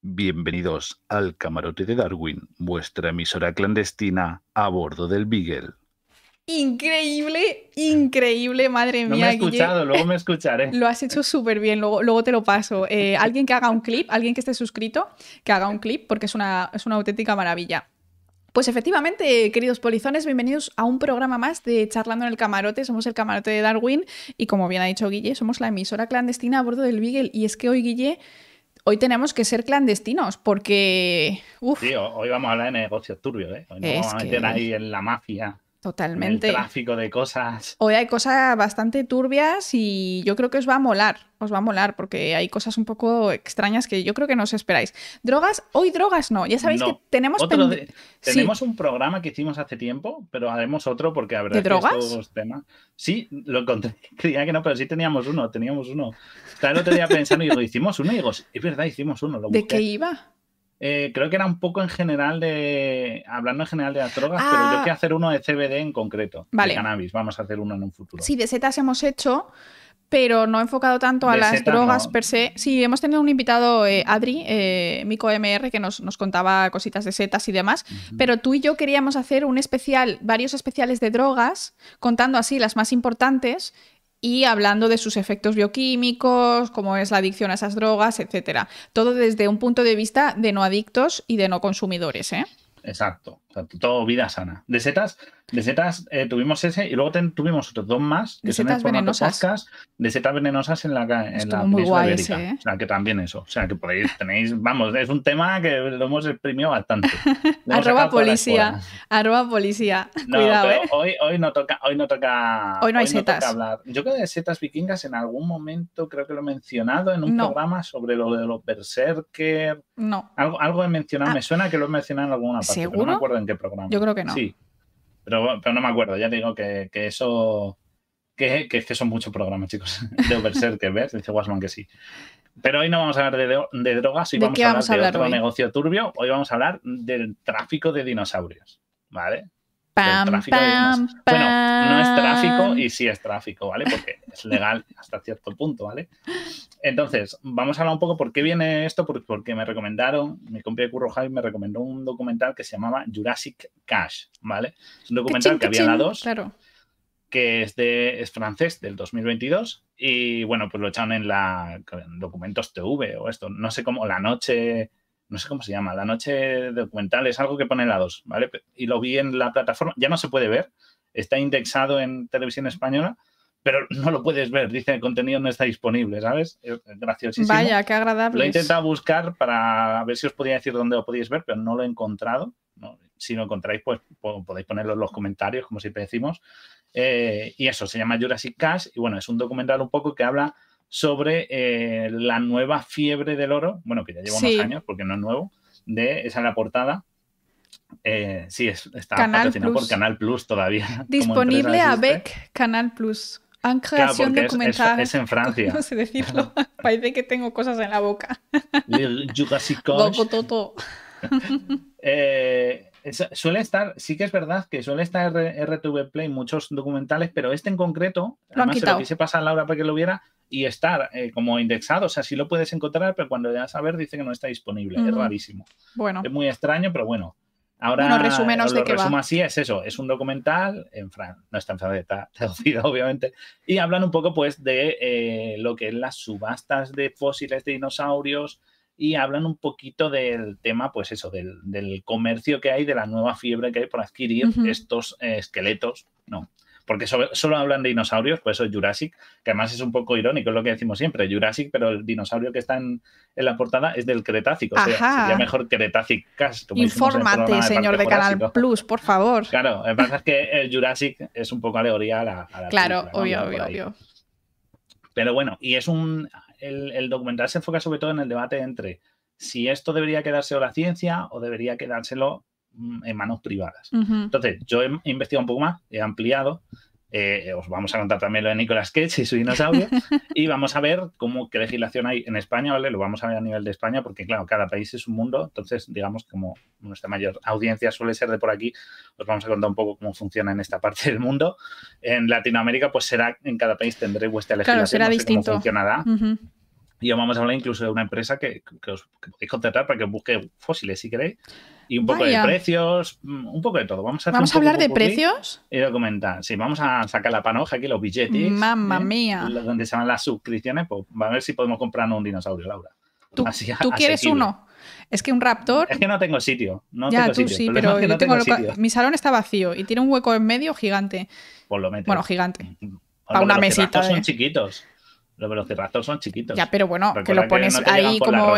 Bienvenidos al Camarote de Darwin, vuestra emisora clandestina a bordo del Beagle. Increíble, increíble, madre mía. No me he escuchado, luego me escucharé. Lo has hecho súper bien, luego, te lo paso. Eh, alguien que haga un clip, alguien que esté suscrito, que haga un clip, porque es una, es una auténtica maravilla. Pues efectivamente, queridos polizones, bienvenidos a un programa más de Charlando en el Camarote. Somos el Camarote de Darwin y como bien ha dicho Guille, somos la emisora clandestina a bordo del Beagle. Y es que hoy, Guille, hoy tenemos que ser clandestinos porque... Uf. Sí, hoy vamos a hablar de negocios turbios, ¿eh? Hoy no vamos a meter ahí en la mafia Totalmente. El tráfico de cosas. Hoy hay cosas bastante turbias y yo creo que os va a molar, os va a molar, porque hay cosas un poco extrañas que yo creo que no os esperáis. Drogas, hoy drogas no, ya sabéis que tenemos... Tenemos un programa que hicimos hace tiempo, pero haremos otro porque habrá ¿De drogas? temas... Sí, lo encontré, creía que no, pero sí teníamos uno, teníamos uno. el otro día pensando y digo, hicimos uno y digo, es verdad, hicimos uno. Lo ¿De qué iba? Eh, creo que era un poco en general de. Hablando en general de las drogas, pero yo ah. quiero hacer uno de CBD en concreto. Vale. De cannabis, vamos a hacer uno en un futuro. Sí, de setas hemos hecho, pero no he enfocado tanto a las drogas per se. Sí, hemos tenido un invitado, eh, Adri, eh, Mico MR, que nos, contaba cositas de setas y demás. Pero tú y yo queríamos hacer un especial, varios especiales de drogas, contando así las más importantes y hablando de sus efectos bioquímicos, cómo es la adicción a esas drogas, etcétera. Todo desde un punto de vista de no adictos y de no consumidores, ¿eh? Exacto todo vida sana. De setas, de setas eh, tuvimos ese y luego tuvimos otros dos más, que son en venenosas. Podcast, de setas venenosas en la, en la ¿eh? O sea, que también eso. O sea, que podéis, tenéis, vamos, es un tema que lo hemos exprimido bastante. arroba policía, arroba policía. No, Cuidado, ¿eh? hoy, hoy no toca, hoy no toca. Hoy no hablar. Yo creo que de setas vikingas en algún momento creo que lo he mencionado en un programa sobre lo de los berserker. No. Algo, de he mencionado, ah. me suena que lo he mencionado en alguna parte. ¿Seguro? No me acuerdo programa. Yo creo que no. Sí, pero, pero no me acuerdo, ya te digo que, eso... Que, que, son muchos programas, chicos. De ser que ver. dice Wasman que sí. Pero hoy no vamos a hablar de, drogas, hoy vamos, a hablar de otro negocio turbio. Hoy vamos a hablar del tráfico de dinosaurios. ¿Vale? Bueno, no es tráfico y sí es tráfico, ¿vale? Porque es legal hasta cierto punto, ¿vale? Entonces, vamos a hablar un poco por qué viene esto, porque me recomendaron, mi compi de Curro jaime me recomendó un documental que se llamaba Jurassic Cash, ¿vale? Es un documental que, había dados, que es, de, es francés del 2022 y bueno, pues lo echaron en la en documentos TV o esto, no sé cómo, la noche no sé cómo se llama, La Noche Documental, es algo que pone la 2, ¿vale? Y lo vi en la plataforma, ya no se puede ver, está indexado en televisión española, pero no lo puedes ver, dice el contenido no está disponible, ¿sabes? Es graciosísimo. Vaya, qué agradable. Lo he intentado buscar para ver si os podía decir dónde lo podíais ver, pero no lo he encontrado. Si lo encontráis, pues podéis ponerlo en los comentarios, como siempre decimos. Eh, y eso, se llama Jurassic Cash, y bueno, es un documental un poco que habla sobre eh, la nueva fiebre del oro, bueno, que ya lleva unos años porque no es nuevo, de esa la portada. Eh, sí, está Canal por Canal Plus todavía. Disponible a BEC Canal Plus. Han creación documental. Es, en Francia. No sé decirlo. Parece que tengo cosas en la boca. Eh, suele estar, sí que es verdad que suele estar RTV Play muchos documentales, pero este en concreto, lo además se lo quise pasar a Laura para que lo viera, y estar eh, como indexado. O sea, sí lo puedes encontrar, pero cuando llegas a ver dice que no está disponible. Es rarísimo. Bueno. Es muy extraño, pero bueno. Ahora de qué así, es eso, es un documental en francés, no está en francés, está traducido obviamente, y hablan un poco pues de eh, lo que es las subastas de fósiles de dinosaurios y hablan un poquito del tema pues eso, del, comercio que hay, de la nueva fiebre que hay por adquirir estos eh, esqueletos, no, porque solo hablan de dinosaurios, pues eso es Jurassic, que además es un poco irónico, es lo que decimos siempre, Jurassic, pero el dinosaurio que está en, la portada es del Cretácico, o sea, sería mejor Cretácic Cast. Infórmate, señor de Canal Plus, por favor. Claro, que es que el Jurassic es un poco alegoría a la... claro, obvio, obvio, obvio. Pero bueno, y es un... El, documental se enfoca sobre todo en el debate entre si esto debería quedarse la ciencia o debería quedárselo mm, en manos privadas. Entonces, yo he investigado un poco más, he ampliado eh, eh, os vamos a contar también lo de Nicolas Cage y su dinosaurio. y vamos a ver cómo, qué legislación hay en España, ¿vale? Lo vamos a ver a nivel de España, porque claro, cada país es un mundo. Entonces, digamos, como nuestra mayor audiencia suele ser de por aquí, os vamos a contar un poco cómo funciona en esta parte del mundo. En Latinoamérica, pues será, en cada país tendré vuestra legislación, claro, será distinto. cómo funcionará. Y vamos a hablar incluso de una empresa que, que os podéis contratar para que busque fósiles, si queréis. Y un poco de precios, mm, un poco de todo. Vamos a, ¿Vamos a hablar de precios. Y documentar. Sí, vamos a sacar la panoja aquí, los billetes. Mamma ¿eh? mía. Donde se van las suscripciones, pues a ver si podemos comprar un dinosaurio, Laura. Tú, quieres uno. Es que un Raptor. Es que no tengo sitio. No ya, tengo sí, pero mi salón está vacío y tiene un hueco en medio gigante. Por pues lo menos. Bueno, gigante. Para una mesita. Los son ¿eh? chiquitos. Los velociraptors son chiquitos. Ya, pero bueno, que lo pones ahí como.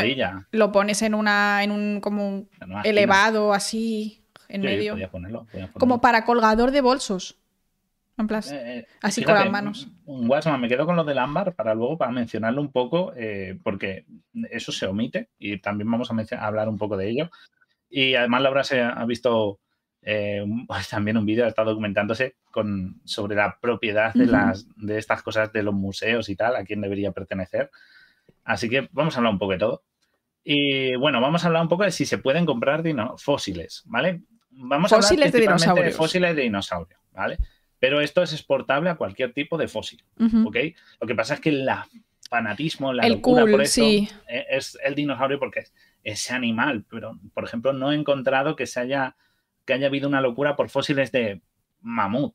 Lo pones en una. en un como elevado, así, en medio. ponerlo. Como para colgador de bolsos. En plan. Eh, eh, así con las manos. Un me quedo con lo del ámbar para luego para mencionarlo un poco, eh, porque eso se omite y también vamos a hablar un poco de ello. Y además Laura se ha visto eh, pues también un vídeo está documentándose con, sobre la propiedad de, las, de estas cosas de los museos y tal, a quién debería pertenecer. Así que vamos a hablar un poco de todo. Y bueno, vamos a hablar un poco de si se pueden comprar fósiles, ¿vale? Vamos fósiles a hablar de, fósiles de dinosaurio, ¿vale? Pero esto es exportable a cualquier tipo de fósil, Lo que pasa es que el fanatismo, la el locura por eh, es el dinosaurio porque es ese animal, pero por ejemplo no he encontrado que se haya que haya habido una locura por fósiles de mamut.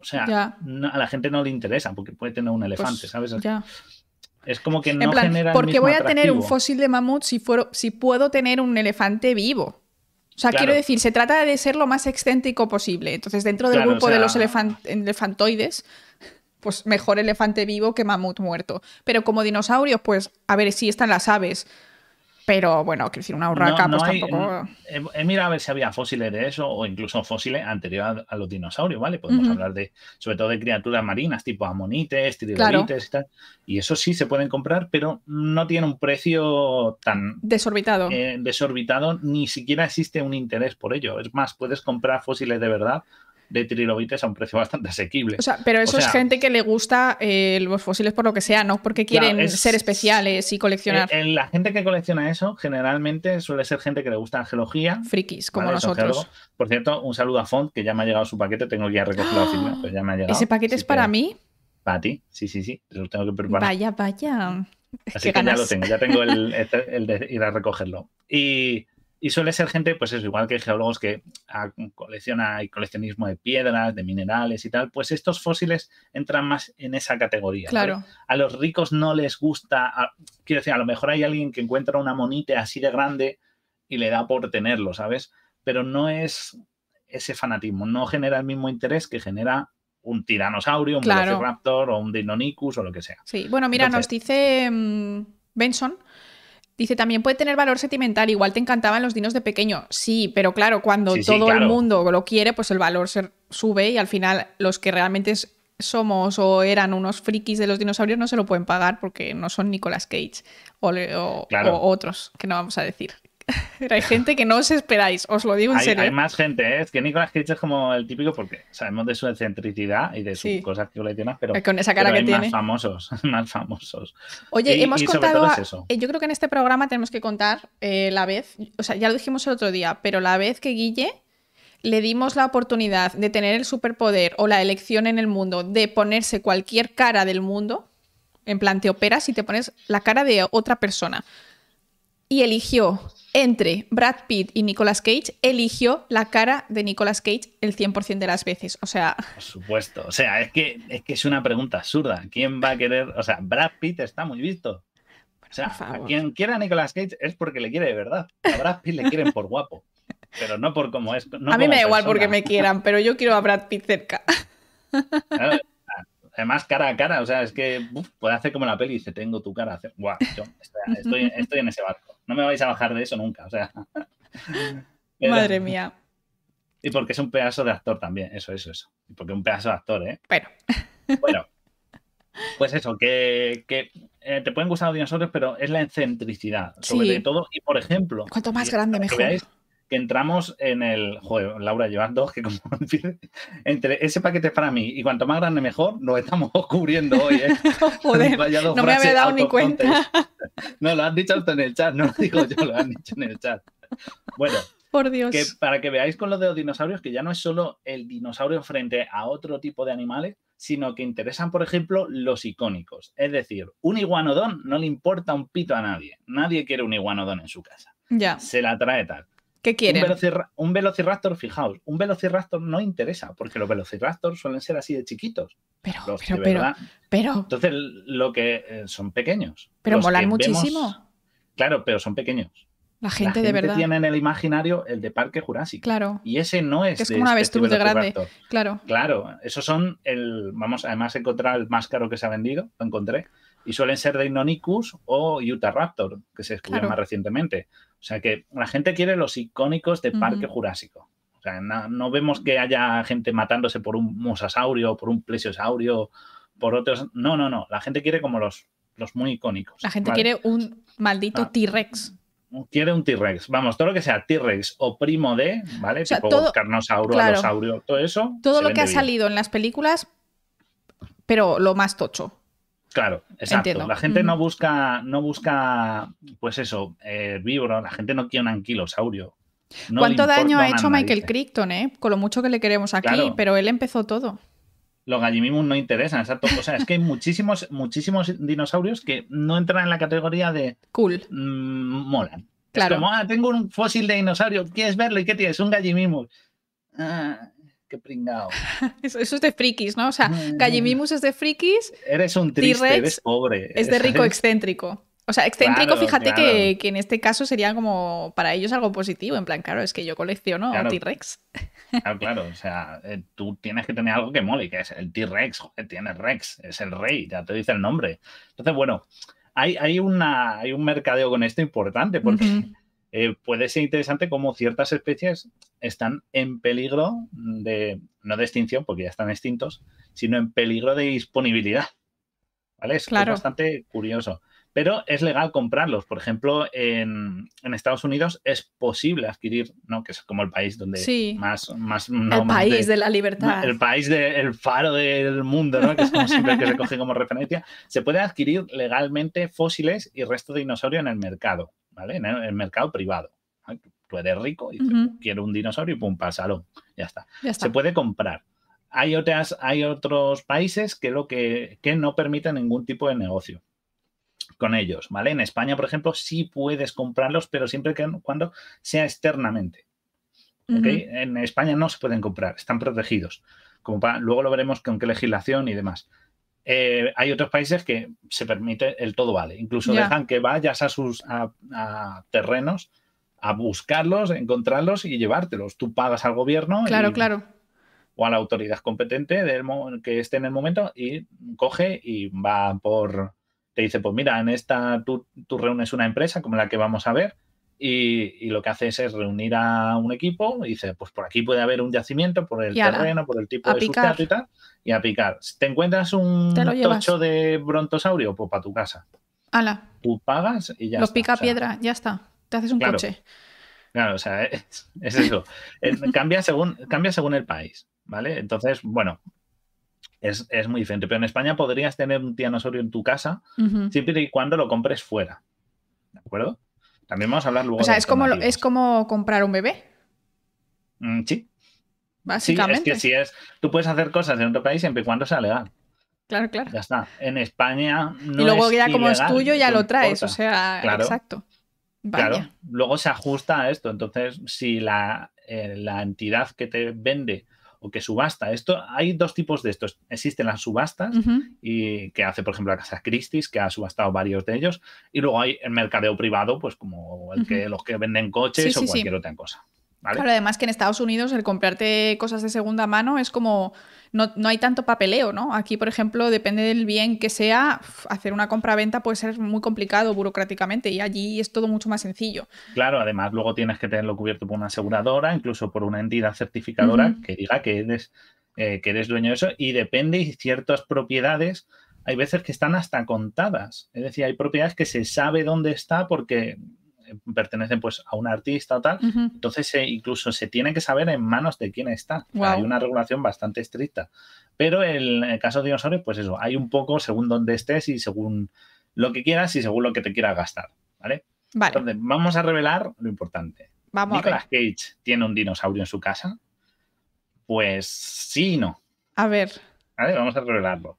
O sea, a la gente no le interesa porque puede tener un elefante, pues, ¿sabes? Es como que no en plan, Porque voy a tener un fósil de mamut si, si puedo tener un elefante vivo. O sea, quiero decir, se trata de ser lo más excéntrico posible. Entonces, dentro del grupo de los elefantoides, pues mejor elefante vivo que mamut muerto. Pero como dinosaurios, pues, a ver, sí están las aves, pero bueno, que decir, una urraca, pues tampoco. Eh, eh, he, mirado a ver si había fósiles de eso o incluso fósiles anteriores a, los dinosaurios, ¿vale? Podemos hablar de, sobre todo de criaturas marinas, tipo amonites, trigonites y tal. Y eso sí se pueden comprar, pero no tiene un precio tan. Desorbitado. Eh, desorbitado, ni siquiera existe un interés por ello. Es más, puedes comprar fósiles de verdad de trilobites a un precio bastante asequible. O sea, pero eso es gente que le gusta eh, los fósiles por lo que sea, ¿no? Porque quieren ser especiales y coleccionar. En la gente que colecciona eso generalmente suele ser gente que le gusta la geología. Frikis, como nosotros. Por cierto, un saludo a Font, que ya me ha llegado su paquete, tengo que ir a recogerlo. pero ya ¿Ese paquete es para mí? Para ti, sí, sí, sí, lo tengo que preparar. Vaya, vaya. Así que ya lo tengo, ya tengo este, el de ir a recogerlo. Y y suele ser gente, pues es igual que geólogos que colecciona y coleccionismo de piedras, de minerales y tal, pues estos fósiles entran más en esa categoría. Claro. A los ricos no les gusta, quiero decir, a lo mejor hay alguien que encuentra una monite así de grande y le da por tenerlo, ¿sabes? Pero no es ese fanatismo, no genera el mismo interés que genera un tiranosaurio, un velociraptor o un deinonychus o lo que sea. Sí, bueno, mira, nos dice mm, Benson Dice, también puede tener valor sentimental, igual te encantaban los dinos de pequeño. Sí, pero claro, cuando todo el mundo lo quiere, pues el valor se sube y al final los que realmente somos o eran unos frikis de los dinosaurios no se lo pueden pagar porque no son Nicolas Cage o otros que no vamos a decir. Pero hay gente que no os esperáis, os lo digo en serio. Hay más gente, ¿eh? es que Nicolás Cage es como el típico porque sabemos de su excentricidad y de sus cosas que le pero, con esa cara pero que tiene. más famosos, más famosos. Oye, hemos contado, eh, yo creo que en este programa tenemos que contar eh, la vez, o sea, ya lo dijimos el otro día, pero la vez que Guille le dimos la oportunidad de tener el superpoder o la elección en el mundo de ponerse cualquier cara del mundo, en plan te operas y te pones la cara de otra persona. Y eligió entre Brad Pitt y Nicolas Cage, eligió la cara de Nicolas Cage el 100% de las veces. O sea. Por supuesto. O sea, es que, es una pregunta absurda. ¿Quién va a querer.? O sea, Brad Pitt está muy visto. o sea, quien quiera a Nicolas Cage es porque le quiere de verdad. A Brad Pitt le quieren por guapo. Pero no por cómo es. No a mí me da igual porque me quieran, pero yo quiero a Brad Pitt cerca. además cara a cara, o sea, es que puede hacer como la peli y dice, tengo tu cara. yo estoy, en ese barco. No me vais a bajar de eso nunca, o sea. Madre mía. Y porque es un pedazo de actor también, eso, eso, eso. Y porque es un pedazo de actor, ¿eh? Pero. Bueno. Pues eso, que, eh, te pueden gustar los dinosaurios, pero es la excentricidad, sobre todo. Y por ejemplo. Cuanto más grande, mejor. que entramos en el. juego, Laura, llevas dos, que como entre ese paquete para mí y cuanto más grande mejor, lo estamos cubriendo hoy. ¿eh? no me había dado ni cuenta. No, lo han dicho hasta en el chat, no lo digo yo, lo han dicho en el chat. Bueno, por Dios. Que para que veáis con lo de los dinosaurios, que ya no es solo el dinosaurio frente a otro tipo de animales, sino que interesan, por ejemplo, los icónicos. Es decir, un iguanodón no le importa un pito a nadie. Nadie quiere un iguanodón en su casa. Ya. Se la trae tal. ¿Qué quieren? Un, velociraptor, fijaos, un velociraptor no interesa, porque los velociraptors suelen ser así de chiquitos. Pero, pero, pero, Entonces, lo que eh, son pequeños. Pero molan muchísimo. claro, pero son pequeños. La gente, de verdad. tiene en el imaginario el de Parque Jurásico. Claro. Y ese no es. Que es como una este grande. Claro. Claro. Esos son el. Vamos, además he el más caro que se ha vendido. Lo encontré y suelen ser de Deinonychus o Utah Raptor, que se descubrió más recientemente. O sea que la gente quiere los icónicos de Parque Jurásico. O sea, no, vemos que haya gente matándose por un mosasaurio, por un plesiosaurio, por otros. No, no, no. La gente quiere como los, los muy icónicos. La gente quiere un maldito ah. T-Rex quiere un T-Rex. Vamos, todo lo que sea T-Rex o primo de, ¿vale? O sea, todo, todo eso. Todo lo que ha salido en las películas, pero lo más tocho. Claro, exacto. La gente no busca, no busca, pues eso, herbívoro, eh, la gente no quiere un anquilosaurio. ¿Cuánto daño ha hecho Michael Crichton, eh? Con lo mucho que le queremos aquí, pero él empezó todo. Los gallimimus no interesan, exacto. O sea, es que hay muchísimos, muchísimos dinosaurios que no entran en la categoría de cool. mola. Mm, molan. Claro. Es como, ah, tengo un fósil de dinosaurio, ¿quieres verlo? ¿Y qué tienes? Un gallimimus. Ah, qué pringao. Eso, es de frikis, ¿no? O sea, Gallimimus es de frikis. Eres un triste, eres pobre. Es de rico excéntrico. O sea, excéntrico, fíjate Que, en este caso sería como para ellos algo positivo. En plan, claro, es que yo colecciono claro. T-Rex. Claro, claro. O sea, eh, tú tienes que tener algo que mole, que es el T-Rex. Tiene Rex, es el rey, ya te dice el nombre. Entonces, bueno, hay, una, hay un mercadeo con esto importante porque. Eh, puede ser interesante cómo ciertas especies están en peligro de, no de extinción, porque ya están extintos, sino en peligro de disponibilidad. ¿Vale? Es, bastante curioso. Pero es legal comprarlos. Por ejemplo, en, Estados Unidos es posible adquirir, ¿no? Que es como el país donde más, más El país de, la libertad. El país del faro del mundo, ¿no? Que es como siempre que se coge como referencia. Se puede adquirir legalmente fósiles y resto de dinosaurio en el mercado. ¿vale? En el, mercado privado. Puede Tú rico y quiero un dinosaurio y pum, pásalo. Ya está. ya está. Se puede comprar. Hay, otras, hay otros países que, lo que, no permiten ningún tipo de negocio con ellos, ¿vale? En España, por ejemplo, sí puedes comprarlos, pero siempre que cuando sea externamente. En España no se pueden comprar, están protegidos. Como luego lo veremos con qué legislación y demás. Eh, hay otros países que se permite el todo vale. Incluso dejan que vayas a sus terrenos a buscarlos, encontrarlos y llevártelos. Tú pagas al gobierno. Claro, claro. O a la autoridad competente del que esté en el momento y coge y va por. Te dice, pues mira, en esta tu tú reúnes una empresa como la que vamos a ver y, lo que haces es reunir a un equipo y dice, pues por aquí puede haber un yacimiento, por el terreno, por el tipo de sustrato y tal, y a picar. ¿Te encuentras un tocho de brontosaurio? Pues para tu casa. Ala. Tú pagas y ya lo pica piedra, ya está. Te haces un coche. Claro, o sea, es, eso. Eh, cambia, según, cambia según el país, ¿vale? Entonces, bueno, es, muy diferente. Pero en España podrías tener un tianosaurio en tu casa siempre y cuando lo compres fuera. ¿De acuerdo? También vamos a hablar luego. O sea, es, como, es como comprar un bebé. Mm, sí. Básicamente. es que si es. Tú puedes hacer cosas en otro país siempre y cuando sea legal. Claro, claro. Ya está. En España no. Y luego ya como es tuyo, ya lo traes. O sea, exacto. Claro. Luego se ajusta a esto. Entonces, si la, eh, la entidad que te vende o que subasta. Esto, hay dos tipos de estos. Existen las subastas y que hace, por ejemplo, la Casa Christie's, que ha subastado varios de ellos. Y luego hay el mercadeo privado, pues como el que, los que venden coches o cualquier otra cosa. Claro, además que en Estados Unidos el comprarte cosas de segunda mano es como no, hay tanto papeleo, ¿no? Aquí, por ejemplo, depende del bien que sea, hacer una compra-venta puede ser muy complicado burocráticamente y allí es todo mucho más sencillo. Claro, además luego tienes que tenerlo cubierto por una aseguradora, incluso por una entidad certificadora que diga que eres, eh, que eres dueño de eso y depende y ciertas propiedades hay veces que están hasta contadas. Es decir, hay propiedades que se sabe dónde está porque pertenecen pues a un artista o tal, entonces eh, incluso se tiene que saber en manos de quién está. hay una regulación bastante estricta. Pero el, el caso de dinosaurios, pues eso, hay un poco según donde estés y según lo que quieras y según lo que te quieras gastar, ¿vale? Entonces, vamos a revelar lo importante. Vamos a Cage tiene un dinosaurio en su casa. Pues sí y no. A ver. vamos a revelarlo.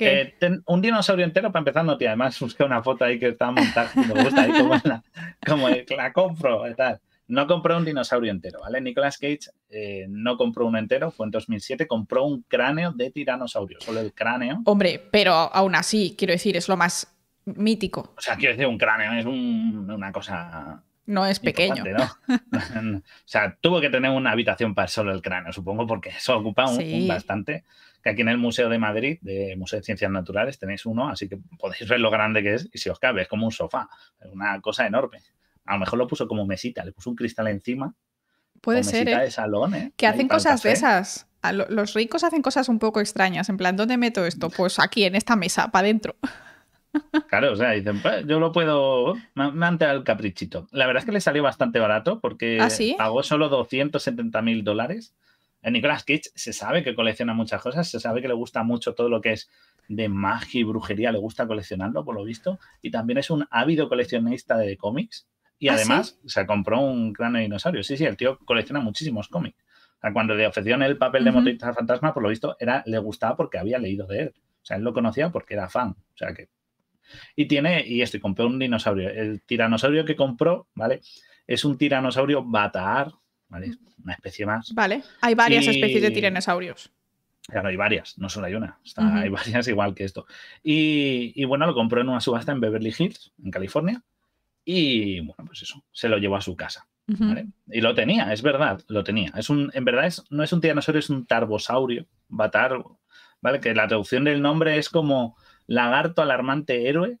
Eh, un dinosaurio entero para empezar no Además, busqué una foto ahí que estaba montada y me gusta ahí como la, compro tal. No compró un dinosaurio entero, ¿vale? Nicolas Cage eh, no compró uno entero, fue en 2007, compró un cráneo de tiranosaurio, solo el cráneo. Hombre, pero aún así, quiero decir, es lo más mítico. O sea, quiero decir, un cráneo es una cosa no es pequeño. o sea, tuvo que tener una habitación para solo el cráneo, supongo, porque eso ocupa un bastante aquí en el Museo de Madrid, de Museo de Ciencias Naturales, tenéis uno, así que podéis ver lo grande que es y si os cabe, es como un sofá, una cosa enorme. A lo mejor lo puso como mesita, le puso un cristal encima. Puede ser. ¿eh? salón, ¿eh? Que hacen cosas de esas. los ricos hacen cosas un poco extrañas, en plan, ¿dónde meto esto? Mm. Pues aquí, en esta mesa, para adentro. Claro, o sea, dicen, pues, yo lo puedo, me, han el caprichito. La verdad es que le salió bastante barato porque ¿Ah, pagó solo 270 mil dólares Nicolas Kitsch se sabe que colecciona muchas cosas, se sabe que le gusta mucho todo lo que es de magia y brujería, le gusta coleccionarlo, por lo visto, y también es un ávido coleccionista de cómics. Y ¿Ah, además se compró un cráneo de dinosaurio. Sí, sí, el tío colecciona muchísimos cómics. cuando le ofrecieron el papel de motorista fantasma, por lo visto, era, le gustaba porque había leído de él. O sea, él lo conocía porque era fan. O sea que. Y tiene, y esto, y compró un dinosaurio. El tiranosaurio que compró, ¿vale? Es un tiranosaurio batar, Mm. Una especie más. Vale, hay varias especies de tiranosaurios. Claro, hay varias, no solo hay una, hay varias igual que esto. Y, y, bueno, lo compró en una subasta en Beverly Hills, en California, y bueno, pues eso, se lo llevó a su casa. ¿vale? Y lo tenía, es verdad, lo tenía. Es un, en verdad es, no es un tiranosaurio, es un tarbosaurio, batar, ¿vale? Que la traducción del nombre es como lagarto alarmante héroe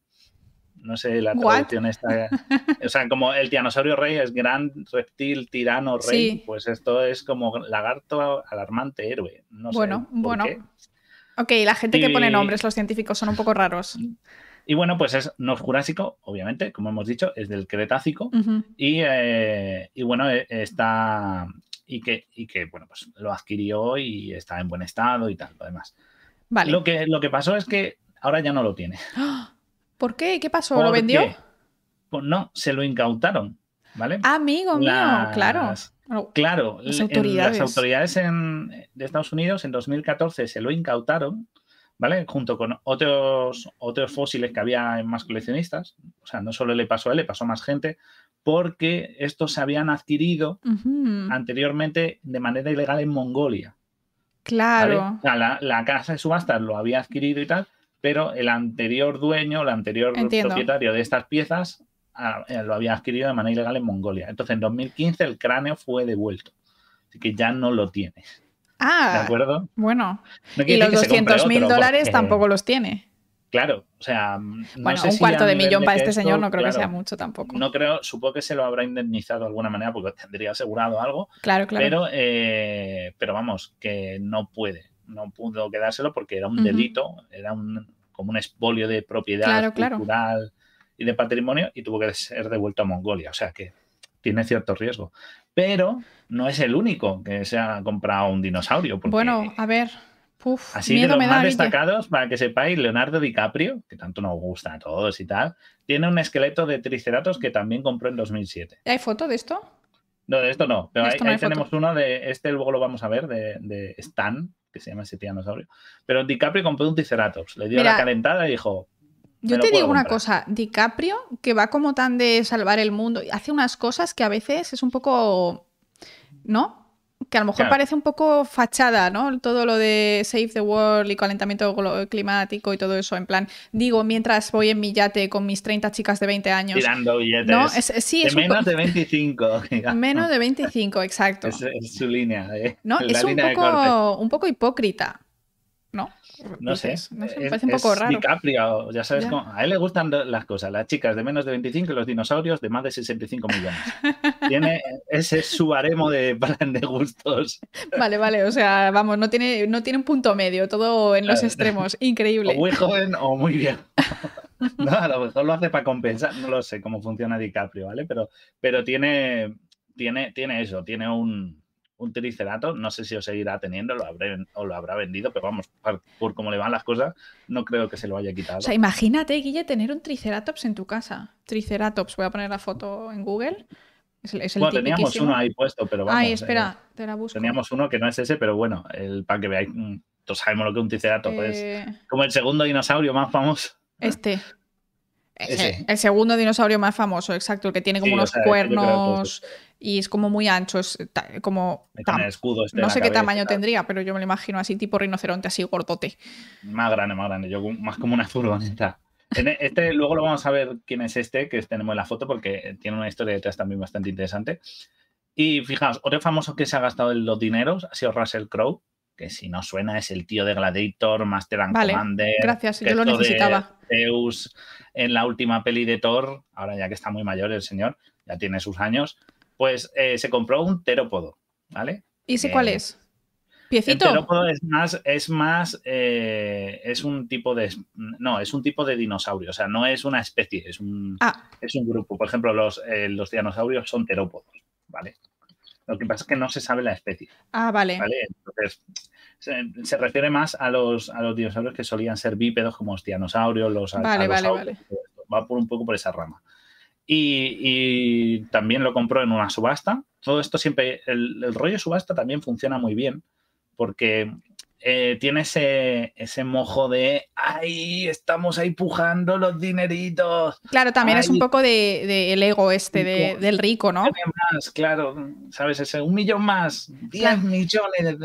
no sé la traducción está. O sea, como el Tianosaurio rey es gran reptil, tirano, rey. Pues esto es como lagarto, alarmante, héroe. No bueno, bueno. Qué. Ok, la gente que pone nombres, los científicos, son un poco raros. Y bueno, pues es no Jurásico, obviamente, como hemos dicho, es del Cretácico. Eh, y, bueno, eh, está. Y que, que, bueno, pues lo adquirió y está en buen estado y tal, lo demás. Lo que, lo que pasó es que ahora ya no lo tiene. ¡Ah! ¿Por qué? ¿Qué pasó? ¿Lo vendió? Pues no, se lo incautaron, ¿vale? Amigo mío, claro. Claro, las autoridades, de Estados Unidos en 2014 se lo incautaron, ¿vale? Junto con otros, otros fósiles que había en más coleccionistas. O sea, no solo le pasó a él, le pasó a más gente, porque estos se habían adquirido anteriormente de manera ilegal en Mongolia. Claro. la, la casa de subastas lo había adquirido y tal, pero el anterior dueño, el anterior propietario de estas piezas eh, lo había adquirido de manera ilegal en Mongolia. Entonces, en 2015 el cráneo fue devuelto, así que ya no lo tiene. Ah, ¿de acuerdo? Bueno, y los 200 mil dólares eh, tampoco los tiene. Claro, o sea. bueno, un cuarto de millón para este señor no creo que sea mucho tampoco. No creo, supongo que se lo habrá indemnizado de alguna manera porque tendría asegurado algo. Claro, claro. pero eh, vamos, que no puede no pudo quedárselo porque era un delito, era un, como un expolio de propiedad cultural y de patrimonio y tuvo que ser devuelto a Mongolia. O sea que tiene cierto riesgo. Pero no es el único que se ha comprado un dinosaurio. Bueno, a ver. Así de los más destacados, para que sepáis, Leonardo DiCaprio, que tanto nos gusta a todos y tal, tiene un esqueleto de Triceratops que también compró en 2007. ¿Hay foto de esto? No, de esto no, pero ahí, tenemos uno de, este luego lo vamos a ver, de Stan, que se llama ese tiranosaurio. Pero DiCaprio compró un Triceratops, le dio la calentada y dijo. Yo te digo una cosa, DiCaprio, que va como tan de salvar el mundo, hace unas cosas que a veces es un poco. ¿No? que a lo mejor parece un poco fachada, ¿no? Todo lo de Save the World y calentamiento climático y todo eso, en plan, digo, mientras voy en mi yate con mis 30 chicas de 20 años. Tirando billetes. ¿no? Es, menos de 25. Menos de 25, exacto. Es, su línea. ¿eh? No, es un, poco, un poco hipócrita. No sé. parece un poco raro. DiCaprio, ya sabes, Cómo, a él le gustan las cosas, las chicas de menos de 25 y los dinosaurios de más de 65 millones. tiene, ese subaremo su de de gustos. Vale, vale, o sea, vamos, no tiene, no tiene un punto medio, todo en los extremos, increíble. O muy joven o muy bien. No, a lo mejor lo hace para compensar, no lo sé cómo funciona DiCaprio, ¿vale? Pero, pero tiene, tiene, tiene eso, tiene un, un Triceratops, no sé si lo seguirá teniendo lo habré, o lo habrá vendido, pero vamos, por cómo le van las cosas, no creo que se lo haya quitado. O sea, imagínate, Guille, tener un Triceratops en tu casa. Triceratops, voy a poner la foto en Google. Es el, bueno, teníamos uno ahí puesto, pero vamos. Ay, eh, espera, te la busco. Teníamos uno que no es ese, pero bueno, el, para que veáis, mm, todos sabemos lo que es un Triceratops es. Eh, como el segundo dinosaurio más famoso. Este. el segundo dinosaurio más famoso, exacto, el que tiene como unos cuernos y es como muy ancho, es eh, eh, como... Escudo este no sé qué tamaño tendría, pero yo me lo imagino así, tipo rinoceronte, así gordote. Más grande, más grande, yo más como una furgoneta. E, este luego lo vamos a ver quién es este, que tenemos en la foto, porque eh, tiene una historia detrás también bastante interesante. Y fijaos, otro famoso que se ha gastado los dineros ha sido Russell Crowe, que si no suena es el tío de Gladiator, Master and vale, Commander. Gracias, yo lo necesitaba. Zeus en la última peli de Thor, ahora ya que está muy mayor el señor, ya tiene sus años pues eh, se compró un terópodo, ¿vale? ¿Y sé cuál eh, es? ¿Piecito? El terópodo es más, es más, eh, es un tipo de, no, es un tipo de dinosaurio, o sea, no es una especie, es un, ah. es un grupo. Por ejemplo, los, los dinosaurios son terópodos, ¿vale? Lo que pasa es que no se sabe la especie. Ah, vale. Entonces, se, refiere más a los, a los dinosaurios que solían ser bípedos, como los dinosaurios, los vale, vale, vale. Va por un poco por esa rama. Y, también lo compró en una subasta. Todo esto siempre, el, rollo subasta también funciona muy bien porque eh, tiene ese, mojo de, ay, estamos ahí pujando los dineritos. Claro, también es un poco de, el ego este del rico, ¿no? Más, claro, sabes, ese un millón más, 10 millones,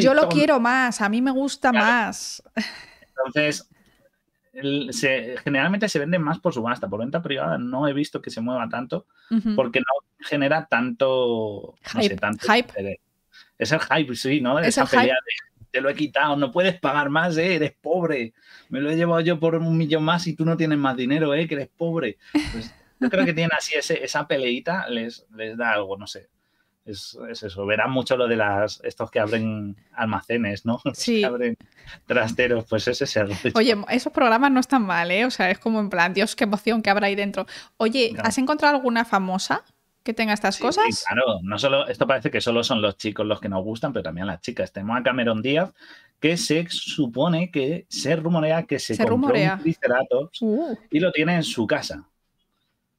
Yo lo quiero más, a mí me gusta más. Entonces, generalmente se venden más por subasta, por venta privada no he visto que se mueva tanto porque no genera tanto hype. hype. es el hype, sí, ¿no? esa pelea de, te lo he quitado, no puedes pagar más, ¿eh? eres pobre, me lo he llevado yo por un millón más y tú no tienes más dinero, ¿eh? que eres pobre. Pues, yo creo que tienen así ese, esa peleita, les, les da algo, no sé. Es, eso, verán mucho lo de las estos que abren almacenes, ¿no? Sí. que abren trasteros, pues ese Oye, esos programas no están mal, ¿eh? O sea, es como en plan, Dios, qué emoción que habrá ahí dentro. Oye, ¿has encontrado alguna famosa que tenga estas cosas? Sí, claro, no solo, esto parece que solo son los chicos los que nos gustan, pero también las chicas. Tenemos a Cameron Díaz, que se supone que se rumorea que se, compró un triceratops uh. y lo tiene en su casa.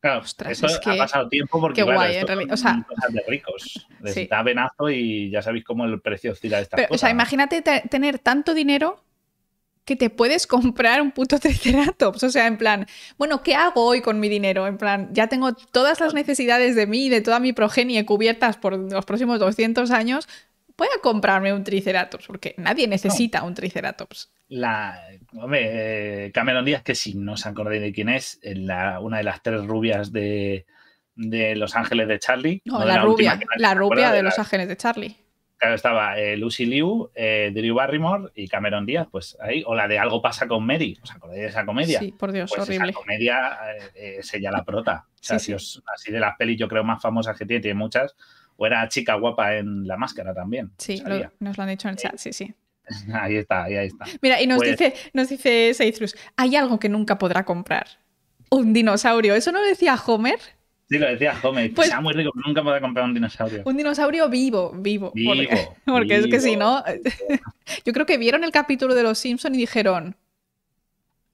Claro, Ostras, ha pasado tiempo porque Qué ¿eh? o sea... cosas de ricos. Les da venazo y ya sabéis cómo el precio oscila de estas O sea, imagínate tener tanto dinero que te puedes comprar un puto triceratops. O sea, en plan, bueno, ¿qué hago hoy con mi dinero? En plan, ya tengo todas las necesidades de mí de toda mi progenie cubiertas por los próximos 200 años. ¿puedo comprarme un triceratops, porque nadie necesita un triceratops la. Hombre, eh, Cameron Díaz, que si no se han de quién es, eh, la, una de las tres rubias de, de Los Ángeles de Charlie. la, rubia, la rubia de, Los Ángeles de Charlie. Claro, estaba eh, Lucy Liu, Drew Barrymore y Cameron Díaz, pues ahí. O la de Algo pasa con Mary, ¿os acordáis de esa comedia? Sí, por Dios, pues horrible. Esa comedia es ella la prota. O sea, si así de las pelis, yo creo, más famosas que tiene, tiene muchas. O era chica guapa en La Máscara también. Sí, nos lo han dicho en el chat, sí, sí. Ahí está, ahí, está. Mira, y nos pues dice, nos dice Seithrus, hay algo que nunca podrá comprar. Un dinosaurio. ¿Eso no lo decía Homer? Sí, lo decía Homer. Pues, muy rico, nunca podrá comprar un dinosaurio. Un dinosaurio vivo, vivo. porque, es que si no. yo creo que vieron el capítulo de Los Simpson y dijeron,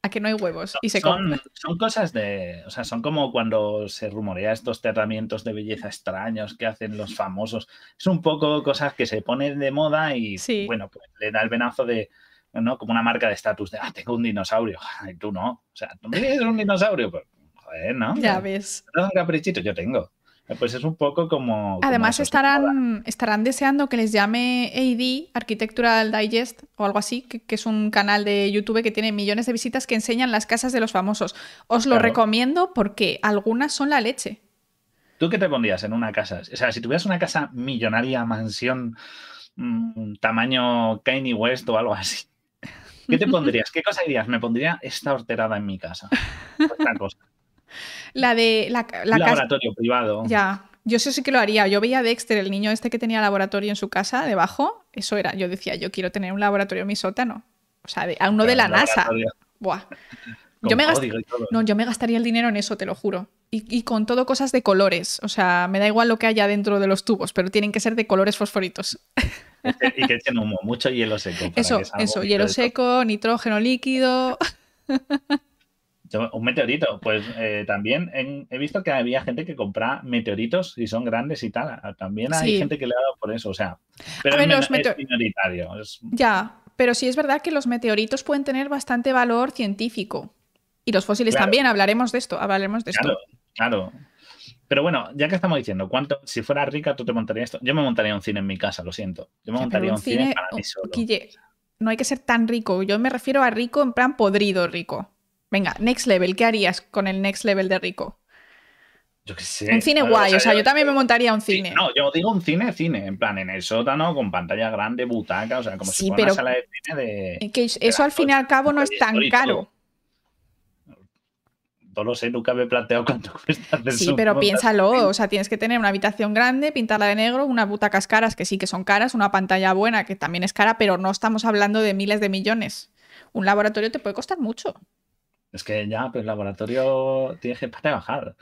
a que no hay huevos y se son, Son cosas de. O sea, son como cuando se rumorea estos tratamientos de belleza extraños que hacen los famosos. Es un poco cosas que se ponen de moda y, bueno, pues le da el venazo de. ¿no? Como una marca de estatus de, ah, tengo un dinosaurio. Y tú no. O sea, tú me un dinosaurio, pues, joder, ¿no? Ya ves. un caprichito, yo tengo. Pues es un poco como... Además estarán, estarán deseando que les llame AD, Architectural Digest o algo así, que, es un canal de YouTube que tiene millones de visitas que enseñan las casas de los famosos. Os lo recomiendo porque algunas son la leche. ¿Tú qué te pondrías en una casa? O sea, si tuvieras una casa millonaria, mansión, mm, tamaño Kanye West o algo así, ¿qué te pondrías? ¿Qué cosa dirías? Me pondría esta horterada en mi casa. cosa. La de la, laboratorio privado. Ya. Yo sé sí que lo haría. Yo veía a Dexter, el niño este que tenía laboratorio en su casa debajo. Eso era. Yo decía, yo quiero tener un laboratorio en mi sótano. O sea, a uno de la NASA. Buah. Yo me, no, yo me gastaría el dinero en eso, te lo juro. Y, con todo cosas de colores. O sea, me da igual lo que haya dentro de los tubos, pero tienen que ser de colores fosforitos. Y que mucho hielo seco. eso, eso, hielo seco, nitrógeno líquido. un meteorito, pues eh, también he visto que había gente que compra meteoritos y son grandes y tal. Ah, también hay gente que le ha dado por eso, o sea, pero es, Ya, pero sí es verdad que los meteoritos pueden tener bastante valor científico. Y los fósiles también, hablaremos de esto, hablaremos de esto. Claro, Pero bueno, ya que estamos diciendo, ¿cuánto, si fuera rica, tú te montarías esto? Yo me montaría un cine en mi casa, lo siento. Yo me montaría un, cine, para mí solo. no hay que ser tan rico. Yo me refiero a rico en plan podrido rico. Venga, next level, ¿qué harías con el next level de rico? Yo qué sé. Un cine guay, o sea, yo también me montaría un cine. No, yo digo un cine, cine, en plan, en el sótano, con pantalla grande, butaca, o sea, como si fuera una sala de cine de. eso al fin y al cabo no es tan caro. No lo sé, nunca me he planteado cuánto cuesta Sí, pero piénsalo, o sea, tienes que tener una habitación grande, pintarla de negro, unas butacas caras, que sí que son caras, una pantalla buena, que también es cara, pero no estamos hablando de miles de millones. Un laboratorio te puede costar mucho. Es que ya, pues el laboratorio tiene que trabajar.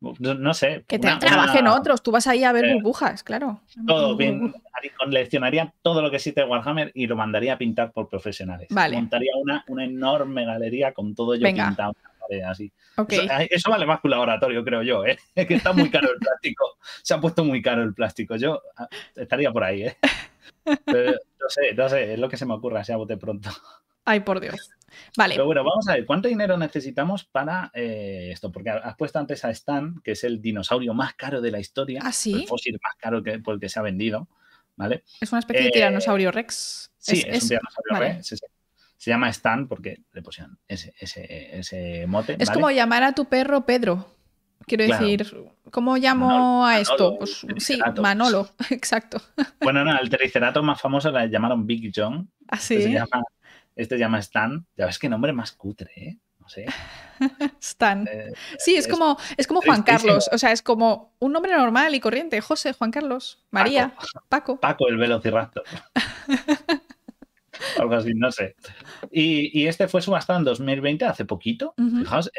No, sé. Que te trabajen otros, tú vas ahí a ver eh. burbujas, claro. Todo bien. Coleccionaría todo lo que existe de Warhammer y lo mandaría a pintar por profesionales. Vale. Montaría una, una enorme galería con todo ello pintado. Eso, vale más que un laboratorio, creo yo, ¿eh? Es que está muy caro el plástico. Se ha puesto muy caro el plástico. Yo ah, estaría por ahí, ¿eh? no sé, no sé, es lo que se me ocurra, sea bote pronto. Ay, por Dios. Vale. Pero bueno, vamos a ver, ¿cuánto dinero necesitamos para eh, esto? Porque has puesto antes a Stan, que es el dinosaurio más caro de la historia. ¿Ah, sí? El fósil más caro que, por el que se ha vendido, ¿vale? Es una especie de eh, tiranosaurio rex. Sí, es, un tiranosaurio rex. se llama Stan porque le pusieron ese, ese, ese mote. Es como llamar a tu perro Pedro. Quiero decir, ¿cómo llamo a esto? Pues, sí, Manolo, exacto. Bueno, no, el triceratops más famoso la llamaron Big John. Así. ¿Ah, este se llama Stan. Ya ves qué nombre más cutre, ¿eh? No sé. Stan. Eh, sí, es, como, es como Juan Carlos. O sea, es como un nombre normal y corriente. José, Juan Carlos, María, Paco. Paco, el velociraptor. Algo así, no sé. Y, este fue subastado en 2020, hace poquito. Fijaos,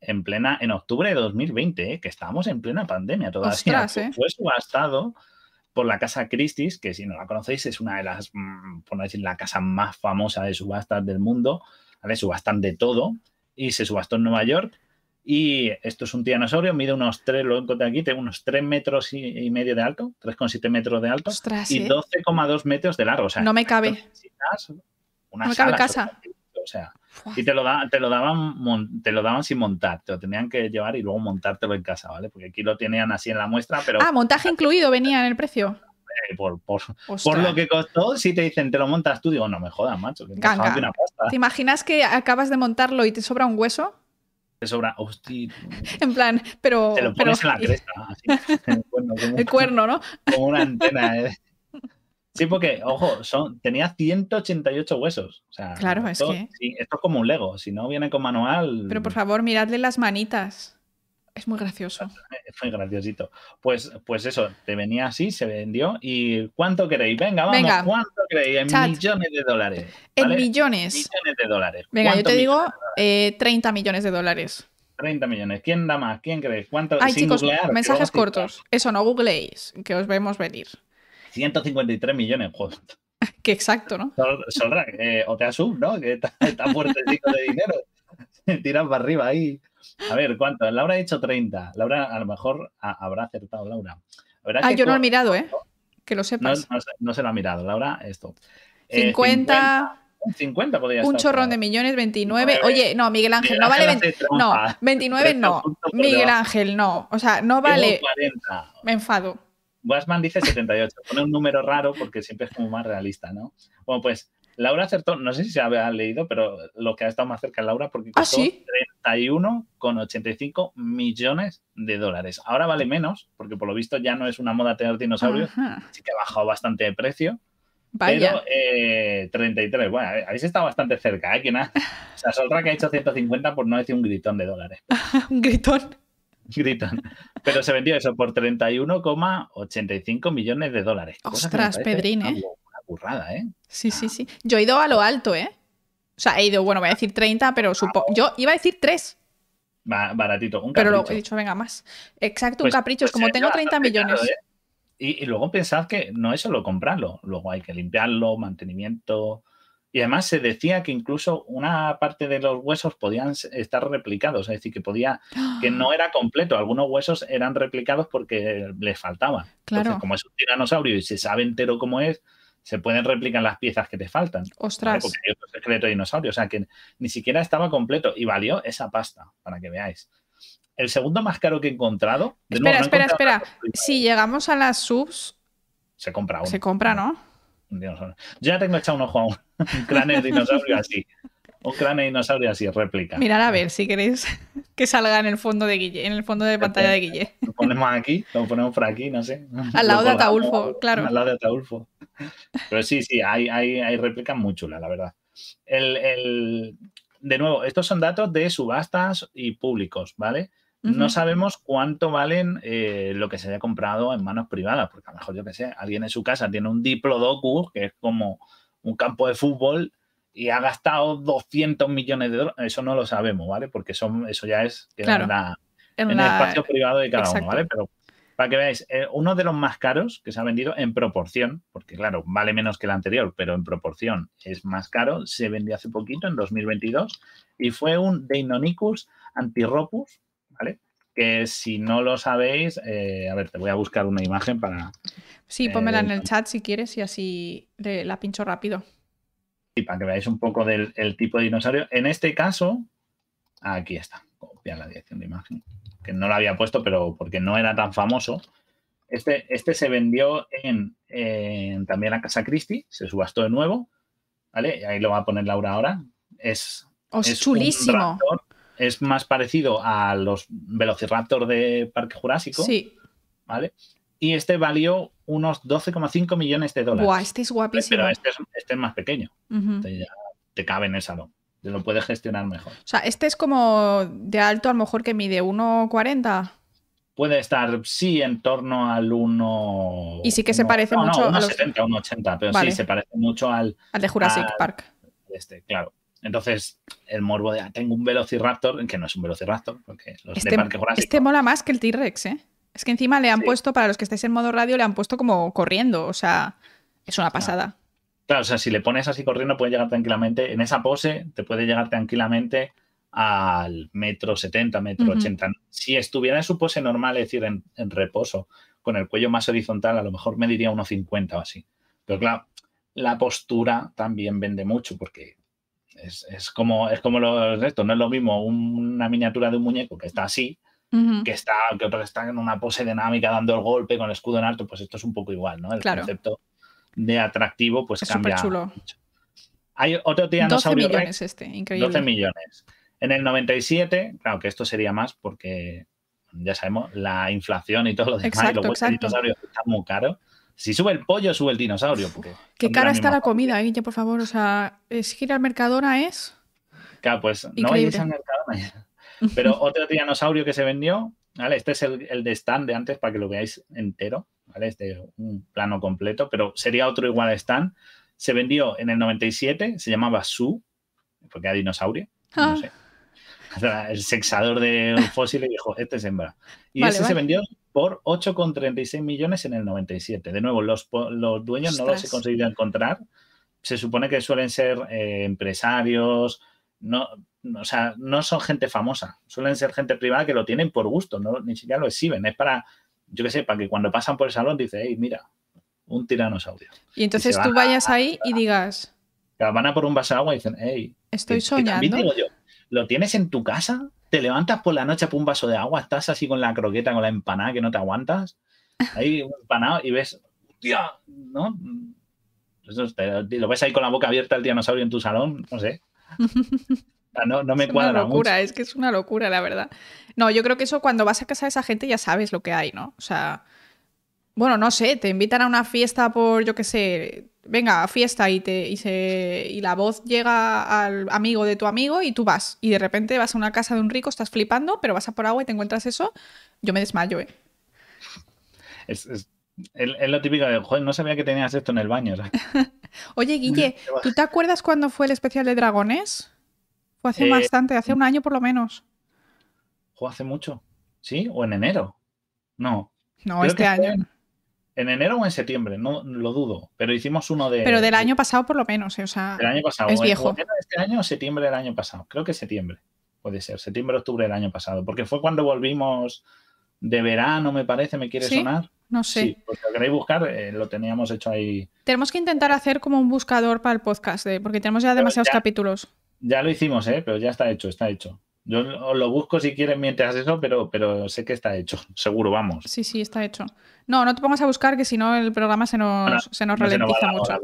en, plena, en octubre de 2020, ¿eh? que estábamos en plena pandemia todavía. Ostras, ¿eh? Fue subastado por la casa Christie's, que si no la conocéis es una de las, mm, por no decir la casa más famosa de subastas del mundo, ¿vale? subastan de todo y se subastó en Nueva York. Y esto es un tiranosaurio, mide unos 3, lo encontré aquí, tengo unos 3 metros y, medio de alto, 3,7 metros de alto y 12,2 ¿eh? metros de largo. no me cabe. Una no me cabe casa o sea, y te lo, te lo daban te lo daban sin montar, te lo tenían que llevar y luego montártelo en casa, ¿vale? Porque aquí lo tenían así en la muestra, pero... Ah, montaje incluido venía en el precio. Eh, por, lo que costó, si te dicen te lo montas tú, digo, no me jodas, macho. Que Una pasta. ¿Te imaginas que acabas de montarlo y te sobra un hueso? Te sobra, hostia. en plan, pero. Te lo pones en la cresta. Así. el, cuerno, ¿no? Como una antena. ¿eh? Sí, porque, ojo, son, tenía 188 huesos. claro, es que. esto es como un Lego. Si no viene con manual. Pero por favor, miradle las manitas. Es muy gracioso. Es muy graciosito. Pues, pues eso, te venía así, se vendió. ¿Y cuánto queréis? Venga, vamos. ¿Cuánto queréis? En millones de dólares. En millones. Millones de dólares. Venga, yo te digo 30 millones de dólares. 30 eh, millones. ¿Quién da más? ¿Quién crees? ¿Cuánto? Ay, chicos, mensajes cortos. Eso no googleéis, que os vemos venir. 153 millones joder. Que exacto, ¿no? Solra, o te asum, ¿no? Que está, fuertecito de dinero. Tiran para arriba ahí. A ver, ¿cuánto? Laura ha dicho 30. Laura a lo mejor habrá acertado, Laura. ah, yo no lo he mirado, ¿eh? Que lo sepas. No, se lo ha mirado, Laura, esto. 50... Eh, 50 podría Un chorrón de millones, 29. Oye, no, Miguel Ángel, no vale 20, No, 29 no. Miguel Ángel, no. O sea, no vale. Me enfado. Wasman dice 78, pone un número raro porque siempre es como más realista, ¿no? Bueno, pues Laura acertó, no sé si se había leído, pero lo que ha estado más cerca Laura porque ah, costó 31,85 millones de dólares. Ahora vale menos, porque por lo visto ya no es una moda tener dinosaurios, así que ha bajado bastante de precio. Vaya. Pero 33, eh, bueno, habéis estado bastante cerca, ¿eh? que ha? O sea, Solra que ha hecho 150 por no decir un gritón de dólares. un gritón. gritan. Pero se vendió eso por 31,85 millones de dólares. Ostras, Pedrín, ¿eh? Una burrada, ¿eh? Sí, sí, sí. Yo he ido a lo alto, ¿eh? O sea, he ido, bueno, voy a decir 30, pero ah, supongo. Yo iba a decir 3. baratito, un capricho. Pero lo he dicho, venga, más. Exacto, un pues, capricho. es pues como tengo 30 millones. ¿eh? y, y, luego pensad que no es solo comprarlo, luego hay que limpiarlo, mantenimiento, y además se decía que incluso una parte de los huesos podían estar replicados, es decir, que podía, que no era completo. Algunos huesos eran replicados porque les faltaban. Claro. como es un tiranosaurio y se sabe entero cómo es, se pueden replicar las piezas que te faltan. Ostras. Porque hay otro secreto de dinosaurio. O sea que ni siquiera estaba completo y valió esa pasta, para que veáis. El segundo más caro que he encontrado. espera, espera, espera. Si llegamos a las subs. Se compra uno. Se compra, ¿no? yo ya tengo echado un ojo a uno un cráneo de dinosaurio así. Un cráneo de dinosaurio así, réplica. Mirad a ver si queréis que salga en el fondo de Guille, en el fondo de pantalla de Guille. Lo ponemos aquí, lo ponemos por aquí, no sé. Al lado de Ataulfo, claro. Al lado de Ataulfo. Pero sí, sí, hay, hay, hay réplicas muy chulas, la verdad. de nuevo, estos son datos de subastas y públicos, ¿vale? No sabemos cuánto valen eh, lo que se haya comprado en manos privadas, porque a lo mejor, yo que sé, alguien en su casa tiene un Diplodocus, que es como un campo de fútbol y ha gastado 200 millones de dólares. Eso no lo sabemos, ¿vale? Porque son, eso ya es en, el espacio privado de cada uno, ¿vale? Pero para que veáis, eh, uno de los más caros que se ha vendido en proporción, porque claro, vale menos que el anterior, pero en proporción es más caro, se vendió hace poquito, en 2022, y fue un Deinonychus Antiropus, ¿vale? que si no lo sabéis, eh, a ver, te voy a buscar una imagen para... Sí, pónmela eh, en el chat si quieres y así la pincho rápido. Y para que veáis un poco del tipo de dinosaurio. En este caso, aquí está, copiar la dirección de imagen, que no la había puesto, pero porque no era tan famoso. Este, este se vendió en, también a Casa Christie, se subastó de nuevo, ¿vale? Ahí lo va a poner Laura ahora. Es, oh, chulísimo es más parecido a los Velociraptor de Parque Jurásico. Sí. ¿Vale? Y este valió unos 12,5 millones de dólares. ¡Guau! este es guapísimo. Pero este es, este más pequeño. Este te cabe en el salón. Te lo puedes gestionar mejor. O sea, este es como de alto, a lo mejor que mide 1,40. Puede estar, sí, en torno al 1. Y sí que se parece mucho. No, 1,70, 1,80, pero sí, se parece mucho al. Al de Jurassic Park. Este, claro. Entonces, el morbo de, ah, tengo un velociraptor, que no es un velociraptor, porque los este de Parque Este mola más que el T-Rex, ¿eh? Es que encima le han puesto, para los que estáis en modo radio, le han puesto como corriendo, o sea, es una pasada. Claro, o sea, si le pones así corriendo, puede llegar tranquilamente, en esa pose, te puede llegar tranquilamente al metro 70, metro ochenta. 80. Si estuviera en su pose normal, es decir, en, reposo, con el cuello más horizontal, a lo mejor me diría 1,50 o así. Pero claro, la postura también vende mucho, porque es, como, es como los no es lo mismo una miniatura de un muñeco que está así, que, está, que otro pues está en una pose dinámica dando el golpe con el escudo en alto, pues esto es un poco igual, ¿no? El concepto de atractivo pues cambia. Mucho. Hay otro tiranosaurio 12 millones Rex, este, increíble. 12 millones. En el 97, claro que esto sería más porque ya sabemos, la inflación y todo lo demás, y los están muy caros. Si sube el pollo, sube el dinosaurio. Qué cara está la comida, eh, Guille, por favor. O sea, es ir Mercadona es. Claro, pues no ir al Mercadona. Pero otro dinosaurio que se vendió, ¿vale? Este es el, de stand de antes para que lo veáis entero, ¿vale? Este es un plano completo, pero sería otro igual a stand. Se vendió en el 97, se llamaba Su, porque era dinosaurio. No ah. sé. El sexador de fósiles dijo, este es hembra. Y ese se vendió por 8,36 millones en el 97. De nuevo, los, los dueños no los he conseguido encontrar. Se supone que suelen ser eh, empresarios, no, no son gente famosa, suelen ser gente privada que lo tienen por gusto, no, ni siquiera lo exhiben. Es para, yo qué sé, para que cuando pasan por el salón dice, hey, mira, un tiranosaurio. Y entonces tú vayas ahí y digas. Van a por un vaso de agua y dicen, hey, estoy soñando. Digo yo, ¿Lo tienes en tu casa? te levantas por la noche por un vaso de agua, estás así con la croqueta, con la empanada que no te aguantas, ahí empanado y ves, tía, ¿No? lo ves ahí con la boca abierta el dinosaurio en tu salón, no sé. No, me cuadra. Es una locura, es que es una locura, la verdad. No, yo creo que eso cuando vas a casa de esa gente ya sabes lo que hay, ¿no? O sea, bueno, no sé, te invitan a una fiesta por, yo qué sé, venga, fiesta y, te, y, y la voz llega al amigo de tu amigo y tú vas. Y de repente vas a una casa de un rico, estás flipando, pero vas a por agua y te encuentras eso, yo me desmayo, ¿eh? Es, lo típico de, joder, no sabía que tenías esto en el baño. Oye, Guille, ¿tú te acuerdas cuando fue el especial de dragones? Fue hace eh, bastante, hace un año por lo menos. ¿O hace mucho? ¿Sí? ¿O en enero? No. No, este año en enero o en septiembre, no lo dudo, pero hicimos uno de... Pero del año pasado por lo menos, eh, o sea... el año pasado, es viejo. este año o septiembre del año pasado? Creo que septiembre, puede ser, septiembre, octubre del año pasado, porque fue cuando volvimos de verano, me parece, me quiere sonar. No sé. Sí, porque lo queréis buscar, eh, lo teníamos hecho ahí. Tenemos que intentar hacer como un buscador para el podcast, eh, porque tenemos ya demasiados capítulos. Ya lo hicimos, ¿eh? pero ya está hecho, está hecho. Yo lo busco si quieres mientras eso, pero, pero sé que está hecho, seguro, vamos. Sí, sí, está hecho. No, no te pongas a buscar que si no el programa se nos, se nos ralentiza mucho.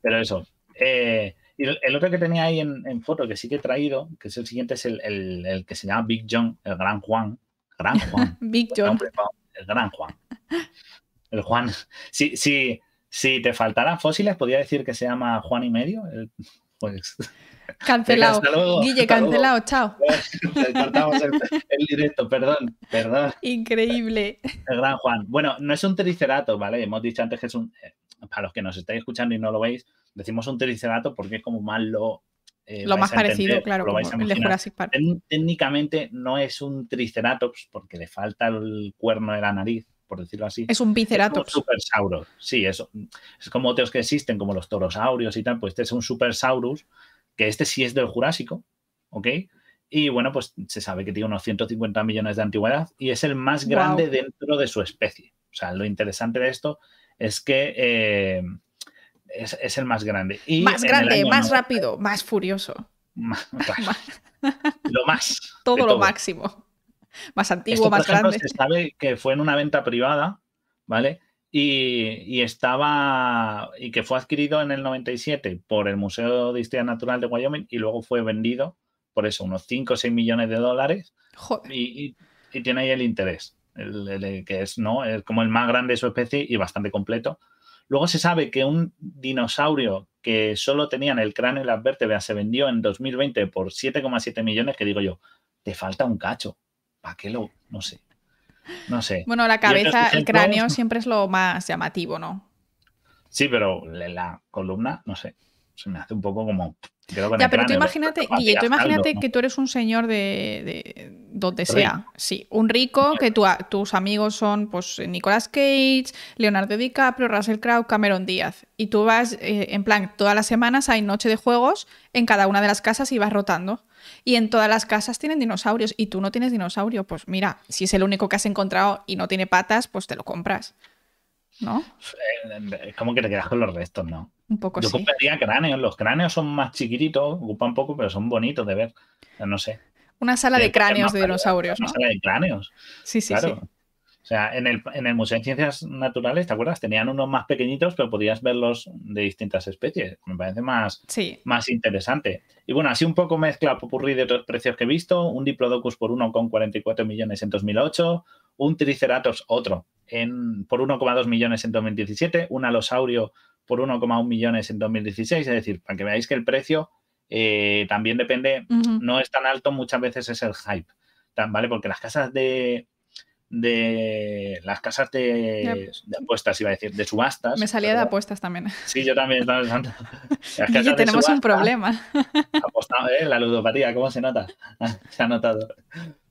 pero, eso. Eh, y el otro que tenía ahí en, foto, que sí que he traído, que es el siguiente, es el, que se llama Big John, el Gran Juan. Gran Juan. Big John. el Gran Juan. El Juan. Sí, sí, si te faltaran fósiles, podría decir que se llama Juan y medio. pues. Cancelado. Guille, cancelado, chao. Cortamos el, directo, perdón, perdón. Increíble. El gran Juan. Bueno, no es un tricerato, ¿vale? Hemos dicho antes que es un. Eh, para los que nos estáis escuchando y no lo veis, decimos un tricerato porque es como más lo. Eh, lo más parecido, claro, como el de Jurassic Técnicamente no es un triceratops porque le falta el cuerno de la nariz, por decirlo así. Es un biceratops. Es un supersauro, sí, eso. Es como otros que existen, como los torosaurios y tal, pues este es un supersaurus este sí es del Jurásico, ¿ok? Y bueno, pues se sabe que tiene unos 150 millones de antigüedad y es el más grande dentro de su especie. O sea, lo interesante de esto es que eh, es, el más grande. Y más grande, más rápido, más furioso. lo más. todo lo máximo. Más antiguo, más grande. Se sabe que fue en una venta privada, ¿vale? y, estaba y que fue adquirido en el 97 por el Museo de Historia Natural de Wyoming y luego fue vendido por eso, unos 5 o 6 millones de dólares. Y, tiene ahí el interés, que es, ¿no? es como el más grande de su especie y bastante completo. Luego se sabe que un dinosaurio que solo tenía el cráneo y las vértebras se vendió en 2020 por 7,7 millones, que digo yo, te falta un cacho. ¿Para qué lo? No sé. No sé. Bueno, la cabeza, el cráneo siempre es lo más llamativo, ¿no? Sí, pero la columna, no sé. Se me hace un poco como. ya, pero tú imagínate, Guille, tú imagínate que tú eres un señor de, de donde sea. Sí, un rico que tus amigos son pues Nicolas Cage, Leonardo DiCaprio, Russell Crowe, Cameron Díaz. Y tú vas, eh, en plan, todas las semanas hay noche de juegos en cada una de las casas y vas rotando y en todas las casas tienen dinosaurios y tú no tienes dinosaurio, pues mira, si es el único que has encontrado y no tiene patas, pues te lo compras. ¿No? Es eh, como que te quedas con los restos, ¿no? Un poco Yo compraría cráneos. Los cráneos son más chiquititos, ocupan poco, pero son bonitos de ver. No sé. Una sala de cráneos de dinosaurios, Una sala de cráneos. Sí, sí, sí. O sea, en el, en el, Museo de Ciencias Naturales, ¿te acuerdas? Tenían unos más pequeñitos, pero podías verlos de distintas especies. Me parece más, más interesante. Y bueno, así un poco mezcla popurrí de otros precios que he visto. Un Diplodocus por 1,44 millones en 2008. Un Triceratops, otro, en, por 1,2 millones en 2017. Un Alosaurio por 1,1 millones en 2016. Es decir, para que veáis que el precio eh, también depende, no es tan alto muchas veces es el hype. ¿Vale? Porque las casas de, de las casas de, apuestas, iba a decir, de subastas. Me salía de apuestas también. Sí, yo también estaba pensando. tenemos un problema. ¿eh? La ludopatía, ¿cómo se nota? se ha notado.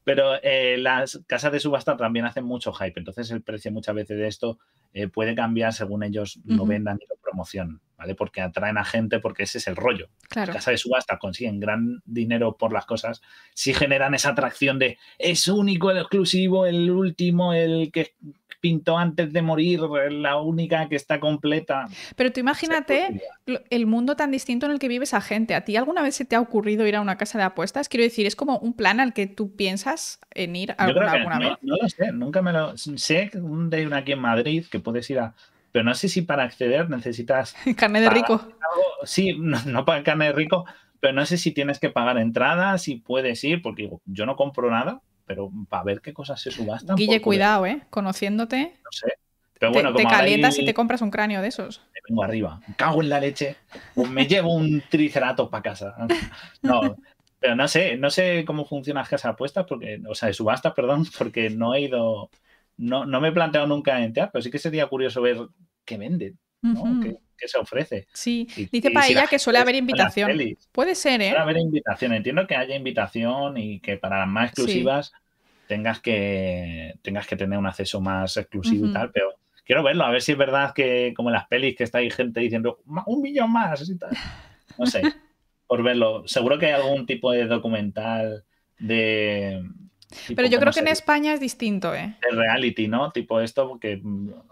Pero eh, las casas de subasta también hacen mucho hype, entonces el precio muchas veces de esto eh, puede cambiar según ellos no vendan y lo promoción, ¿vale? Porque atraen a gente, porque ese es el rollo. Las casas de subasta consiguen gran dinero por las cosas, si generan esa atracción de es único, el exclusivo, el último, el que pintó antes de morir, la única que está completa. Pero tú imagínate pues, el mundo tan distinto en el que vives a gente. ¿A ti alguna vez se te ha ocurrido ir a una casa de apuestas? Quiero decir, es como un plan al que tú piensas en ir alguna, alguna vez. No lo sé, nunca me lo sé. Un de una aquí en Madrid que puedes ir a pero no sé si para acceder necesitas... Carne de rico. Sí, no, para carne de rico, pero no sé si tienes que pagar entradas, si puedes ir, porque yo no compro nada, pero para ver qué cosas se subastan. Guille, cuidado, ¿eh? Conociéndote. No sé. Pero bueno, te, te calientas y te compras un cráneo de esos. Me vengo arriba, cago en la leche, pues me llevo un tricerato para casa. No, pero no sé, no sé cómo funcionan las apuestas, porque, o sea, de subastas, perdón, porque no he ido, no, no me he planteado nunca teatro, pero sí que sería curioso ver qué venden, ¿no? se ofrece. Sí, dice para ella que suele haber invitación. Puede ser, ¿eh? Suele haber invitación. Entiendo que haya invitación y que para las más exclusivas tengas, que, tengas que tener un acceso más exclusivo y tal, pero quiero verlo, a ver si es verdad que, como en las pelis, que está ahí gente diciendo un millón más y tal. No sé, por verlo. Seguro que hay algún tipo de documental de, pero yo creo que en España es distinto, ¿eh? El reality, ¿no? Tipo esto, porque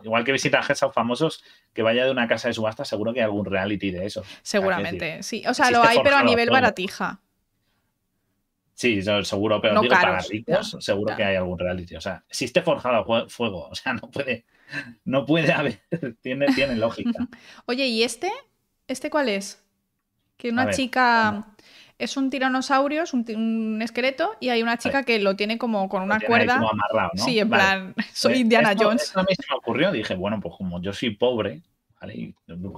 igual que visitajes a famosos, que vaya de una casa de subasta, seguro que hay algún reality de eso. Seguramente, sí. O sea, lo hay, pero a nivel baratija. Sí, seguro, pero para ricos, seguro que hay algún reality. O sea, si esté forjado fuego. O sea, no puede, no puede haber. tiene, tiene lógica. Oye, ¿y este? ¿Este cuál es? Que una chica es un tiranosaurio, es un, esqueleto, y hay una chica que lo tiene como con una cuerda. Como amarrado, Sí, en plan, soy pues Indiana Jones. a mí se me ocurrió, dije, bueno, pues como yo soy pobre, ¿vale?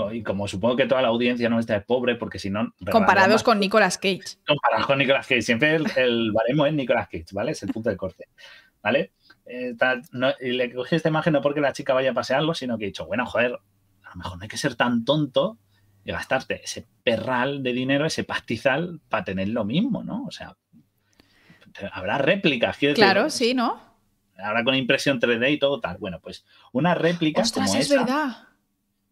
Y, como supongo que toda la audiencia no está de pobre, porque si no. Comparados con Nicolas Cage. Comparados con Nicolas Cage. Siempre el, baremo es Nicolas Cage, ¿vale? Es el punto de corte. ¿Vale? Eh, y le cogí esta imagen no porque la chica vaya a pasearlo, sino que he dicho, bueno, joder, a lo mejor no hay que ser tan tonto y gastarte ese perral de dinero, ese pastizal, para tener lo mismo, ¿no? O sea, habrá réplicas. Quiero claro, pues, sí, ¿no? Habrá con impresión 3D y todo tal. Bueno, pues una réplica como es verdad.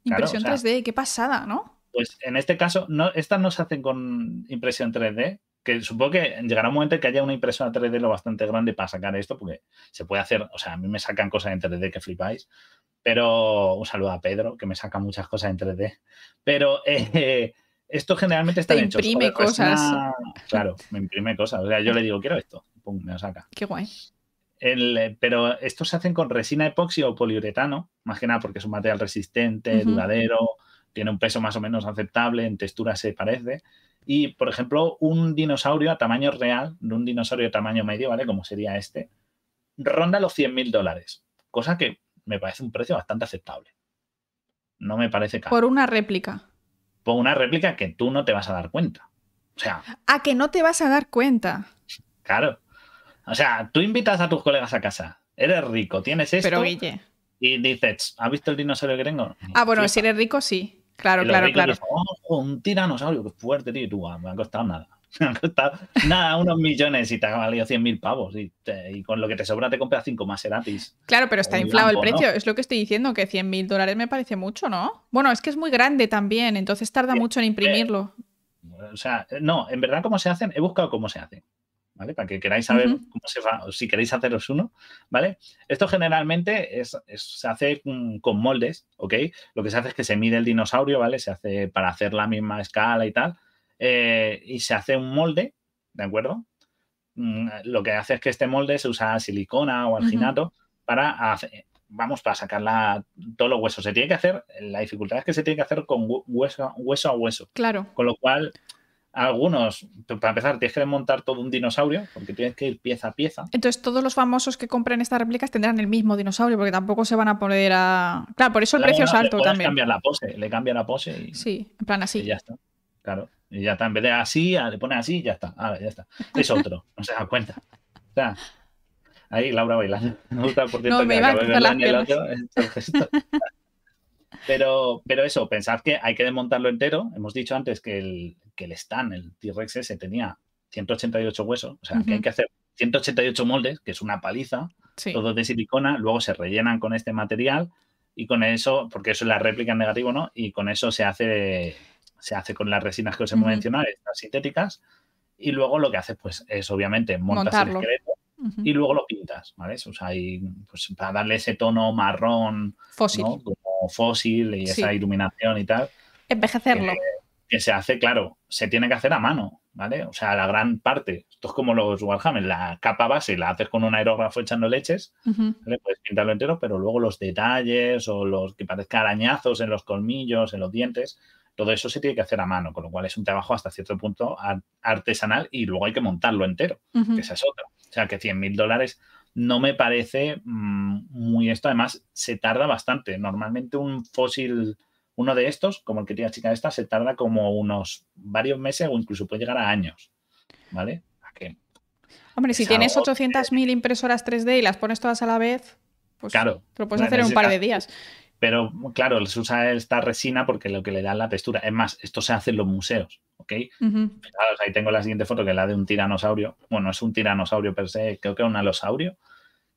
Impresión 3D, qué pasada, ¿no? Pues en este caso, no, estas no se hacen con impresión 3D, que supongo que llegará un momento en que haya una impresora 3D lo bastante grande para sacar esto, porque se puede hacer, o sea, a mí me sacan cosas en 3D que flipáis, pero un saludo a Pedro, que me saca muchas cosas en 3D, pero eh, esto generalmente está hecho. imprime cosas. claro, me imprime cosas, o sea, yo le digo, quiero esto, pum, me lo saca. Qué guay. pero esto se hacen con resina epoxi o poliuretano, más que nada porque es un material resistente, duradero, tiene un peso más o menos aceptable, en textura se parece. Y, por ejemplo, un dinosaurio a tamaño real, de un dinosaurio de tamaño medio, ¿vale? Como sería este, ronda los 100 mil dólares, cosa que me parece un precio bastante aceptable. No me parece caro. Por una réplica. Por una réplica que tú no te vas a dar cuenta. O sea. A que no te vas a dar cuenta. Claro. O sea, tú invitas a tus colegas a casa. Eres rico, tienes esto. Pero, Y dices, ¿has visto el dinosaurio que Ah, bueno, si eres rico, sí. Claro, claro, claro. Oh, un tiranosaurio, qué fuerte, tío. Tú, ah, me ha costado nada. Me ha costado nada, unos millones y te ha valido 100 mil pavos. Y, con lo que te sobra te compras 5 gratis. Claro, pero está inflado el precio. Es lo que estoy diciendo, que 100 mil dólares me parece mucho, ¿no? Bueno, es que es muy grande también, entonces tarda eh, mucho en eh, imprimirlo. o sea, no, en verdad, ¿cómo se hacen? He buscado cómo se hacen. Para que queráis saber cómo se si queréis haceros uno, ¿vale? Esto generalmente es, se hace con, moldes, ¿ok? Lo que se hace es que se mide el dinosaurio, ¿vale? Se hace para hacer la misma escala y tal, eh, y se hace un molde, ¿de acuerdo? Mm, lo que hace es que este molde se usa silicona o alginato para vamos, para sacar la, todos los huesos. Se tiene que hacer, la dificultad es que se tiene que hacer con hueso, hueso a hueso. Claro. Con lo cual algunos, para empezar, tienes que desmontar todo un dinosaurio, porque tienes que ir pieza a pieza. Entonces, todos los famosos que compren estas réplicas tendrán el mismo dinosaurio, porque tampoco se van a poner a. Claro, por eso el precio es alto también. la pose, le cambia la pose y. Sí, en plan así. ya está. Claro. Y ya está. En vez de así, le pone así y ya está. Ahora, ya está. Es otro. no se da cuenta. Ahí Laura baila no, a Pero, pero eso, pensad que hay que desmontarlo entero. Hemos dicho antes que el, que el Stan, el T-Rex se tenía 188 huesos, o sea, que hay que hacer 188 moldes, que es una paliza, todo todos de silicona, luego se rellenan con este material y con eso, porque eso es la réplica en negativo, ¿no? Y con eso se hace, se hace con las resinas que os hemos mencionado, estas sintéticas, y luego lo que haces, pues, es obviamente montas el esqueleto y luego lo pintas, ¿vale? O sea, y, pues, para darle ese tono marrón, fósil. fósil y esa iluminación y tal. Envejecerlo que se hace, claro, se tiene que hacer a mano, ¿vale? O sea, la gran parte, esto es como los Warhammer, la capa base la haces con un aerógrafo echando leches, ¿vale? puedes pintarlo entero, pero luego los detalles o los que parezcan arañazos en los colmillos, en los dientes, todo eso se tiene que hacer a mano, con lo cual es un trabajo hasta cierto punto artesanal y luego hay que montarlo entero, que esa es otra. O sea, que 100 mil dólares no me parece mm, muy esto, además se tarda bastante. Normalmente un fósil uno de estos, como el que tiene la chica esta, se tarda como unos varios meses o incluso puede llegar a años. ¿Vale? Hombre, si tienes 800.000 impresoras 3D y las pones todas a la vez, pues claro, lo puedes hacer en un par de días. Pero claro, se usa esta resina porque lo que le da la textura. Es más, esto se hace en los museos, ¿ok? ahí tengo la siguiente foto que es la de un tiranosaurio. Bueno, es un tiranosaurio per se, creo que es un alosaurio,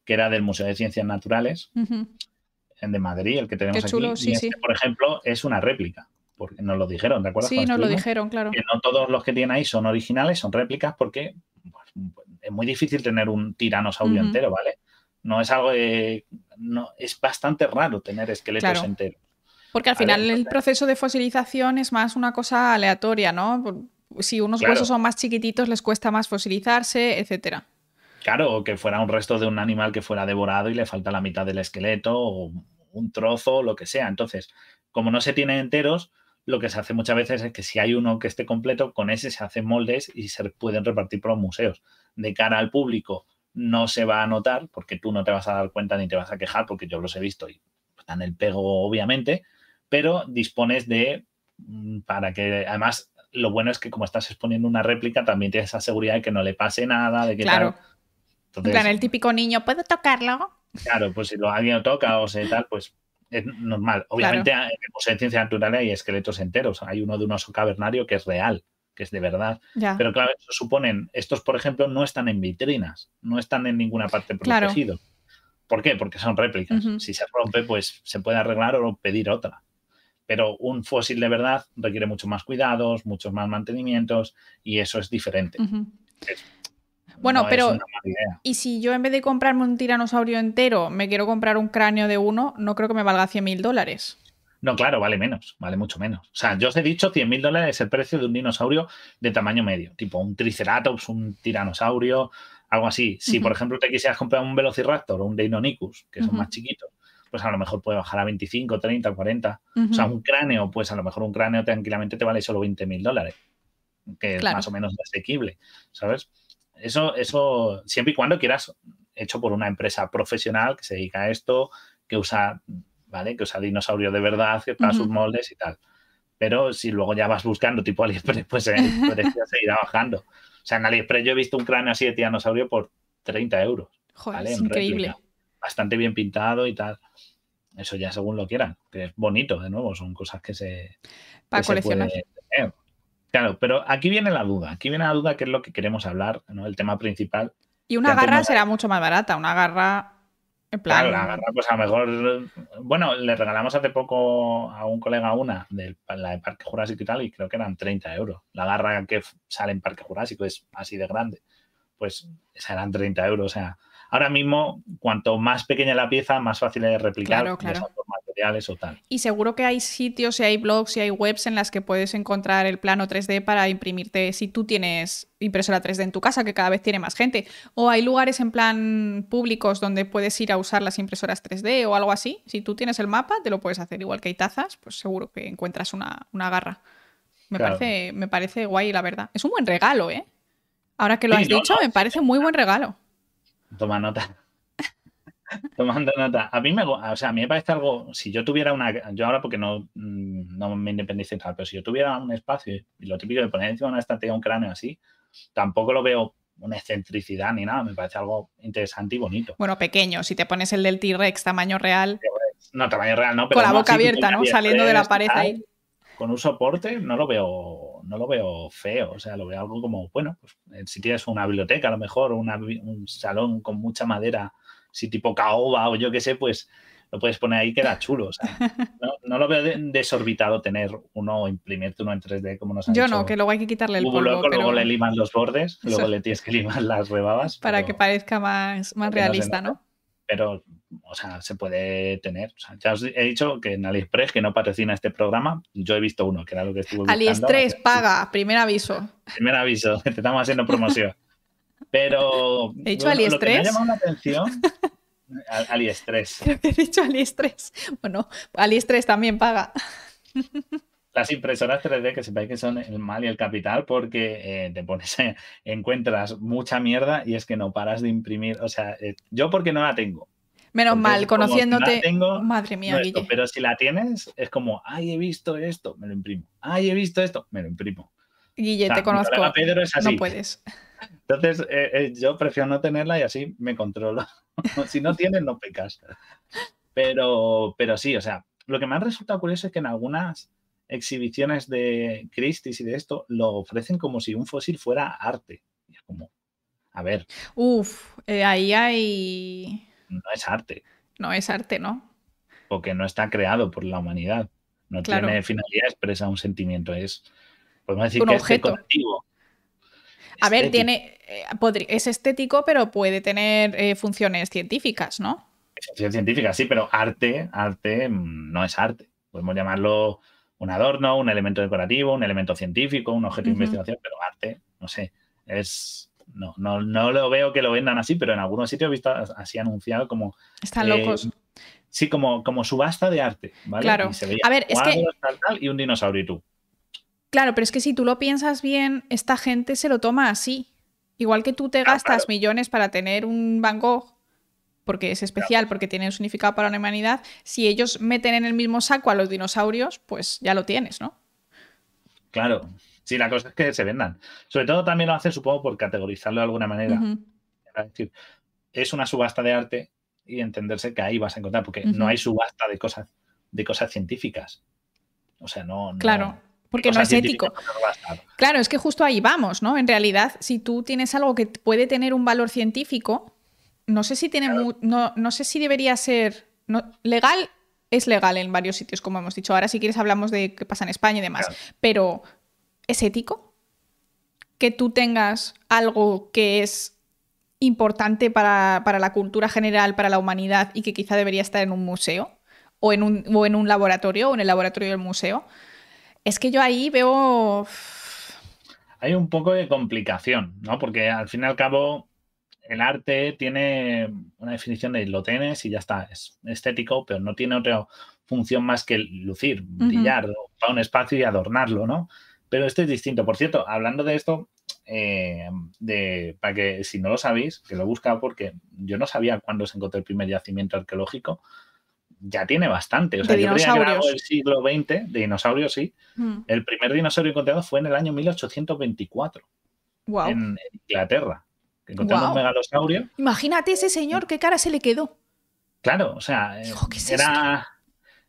que era del Museo de Ciencias Naturales de Madrid, el que tenemos aquí. Este, por ejemplo, es una réplica. Porque nos lo dijeron, ¿de acuerdo? Sí, nos lo dijeron, claro. Que no todos los que tienen ahí son originales, son réplicas, porque pues, es muy difícil tener un tiranosaurio entero, ¿vale? No es algo de, eh, no, es bastante raro tener esqueletos enteros. Porque al final el proceso de fosilización es más una cosa aleatoria, ¿no? Si unos huesos son más chiquititos, les cuesta más fosilizarse, etcétera. Claro, o que fuera un resto de un animal que fuera devorado y le falta la mitad del esqueleto o un trozo lo que sea. Entonces, como no se tienen enteros, lo que se hace muchas veces es que si hay uno que esté completo, con ese se hacen moldes y se pueden repartir por los museos. De cara al público no se va a notar porque tú no te vas a dar cuenta ni te vas a quejar porque yo los he visto y en el pego obviamente, pero dispones de mm, para que además lo bueno es que como estás exponiendo una réplica también tienes esa seguridad de que no le pase nada, de que claro el típico niño, ¿puedo tocarlo? Claro, pues si lo, alguien lo toca o se tal, pues es normal. Obviamente en Ciencia Natural hay esqueletos enteros. Hay uno de un oso cavernario que es real, que es de verdad. Pero claro, eso suponen, estos por ejemplo no están en vitrinas, no están en ninguna parte protegido. ¿Por qué? Porque son réplicas. Si se rompe, pues se puede arreglar o pedir otra. Pero un fósil de verdad requiere mucho más cuidados, muchos más mantenimientos y eso es diferente. Bueno, pero. Y si yo en vez de comprarme un tiranosaurio entero, me quiero comprar un cráneo de uno, no creo que me valga 100 mil dólares. No, claro, vale menos, vale mucho menos. O sea, yo os he dicho 100 mil dólares es el precio de un dinosaurio de tamaño medio, tipo un triceratops, un tiranosaurio, algo así. Si, por ejemplo, te quisieras comprar un velociraptor o un deinonychus, que son más chiquitos, pues a lo mejor puede bajar a 25, 30, 40. O sea, un cráneo, pues a lo mejor un cráneo tranquilamente te vale solo 20 mil dólares, que es más o menos asequible, ¿sabes? Eso, eso siempre y cuando quieras, hecho por una empresa profesional que se dedica a esto, que usa, ¿vale? Que usa dinosaurio de verdad, que para sus moldes y tal. Pero si luego ya vas buscando tipo AliExpress, pues el eh, irá pues seguirá bajando. O sea, en AliExpress yo he visto un cráneo así de tiranosaurio por 30 euros. Joder, es increíble. Bastante bien pintado y tal. Eso ya según lo quieran, que es bonito, de nuevo, son cosas que se... Para coleccionar. Claro, pero aquí viene la duda, aquí viene la duda que es lo que queremos hablar, ¿no? El tema principal. Y una garra será mucho más barata, una garra en plan. Claro, la garra, pues a lo mejor. Bueno, le regalamos hace poco a un colega una de la de Parque Jurásico y tal, y creo que eran 30 euros. La garra que sale en Parque Jurásico es así de grande. Pues esa eran 30 euros. O sea, ahora mismo, cuanto más pequeña la pieza, más fácil es replicar. Claro, claro. Y seguro que hay sitios, y hay blogs, y hay webs en las que puedes encontrar el plano 3D para imprimirte si tú tienes impresora 3D en tu casa, que cada vez tiene más gente. O hay lugares en plan públicos donde puedes ir a usar las impresoras 3D o algo así. Si tú tienes el mapa, te lo puedes hacer. Igual que hay tazas, pues seguro que encuentras una, una garra. Me, parece, me parece guay, la verdad. Es un buen regalo, ¿eh? Ahora que lo has dicho, me parece muy buen regalo. Toma nota. Tomando nota. A mí me, a mí me parece algo, si yo tuviera una, yo ahora porque no, mm, no me independice tal, pero si yo tuviera un espacio y lo típico de poner encima una estantería un cráneo así, tampoco lo veo una excentricidad ni nada, me parece algo interesante y bonito. Bueno, pequeño, si te pones el del T-Rex tamaño real. No, tamaño real no, pero... Con la boca abierta, ¿no? Saliendo de la pared ahí. Con un soporte no lo veo no lo veo feo, o sea, lo veo algo como, bueno, pues, eh, si tienes una biblioteca a lo mejor, un salón con mucha madera si tipo caoba o yo qué sé, pues lo puedes poner ahí, queda chulo. no, lo veo desorbitado tener uno, imprimirte uno en 3D como nos han Yo no, que luego hay que quitarle el polvo. Luego le limas los bordes, luego le tienes que limar las rebabas. Para que parezca más, más realista, ¿no? Pero, o sea, se puede tener. ya os he dicho que en AliExpress, que no patrocina este programa, yo he visto uno, que era lo que estuvo AliExpress paga, primer aviso. Primer aviso, te estamos haciendo promoción. Pero. dicho me ha llamado la atención. AliExpress. dicho AliExpress. Bueno, AliExpress también paga. Las impresoras 3D que sepáis que son el mal y el capital porque eh, te pones, encuentras mucha mierda y es que no paras de imprimir. O sea, eh, yo porque no la tengo, Menos mal, conociéndote. madre mía, Guille. pero si la tienes, es como, ay, he visto esto, me lo imprimo. Ay, he visto esto, me lo imprimo. Guille, te conozco. Pedro No puedes. Entonces, eh, eh, yo prefiero no tenerla y así me controlo. si no tienes, no pecas. Pero, pero sí, o sea, lo que me ha resultado curioso es que en algunas exhibiciones de Christie's y de esto lo ofrecen como si un fósil fuera arte. Y es como, a ver. Uf, eh, ahí hay. No es arte. No es arte, ¿no? Porque no está creado por la humanidad. No tiene finalidad expresa un sentimiento. Es, podemos decir que es es decorativo. A ver, tiene, eh, es estético, pero puede tener eh, funciones científicas, ¿no? Funciones científicas, sí, pero arte, arte mm, no es arte. Podemos llamarlo un adorno, un elemento decorativo, un elemento científico, un objeto de investigación, pero arte, no sé, es... No, no, lo veo que lo vendan así, pero en algunos sitios he visto así anunciado como... Están eh, locos. Sí, como, como subasta de arte, ¿vale? Claro. Y se veía a ver, es que... un dinosaurio y tú. Claro, pero es que si tú lo piensas bien, esta gente se lo toma así. Igual que tú te ah, gastas millones para tener un Van Gogh, porque es especial, porque tiene un significado para la humanidad, si ellos meten en el mismo saco a los dinosaurios, pues ya lo tienes, ¿no? Claro. Sí, la cosa es que se vendan. Sobre todo también lo hacen, supongo, por categorizarlo de alguna manera. Es decir, es una subasta de arte y entenderse que ahí vas a encontrar, porque no hay subasta de cosas, de cosas científicas. O sea, no. Claro porque no es ético. claro, es que justo ahí vamos, ¿no? En realidad, si tú tienes algo que puede tener un valor científico, no sé si tiene no, sé si debería ser legal, es legal en varios sitios, como hemos dicho. Ahora si quieres hablamos de qué pasa en España y demás, pero ¿es ético que tú tengas algo que es importante para, para, la cultura general, para la humanidad y que quizá debería estar en un museo o en un, o en un laboratorio o en el laboratorio del museo? Es que yo ahí veo... Hay un poco de complicación, ¿no? Porque al fin y al cabo el arte tiene una definición de lo tienes y ya está, es estético, pero no tiene otra función más que lucir, brillar, ocupar un espacio y adornarlo, ¿no? Pero esto es distinto. Por cierto, hablando de esto, eh, de, para que si no lo sabéis, que lo buscado porque yo no sabía cuándo se encontró el primer yacimiento arqueológico, ya tiene bastante. O sea, yo creo que siglo XX, de dinosaurios sí. Mm. El primer dinosaurio encontrado fue en el año 1824. Wow. En Inglaterra. Encontramos un megalosaurio. Imagínate ese señor, qué cara se le quedó. Claro, o sea, eh, era.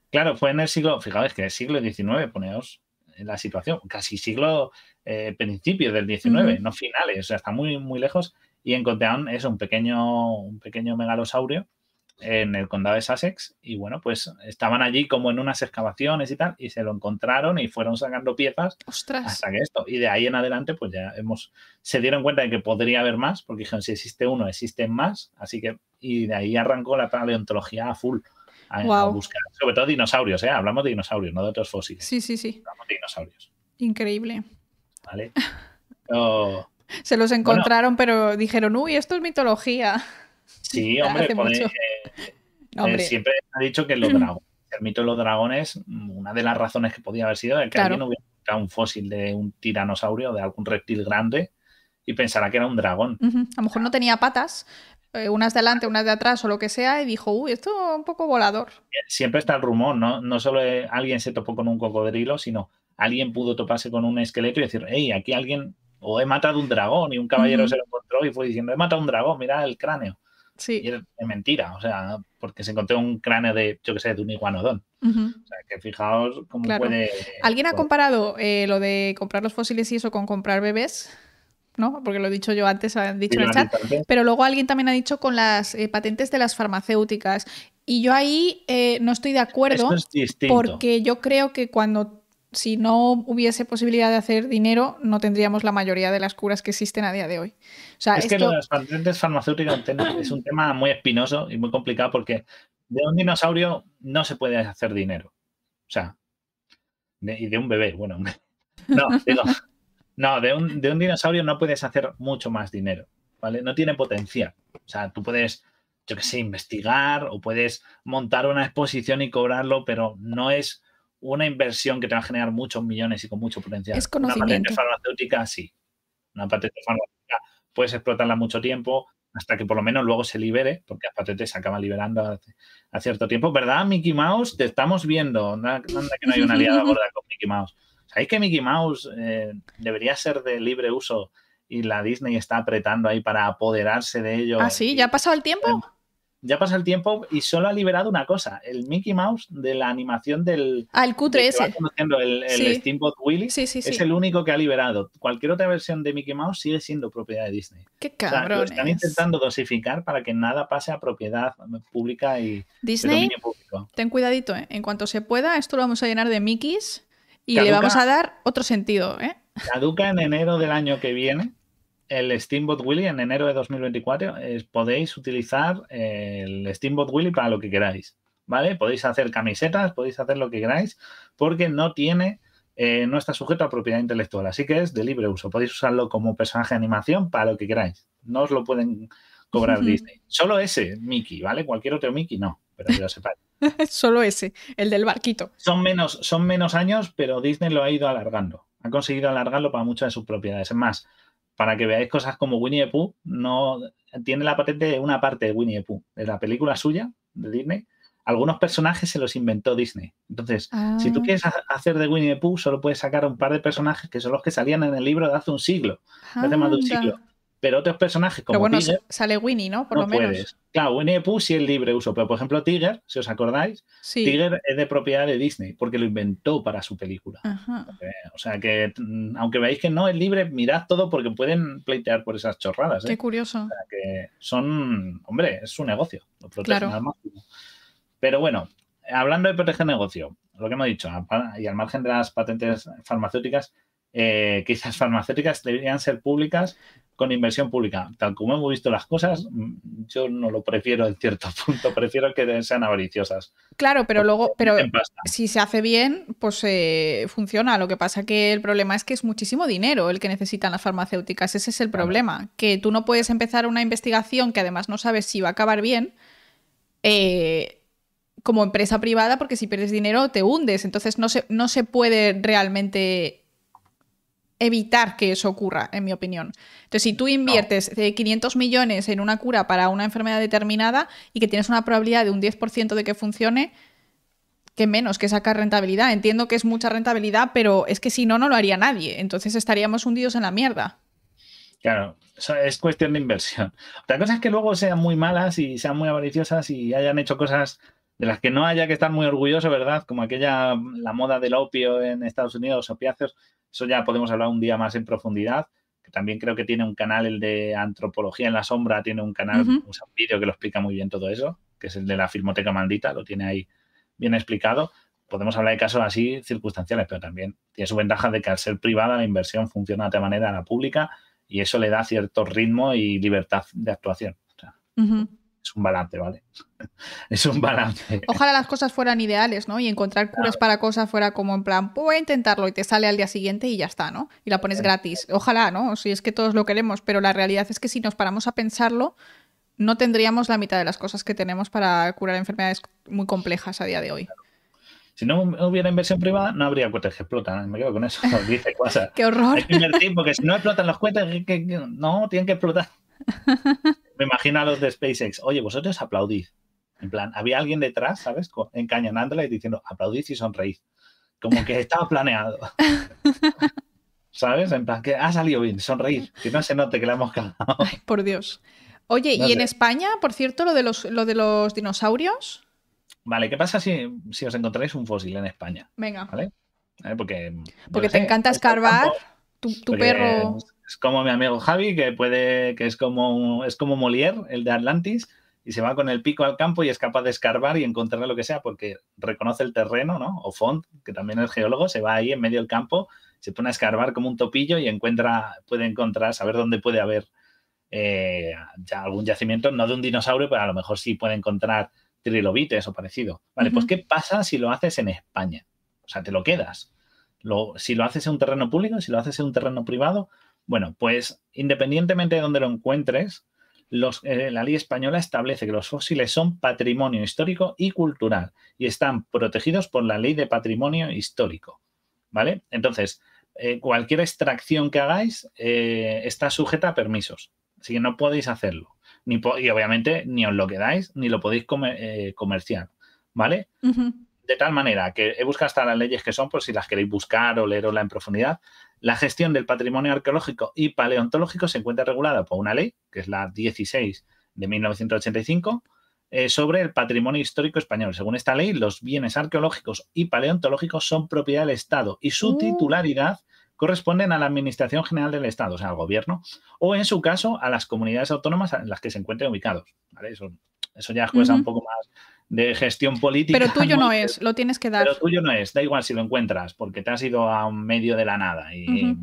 Claro, fue en el siglo, fijaos que el siglo XIX, poneos en la situación, casi siglo principios eh, principio del XIX, no finales, o sea, está muy, muy lejos. Y encontraron, es un pequeño, un pequeño megalosaurio en el condado de Sussex y bueno, pues estaban allí como en unas excavaciones y tal y se lo encontraron y fueron sacando piezas ¡Ostras! hasta que esto y de ahí en adelante pues ya hemos se dieron cuenta de que podría haber más porque dijeron si existe uno existen más así que y de ahí arrancó la paleontología a full a, buscar sobre todo dinosaurios, ¿eh? hablamos de dinosaurios, no de otros fósiles. Sí, sí, sí. Hablamos de dinosaurios. Increíble. Vale. se los encontraron, pero dijeron, uy, esto es mitología. Sí, eh, eh, hombre, siempre ha dicho que los dragones, el mito de los dragones, una de las razones que podía haber sido es que alguien hubiera encontrado un fósil de un tiranosaurio de algún reptil grande y pensara que era un dragón. A lo mejor no tenía patas, eh, unas delante, unas de atrás o lo que sea, y dijo, uy, esto es un poco volador. Siempre está el rumor, ¿no? solo alguien se topó con un cocodrilo, sino alguien pudo toparse con un esqueleto y decir, hey, aquí alguien, o he matado un dragón, y un caballero se lo encontró y fue diciendo, he matado un dragón, mira el cráneo. Y es mentira, o sea, porque se encontró un cráneo de, yo que sé, de un iguanodón. O sea, que fijaos cómo puede... ¿Alguien ha comparado eh, lo de comprar los fósiles y eso con comprar bebés? ¿no? Porque lo he dicho yo antes, han dicho en el chat. Pero luego alguien también ha dicho con las eh, patentes de las farmacéuticas. Y yo ahí eh, no estoy de acuerdo. porque yo creo que cuando si no hubiese posibilidad de hacer dinero, no tendríamos la mayoría de las curas que existen a día de hoy. es que lo de las patentes farmacéuticas es un tema muy espinoso y muy complicado porque de un dinosaurio no se puede hacer dinero. O sea, y de un bebé, bueno, no, digo, no, de un, dinosaurio no puedes hacer mucho más dinero, ¿vale? No tiene potencia. O sea, tú puedes yo qué sé, investigar o puedes montar una exposición y cobrarlo, pero no es una inversión que te va a generar muchos millones y con mucho potencial. Es conocimiento. Una patente farmacéutica, sí. Una patente farmacéutica puedes explotarla mucho tiempo hasta que por lo menos luego se libere, porque las patentes se acaba liberando a, cierto tiempo. ¿Verdad, Mickey Mouse? Te estamos viendo. Anda, que no hay una aliada gorda con Mickey Mouse. ¿Sabéis que Mickey Mouse eh, debería ser de libre uso y la Disney está apretando ahí para apoderarse de ello? Ah, sí, ya ha pasado el tiempo. Em, ya pasa el tiempo y solo ha liberado una cosa, el Mickey Mouse de la animación del... Ah, el cutre ese. El, el Steamboat Willy es el único que ha liberado. Cualquier otra versión de Mickey Mouse sigue siendo propiedad de Disney. Qué cabrón. están intentando dosificar para que nada pase a propiedad pública y Disney, dominio público. Ten cuidadito, ¿eh? en cuanto se pueda, esto lo vamos a llenar de Mickeys y le vamos a dar otro sentido. ¿eh? Caduca en enero del año que viene el Steamboat Willy en enero de 2024. Eh, podéis utilizar el Steamboat Willy para lo que queráis, ¿vale? Podéis hacer camisetas, podéis hacer lo que queráis, porque no tiene, eh, no está sujeto a propiedad intelectual, así que es de libre uso. Podéis usarlo como personaje de animación para lo que queráis. No os lo pueden cobrar Disney. Solo ese, Mickey, ¿vale? Cualquier otro Mickey, no, pero que lo sepáis. Solo ese, el del barquito. Son menos, son menos años, pero Disney lo ha ido alargando. Ha conseguido alargarlo para muchas de sus propiedades. Es más, para que veáis cosas como Winnie the Pooh, no, tiene la patente de una parte de Winnie the Pooh, de la película suya, de Disney. Algunos personajes se los inventó Disney. Entonces, si tú ah. quieres hacer de Winnie the Pooh, solo puedes sacar un par de personajes que son los que salían en el libro de hace un siglo, hace más de un siglo. Pero otros personajes como pero bueno, sale Winnie, ¿no? Por lo menos. Claro, Winnie Pooh sí es libre uso, pero por ejemplo Tiger, si os acordáis, Tiger es de propiedad de Disney porque lo inventó para su película. Eh, o sea que, mm, aunque veáis que no es libre, mirad todo porque pueden pleitear por esas chorradas. ¿eh? Qué curioso. O sea que son, hombre, es su negocio, lo claro. al máximo. Pero bueno, hablando de proteger negocio, lo que hemos dicho, y al margen de las patentes farmacéuticas, eh, quizás farmacéuticas deberían ser públicas con inversión pública. Tal como hemos visto las cosas, mm, yo no lo prefiero en cierto punto, prefiero que sean avariciosas. Claro, pero luego, pero si se hace bien, pues eh, funciona. Lo que pasa que el problema es que es muchísimo dinero el que necesitan las farmacéuticas. Ese es el problema, que tú no puedes empezar una investigación que además no sabes si va a acabar bien. Eh, como empresa privada, porque si pierdes dinero te hundes, entonces no no se puede realmente evitar que eso ocurra, en mi opinión. Entonces, si tú inviertes 500 eh, millones en una cura para una enfermedad determinada y que tienes una probabilidad de un 10% de que funcione, que menos que sacar rentabilidad. Entiendo que es mucha rentabilidad, pero es que si no, no lo haría nadie. Entonces estaríamos hundidos en la mierda. Claro, es cuestión de inversión. Otra cosa es que luego sean muy malas y sean muy avariciosas y hayan hecho cosas de las que no haya que estar muy orgulloso, ¿verdad? Como aquella, la moda del opio en Estados Unidos, opiáceos, eso ya podemos hablar un día más en profundidad. Que también creo que tiene un canal, el de Antropología en la Sombra, tiene un canal, un vídeo que lo explica muy bien todo eso, que es el de la Filmoteca Maldita, lo tiene ahí bien explicado. Podemos hablar de casos así circunstanciales, pero también tiene su ventaja de que al ser privada la inversión funciona de manera a la pública y eso le da cierto ritmo y libertad de actuación es un balance, ¿vale? es un balance. Ojalá las cosas fueran ideales, ¿no? Y encontrar curas para cosas fuera como en plan, voy a intentarlo y te sale al día siguiente y ya está, ¿no? Y la pones gratis. Ojalá, ¿no? Si es que todos lo queremos, pero la realidad es que si nos paramos a pensarlo, no tendríamos la mitad de las cosas que tenemos para curar enfermedades muy complejas a día de hoy. Si no hubiera inversión privada, no habría cuentas que explotan. ¿eh? Me quedo con eso. Qué horror. porque si no explotan las cuentas, no, tienen que explotar. Me imagino a los de SpaceX, oye, vosotros aplaudid. En plan, había alguien detrás, ¿sabes? Encañonándola y diciendo, aplaudid y sonreíd. Como que estaba planeado. ¿Sabes? En plan, que ha salido bien, sonreír, que no se note que la hemos cagado. Ay, por Dios. Oye, ¿y en España, por cierto, lo de los, lo de los dinosaurios? Vale, ¿qué pasa si, si os encontráis un fósil en España? Venga. ¿Vale? Eh, porque, porque te encanta escarbar, tu, perro como mi amigo Javi, que puede, que es como, es como Molière, el de Atlantis, y se va con el pico al campo y es capaz de escarbar y encontrar lo que sea porque reconoce el terreno, ¿no? O Font, que también es geólogo, se va ahí en medio del campo, se pone a escarbar como un topillo y encuentra, puede encontrar, saber dónde puede haber eh, algún yacimiento, no de un dinosaurio, pero a lo mejor sí puede encontrar trilobites o parecido. Vale, pues ¿qué pasa si lo haces en España? O sea, te lo quedas. si lo haces en un terreno público, si lo haces en un terreno privado, bueno, pues independientemente de dónde lo encuentres, eh, la ley española establece que los fósiles son patrimonio histórico y cultural y están protegidos por la ley de patrimonio histórico. ¿Vale? Entonces, eh, cualquier extracción que hagáis eh, está sujeta a permisos. Así que no podéis hacerlo. Ni y obviamente ni os lo quedáis ni lo podéis comerciar. ¿Vale? De tal manera que he buscado hasta las leyes que son, por si las queréis buscar o la en profundidad. La gestión del patrimonio arqueológico y paleontológico se encuentra regulada por una ley, que es la 16 de 1985, eh, sobre el patrimonio histórico español. Según esta ley, los bienes arqueológicos y paleontológicos son propiedad del Estado y su mm. titularidad corresponden a la Administración General del Estado, o sea, al gobierno, o en su caso a las comunidades autónomas en las que se encuentren ubicados. Eso, ya es cosa un poco más de gestión política. Pero tuyo no es, lo tienes que dar. Pero tuyo no es, da igual si lo encuentras, porque te has ido a un medio de la nada y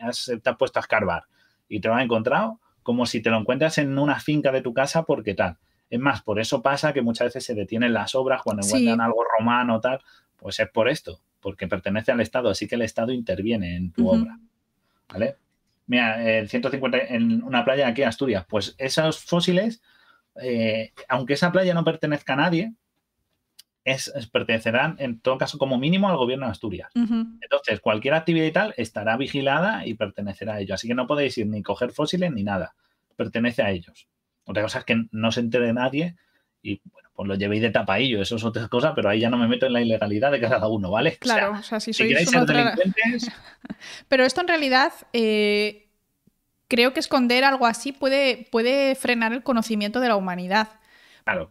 has, te has puesto a escarbar y te lo has encontrado como si te lo encuentras en una finca de tu casa porque tal. Es más, por eso pasa que muchas veces se detienen las obras cuando encuentran algo romano tal, pues es por esto, porque pertenece al Estado, así que el Estado interviene en tu obra. ¿Vale? Mira, el 150 en una playa aquí en Asturias, pues esos fósiles eh, aunque esa playa no pertenezca a nadie, es, pertenecerán en todo caso como mínimo al gobierno de Asturias. Entonces, cualquier actividad y tal estará vigilada y pertenecerá a ellos. Así que no podéis ir ni coger fósiles ni nada. Pertenece a ellos. Otra cosa es que no se entere nadie y bueno, pues lo llevéis de tapaillo, eso es otra cosa, pero ahí ya no me meto en la ilegalidad de cada uno, ¿vale? Claro, o sea, si, sois pero esto en realidad eh, creo que esconder algo así puede, puede frenar el conocimiento de la humanidad.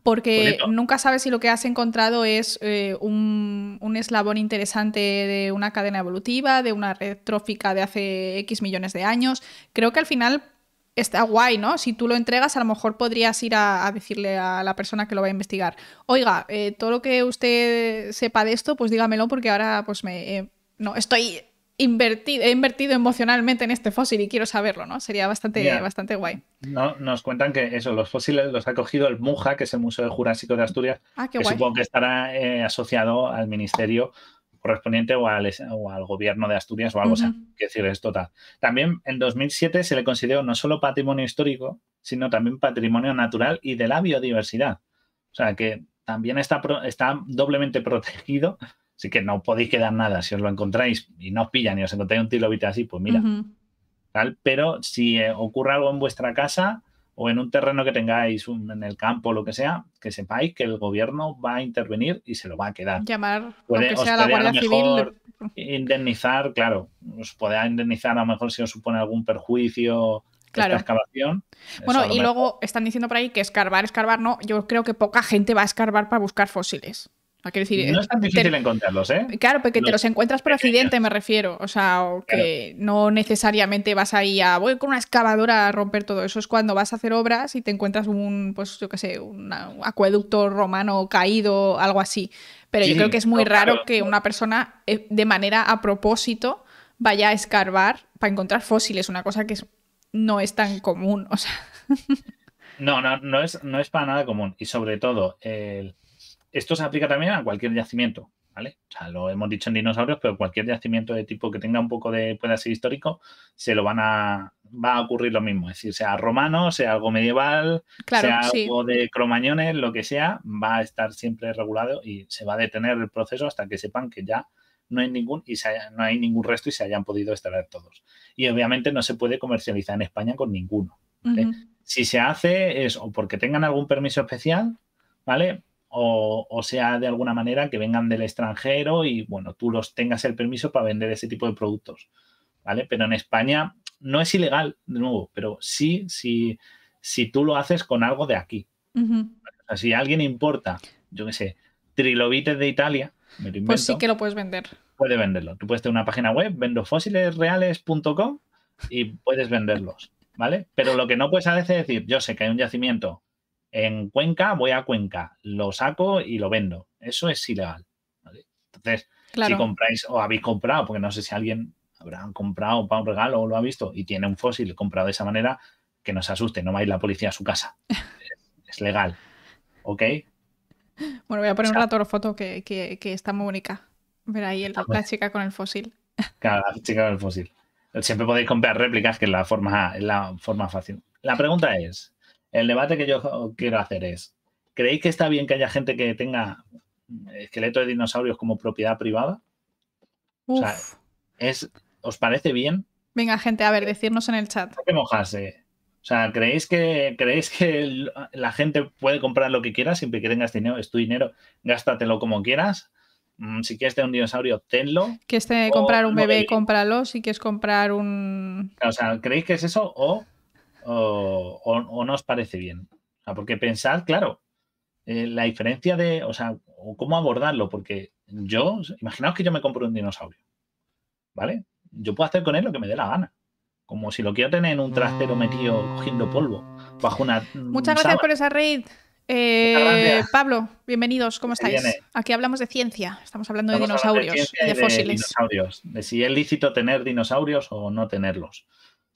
porque nunca sabes si lo que has encontrado es eh, un, eslabón interesante de una cadena evolutiva, de una red trófica de hace X millones de años. Creo que al final está guay, ¿no? Si tú lo entregas, a lo mejor podrías ir a, decirle a la persona que lo va a investigar, oiga, eh, todo lo que usted sepa de esto, pues dígamelo porque ahora pues me... Eh, no, estoy invertido, he invertido emocionalmente en este fósil y quiero saberlo, ¿no? Sería bastante, bastante guay. No, nos cuentan que eso, los fósiles los ha cogido el MUJA, que es el Museo Jurásico de Asturias, ah, que supongo que estará eh, asociado al ministerio correspondiente o al, gobierno de Asturias o algo así. decir, También en 2007 se le consideró no solo patrimonio histórico, sino también patrimonio natural y de la biodiversidad. O sea que también está, está doblemente protegido Así que no podéis quedar nada. Si os lo encontráis y no os pillan y os encontráis un tilobite así, pues mira. tal. Pero si eh, ocurre algo en vuestra casa o en un terreno que tengáis, en el campo, o lo que sea, que sepáis que el gobierno va a intervenir y se lo va a quedar. Llamar, puede, sea la Guardia Civil. Indemnizar, claro, os puede indemnizar a lo mejor si os supone algún perjuicio excavación. Bueno, y luego están diciendo por ahí que escarbar, escarbar, no. Yo creo que poca gente va a escarbar para buscar fósiles. Ah, no es tan eh, difícil encontrarlos, ¿eh? Claro, porque te los encuentras por accidente, me refiero. O sea, que no necesariamente vas ahí a voy con una excavadora a romper todo eso. Es cuando vas a hacer obras y te encuentras un, pues yo qué sé, un acueducto romano caído, algo así. Pero yo creo que es muy raro que una persona eh, de manera a propósito vaya a escarbar para encontrar fósiles, una cosa que no es tan común. O sea. No, no, no es, no es para nada común. Y sobre todo, el esto se aplica también a cualquier yacimiento, ¿vale? O sea, lo hemos dicho en dinosaurios, pero cualquier yacimiento de tipo que tenga un poco de, pueda ser histórico, se lo van a, va a ocurrir lo mismo. Es decir, sea romano, sea algo medieval, sea algo de cromañones, lo que sea, va a estar siempre regulado y se va a detener el proceso hasta que sepan que ya no hay ningún y se no hay ningún resto y se hayan podido extraer todos. Y obviamente no se puede comercializar en España con ninguno. Si se hace es o porque tengan algún permiso especial, ¿vale? o, sea de alguna manera que vengan del extranjero y bueno, tú los tengas el permiso para vender ese tipo de productos, ¿vale? Pero en España no es ilegal, de nuevo, pero sí si, tú lo haces con algo de aquí. así si alguien importa, yo qué sé, trilobites de Italia, pues sí que lo puedes vender. Puede venderlo. Tú puedes tener una página web, vendofósilesreales.com y puedes venderlos, ¿vale? Pero lo que no puedes hacer es decir, yo sé que hay un yacimiento en Cuenca, voy a Cuenca, lo saco y lo vendo. Eso es ilegal. Entonces, si compráis o habéis comprado, porque no sé si alguien habrá comprado para un regalo o lo ha visto y tiene un fósil comprado de esa manera, que no se asuste, no va a ir la policía a su casa. es, legal. ¿Ok? Bueno, voy a poner un rato la foto que, está muy bonita. Ver ahí el, la chica con el fósil. Claro, la chica con el fósil. Siempre podéis comprar réplicas, que es la forma, la forma fácil. La pregunta es, el debate que yo quiero hacer es, ¿creéis que está bien que haya gente que tenga esqueletos de dinosaurios como propiedad privada? O sea, ¿os parece bien? Venga, gente, a ver, decirnos en el chat. que mojarse. O sea, ¿creéis que, ¿creéis que la gente puede comprar lo que quiera siempre que tengas dinero? Es tu dinero, gástatelo como quieras. Mm, si quieres tener un dinosaurio, tenlo. ¿Quieres comprar un bebé, bebé, cómpralo. Si quieres comprar un... O sea, ¿creéis que es eso? O o, o, no os parece bien? porque pensad, claro, eh, la diferencia de, o sea, cómo abordarlo, porque yo, imaginaos que yo me compro un dinosaurio, ¿vale? Yo puedo hacer con él lo que me dé la gana. Como si lo quiero tener en un trastero metido mm. cogiendo polvo, bajo una. Mm, Muchas gracias por esa raid. Eh, Pablo, bienvenidos, ¿cómo estáis? Aquí hablamos de ciencia, estamos hablando de dinosaurios de y de, fósiles. Dinosaurios, de si es lícito tener dinosaurios o no tenerlos.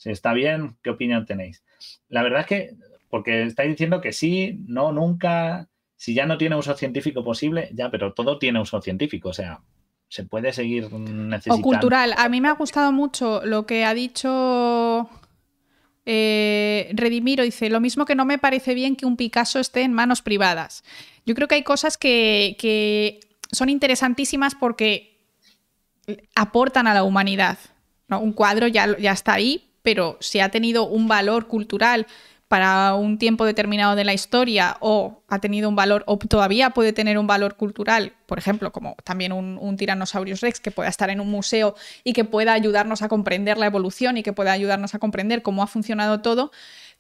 Si está bien, ¿qué opinión tenéis? La verdad es que, porque estáis diciendo que sí, no, nunca, si ya no tiene uso científico posible, ya, pero todo tiene uso científico, o sea, se puede seguir necesitando. O cultural. A mí me ha gustado mucho lo que ha dicho eh, Redimiro dice, lo mismo que no me parece bien que un Picasso esté en manos privadas. Yo creo que hay cosas que, son interesantísimas porque aportan a la humanidad. Un cuadro ya, ya está ahí pero si ha tenido un valor cultural para un tiempo determinado de la historia o ha tenido un valor o todavía puede tener un valor cultural, por ejemplo, como también un, un Rex que pueda estar en un museo y que pueda ayudarnos a comprender la evolución y que pueda ayudarnos a comprender cómo ha funcionado todo,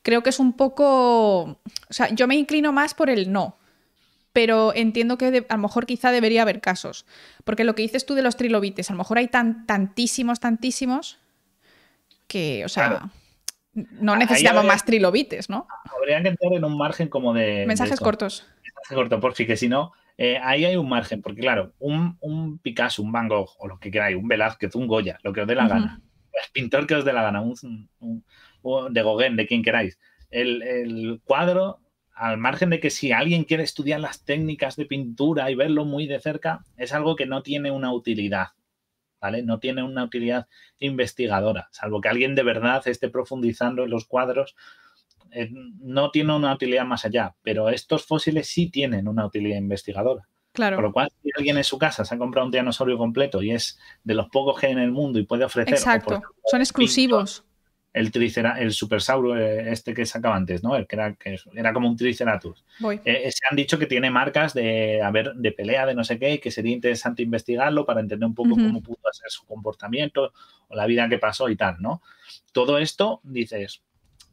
creo que es un poco, o sea, yo me inclino más por el no, pero entiendo que a lo mejor quizá debería haber casos, porque lo que dices tú de los trilobites, a lo mejor hay tantísimos, tantísimos que, o sea, no necesitamos más trilobites, ¿no? Habría que entrar en un margen como de... Mensajes cortos. por si que si no, eh, ahí hay un margen, porque claro, un, un, Picasso, un Van Gogh, o lo que queráis, un Velázquez, un Goya, lo que os dé la gana, el pintor que os dé la gana, un, de Gauguin, de quien queráis, el, el, cuadro, al margen de que si alguien quiere estudiar las técnicas de pintura y verlo muy de cerca, es algo que no tiene una utilidad no tiene una utilidad investigadora, salvo que alguien de verdad esté profundizando en los cuadros, eh, no tiene una utilidad más allá, pero estos fósiles sí tienen una utilidad investigadora. Claro. Por lo cual, si alguien en su casa se ha comprado un dinosaurio completo y es de los pocos que hay en el mundo y puede ofrecer... Exacto, son exclusivos el super el supersauro eh, este que sacaba antes, ¿no? El que era, que era como un triceratus. Eh, eh, se han dicho que tiene marcas de, haber de pelea, de no sé qué, y que sería interesante investigarlo para entender un poco cómo pudo hacer su comportamiento o la vida que pasó y tal, ¿no? Todo esto, dices,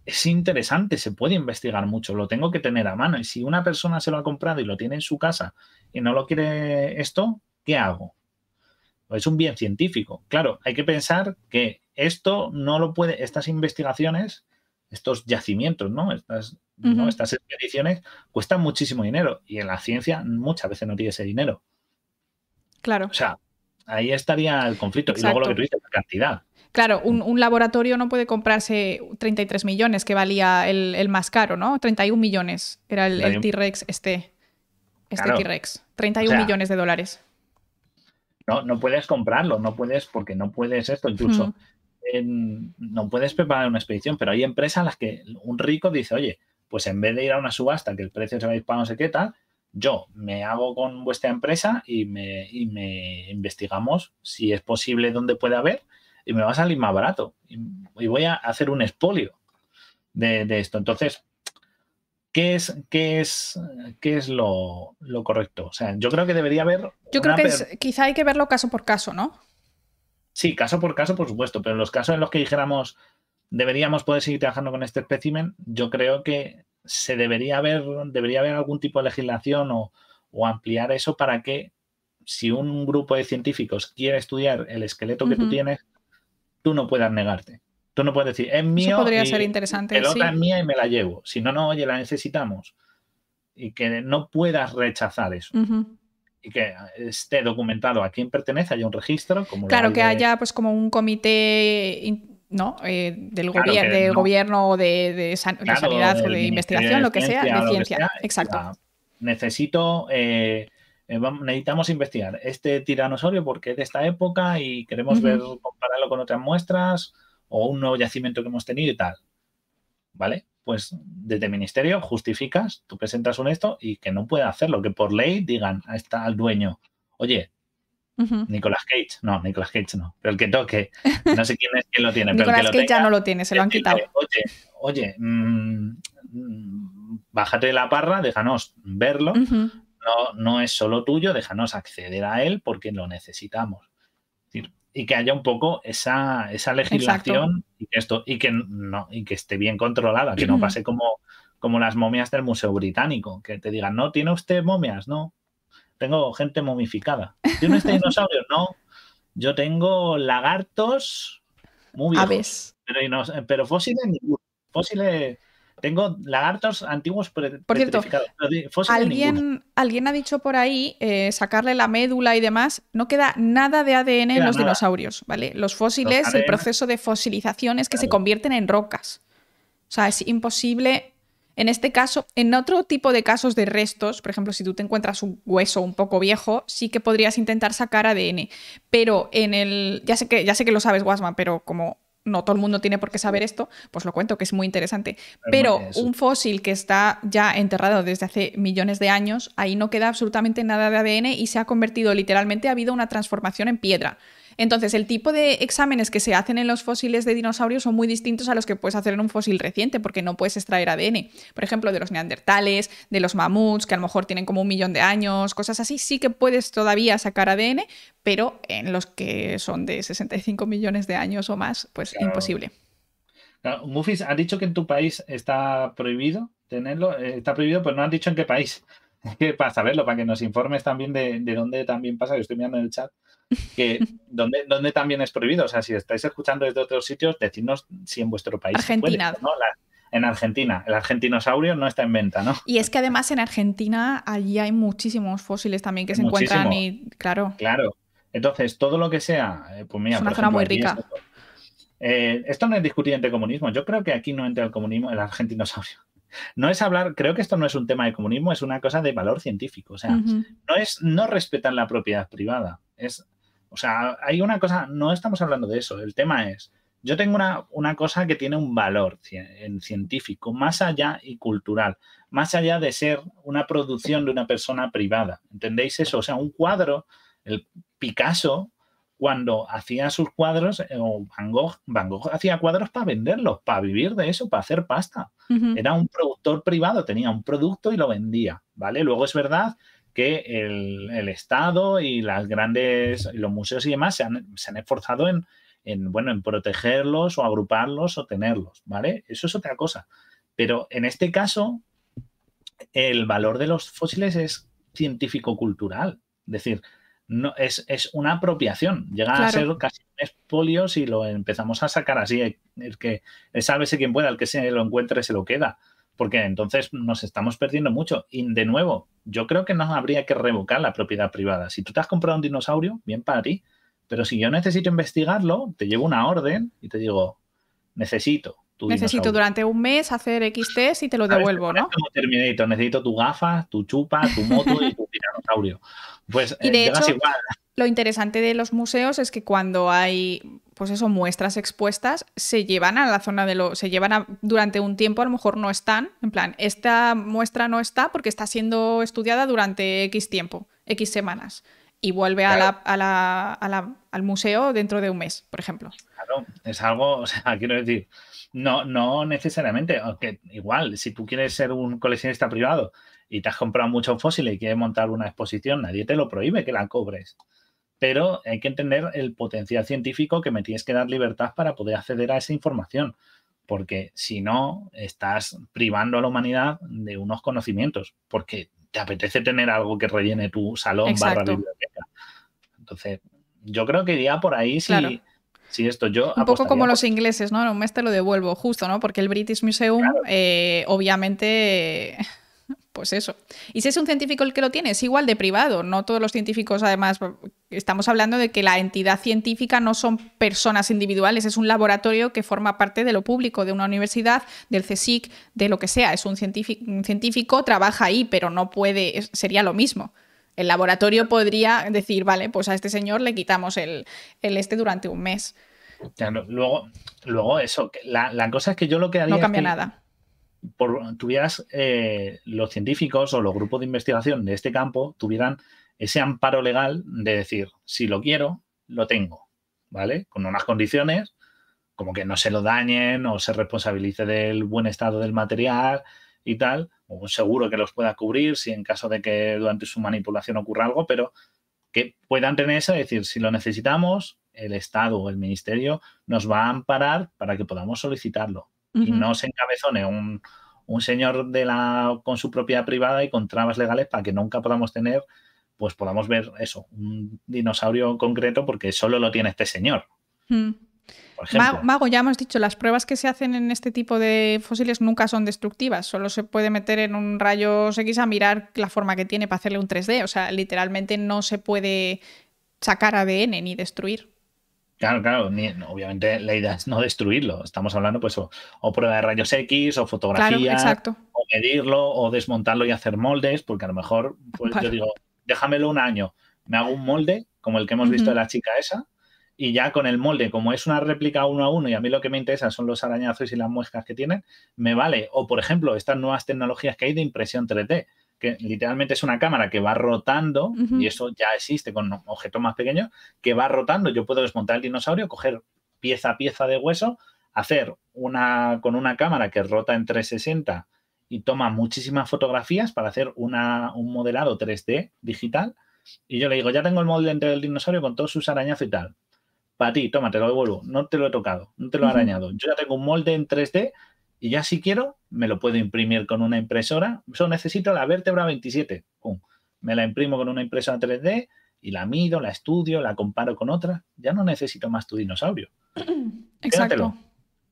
es interesante, se puede investigar mucho, lo tengo que tener a mano. Y si una persona se lo ha comprado y lo tiene en su casa y no lo quiere esto, ¿qué hago? es un bien científico. Claro, hay que pensar que esto no lo puede, estas investigaciones, estos yacimientos, ¿no? Estas, estas expediciones cuestan muchísimo dinero y en la ciencia muchas veces no tiene ese dinero. Claro. O sea, ahí estaría el conflicto. Y luego lo que tú dices, la cantidad. Claro, un, laboratorio no puede comprarse 33 millones, que valía el, más caro, ¿no? 31 millones era el, T-Rex este. Este T-Rex. 31 millones de dólares. No, no puedes comprarlo, no puedes, porque no puedes esto. Incluso no puedes preparar una expedición, pero hay empresas en las que un rico dice, oye, pues en vez de ir a una subasta que el precio se va a disparar no sé qué tal, yo me hago con vuestra empresa y me, investigamos si es posible dónde puede haber y me va a salir más barato. Y, voy a hacer un expolio de, esto. Entonces, ¿qué es, es, qué es lo, correcto? O sea, yo creo que debería haber... Yo creo que quizá hay que verlo caso por caso, ¿no? Sí, caso por caso, por supuesto, pero en los casos en los que dijéramos deberíamos poder seguir trabajando con este espécimen, yo creo que se debería haber, debería haber algún tipo de legislación o, ampliar eso para que si un grupo de científicos quiere estudiar el esqueleto que tú tienes, tú no puedas negarte. Tú no puedes decir, es mío. y es mía y me la llevo. Si no, no, oye, la necesitamos. Y que no puedas rechazar eso y que esté documentado a quién pertenece, haya un registro. claro, que haya pues como un comité ¿no? Eh, del gobierno o de, de, sanidad o de investigación, lo que sea, de ciencia. Exacto. necesito, eh, eh, necesitamos investigar este tiranosaurio porque es de esta época y queremos ver, compararlo con otras muestras o un nuevo yacimiento que hemos tenido y tal. ¿Vale? pues desde el ministerio justificas, tú presentas un esto y que no puede hacerlo, que por ley digan al dueño, oye, Nicolás Cage, no, Nicolás Cage no, pero el que toque, no sé quién es quien lo tiene. pero el que Cage tenga, ya no lo tiene, se lo han quitado. oye, oye, mm, bájate de la parra, déjanos verlo, no, no es solo tuyo, déjanos acceder a él porque lo necesitamos. Es decir, y que haya un poco esa, esa legislación y que esto y que no y que esté bien controlada, que no pase como, como las momias del Museo Británico, que te digan, "No tiene usted momias, no. Tengo gente momificada. ¿Tiene usted dinosaurios? No. Yo tengo lagartos muy Aves. Eh, pero, fósiles ninguno. Fósiles tengo lagartos antiguos por cierto, ¿alguien, alguien ha dicho por ahí eh, sacarle la médula y demás. No queda nada de ADN en los dinosaurios, ¿vale? Los fósiles, el proceso de fosilización es que se convierten en rocas. O sea, es imposible. En este caso, en otro tipo de casos de restos, por ejemplo, si tú te encuentras un hueso un poco viejo, sí que podrías intentar sacar ADN. Pero en el. Ya sé que, ya sé que lo sabes, Guasma, pero como no todo el mundo tiene por qué saber esto, pues lo cuento, que es muy interesante. Pero un fósil que está ya enterrado desde hace millones de años, ahí no queda absolutamente nada de ADN y se ha convertido literalmente, ha habido una transformación en piedra. Entonces, el tipo de exámenes que se hacen en los fósiles de dinosaurios son muy distintos a los que puedes hacer en un fósil reciente, porque no puedes extraer ADN. Por ejemplo, de los neandertales, de los mamuts, que a lo mejor tienen como un millón de años, cosas así, sí que puedes todavía sacar ADN, pero en los que son de 65 millones de años o más, pues imposible. Mufis, dicho que en tu país está prohibido tenerlo, eh, está prohibido, pero no han dicho en qué país. para saberlo, para que nos informes también de, de dónde también pasa, que estoy mirando en el chat, que donde, donde también es prohibido. O sea, si estáis escuchando desde otros sitios, decidnos si en vuestro país. Argentina. en Argentina. El argentinosaurio no está en venta, ¿no? Y es que además en Argentina allí hay muchísimos fósiles también que se encuentran y claro. Claro. Entonces, todo lo que sea, eh, pues mira, es una zona muy rica. Eh, esto, no es discutir entre comunismo. Yo creo que aquí no entra el comunismo, el argentinosaurio. No es hablar, creo que esto no es un tema de comunismo, es una cosa de valor científico. O sea, no es no respetar la propiedad privada, es o sea, hay una cosa, no estamos hablando de eso, el tema es, yo tengo una, cosa que tiene un valor en científico, más allá y cultural, más allá de ser una producción de una persona privada. ¿Entendéis eso? O sea, un cuadro, el Picasso, cuando hacía sus cuadros, eh, Van Gogh, hacía cuadros para venderlos, para vivir de eso, para hacer pasta. Era un productor privado, tenía un producto y lo vendía, ¿vale? Luego es verdad que el, Estado y las grandes, los museos y demás se han, esforzado en, en, bueno, en protegerlos o agruparlos o tenerlos, ¿vale? Eso es otra cosa. Pero en este caso, el valor de los fósiles es científico-cultural. Es decir, no, es, una apropiación. Llega a ser casi un espolio si lo empezamos a sacar así. El, que el sálvese quien pueda, el que se lo encuentre se lo queda porque entonces nos estamos perdiendo mucho. Y de nuevo, yo creo que no habría que revocar la propiedad privada. Si tú te has comprado un dinosaurio, bien para ti, pero si yo necesito investigarlo, te llevo una orden y te digo, necesito. Tu necesito durante un mes hacer X test y te lo devuelvo, ¿no? Como necesito tu gafa, tu chupa, tu moto y tu dinosaurio. Pues eh, igual. Lo interesante de los museos es que cuando hay, pues eso, muestras expuestas, se llevan a la zona de lo, se llevan durante un tiempo, a lo mejor no están, en plan, esta muestra no está porque está siendo estudiada durante X tiempo, X semanas y vuelve al museo dentro de un mes, por ejemplo. Claro, es algo, o sea, quiero decir, no, no necesariamente, aunque igual, si tú quieres ser un coleccionista privado y te has comprado muchos fósil y quieres montar una exposición, nadie te lo prohíbe que la cobres pero hay que entender el potencial científico que me tienes que dar libertad para poder acceder a esa información, porque si no, estás privando a la humanidad de unos conocimientos, porque te apetece tener algo que rellene tu salón barra biblioteca. Entonces, yo creo que iría por ahí si... esto yo. Un poco como los ingleses, ¿no? En un mes te lo devuelvo, justo, ¿no? Porque el British Museum, eh, obviamente, pues eso. Y si es un científico el que lo tiene, es igual de privado. No todos los científicos, además, estamos hablando de que la entidad científica no son personas individuales, es un laboratorio que forma parte de lo público, de una universidad, del CSIC, de lo que sea. Es un científico, trabaja ahí, pero no puede, sería lo mismo. El laboratorio podría decir, vale, pues a este señor le quitamos el, este durante un mes. Ya, luego, luego eso, la, cosa es que yo lo que haría. No cambia nada por, tuvieras eh, los científicos o los grupos de investigación de este campo tuvieran ese amparo legal de decir, si lo quiero, lo tengo, ¿vale? Con unas condiciones, como que no se lo dañen o se responsabilice del buen estado del material y tal, o un seguro que los pueda cubrir si en caso de que durante su manipulación ocurra algo, pero que puedan tener eso, decir, si lo necesitamos, el Estado o el Ministerio nos va a amparar para que podamos solicitarlo y no se encabezone un, señor de la, con su propiedad privada y con trabas legales para que nunca podamos tener, pues podamos ver eso, un dinosaurio concreto porque solo lo tiene este señor. Mago, ya hemos dicho, las pruebas que se hacen en este tipo de fósiles nunca son destructivas, solo se puede meter en un rayo X a mirar la forma que tiene para hacerle un 3D, o sea, literalmente no se puede sacar ADN ni destruir. Claro, claro, obviamente la idea es no destruirlo. Estamos hablando, pues, o, prueba de rayos X, o fotografía, o medirlo, o desmontarlo y hacer moldes, porque a lo mejor, pues yo digo, déjamelo un año, me hago un molde, como el que hemos visto de la chica esa, y ya con el molde, como es una réplica uno a uno, y a mí lo que me interesa son los arañazos y las muescas que tienen, me vale. O, por ejemplo, estas nuevas tecnologías que hay de impresión 3D que literalmente es una cámara que va rotando, y eso ya existe con objetos más pequeños, que va rotando. Yo puedo desmontar el dinosaurio, coger pieza a pieza de hueso, hacer una con una cámara que rota en 360 y toma muchísimas fotografías para hacer un modelado 3D digital. Y yo le digo, ya tengo el molde entre el dinosaurio con todos sus arañazos y tal. Para ti, tómate, lo devuelvo. No te lo he tocado, no te lo he arañado. Yo ya tengo un molde en 3D y ya si quiero, me lo puedo imprimir con una impresora. Solo necesito la vértebra 27. Me la imprimo con una impresora 3D y la mido, la estudio, la comparo con otra. Ya no necesito más tu dinosaurio. Exacto.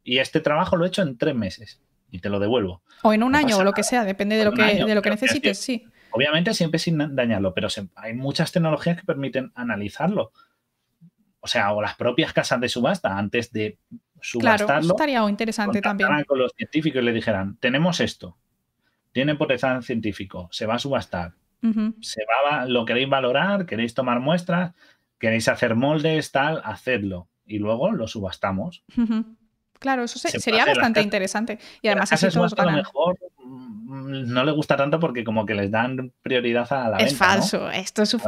Y este trabajo lo he hecho en tres meses y te lo devuelvo. O en un año o lo que sea, depende de lo que, de lo que necesites, sí. Obviamente siempre sin dañarlo, pero hay muchas tecnologías que permiten analizarlo o sea, o las propias casas de subasta antes de subastarlo. Claro, estaría interesante también. Con los científicos y le dijeran, tenemos esto, tiene potencial científico, se va a subastar, se va, lo queréis valorar, queréis tomar muestras, queréis hacer moldes, tal, hacedlo y luego lo subastamos. Claro, eso sería bastante interesante. Y además así todos mejor Mm, no le gusta tanto porque como que les dan prioridad a la es venta. falso, esto es un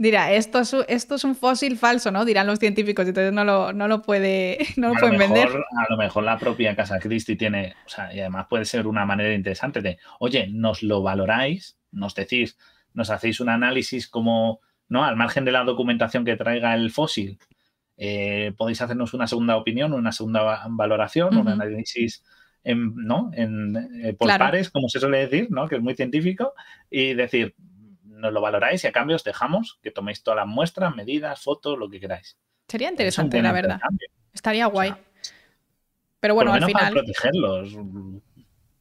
dirá, esto es, esto es un fósil falso, ¿no? Dirán los científicos, entonces no lo, no lo puede, pueden vender. A lo mejor la propia Casa Christie tiene, o sea, y además puede ser una manera interesante de, oye, nos lo valoráis, nos decís, nos hacéis un análisis como, ¿no? Al margen de la documentación que traiga el fósil. Eh, podéis hacernos una segunda opinión, una segunda valoración, un análisis en, ¿no? en, eh, por pares, como se suele decir, ¿no? que es muy científico, y decir, nos lo valoráis y a cambio os dejamos que toméis todas las muestras, medidas, fotos, lo que queráis. Sería interesante, la verdad. Estaría guay. pero bueno, al final. protegerlos.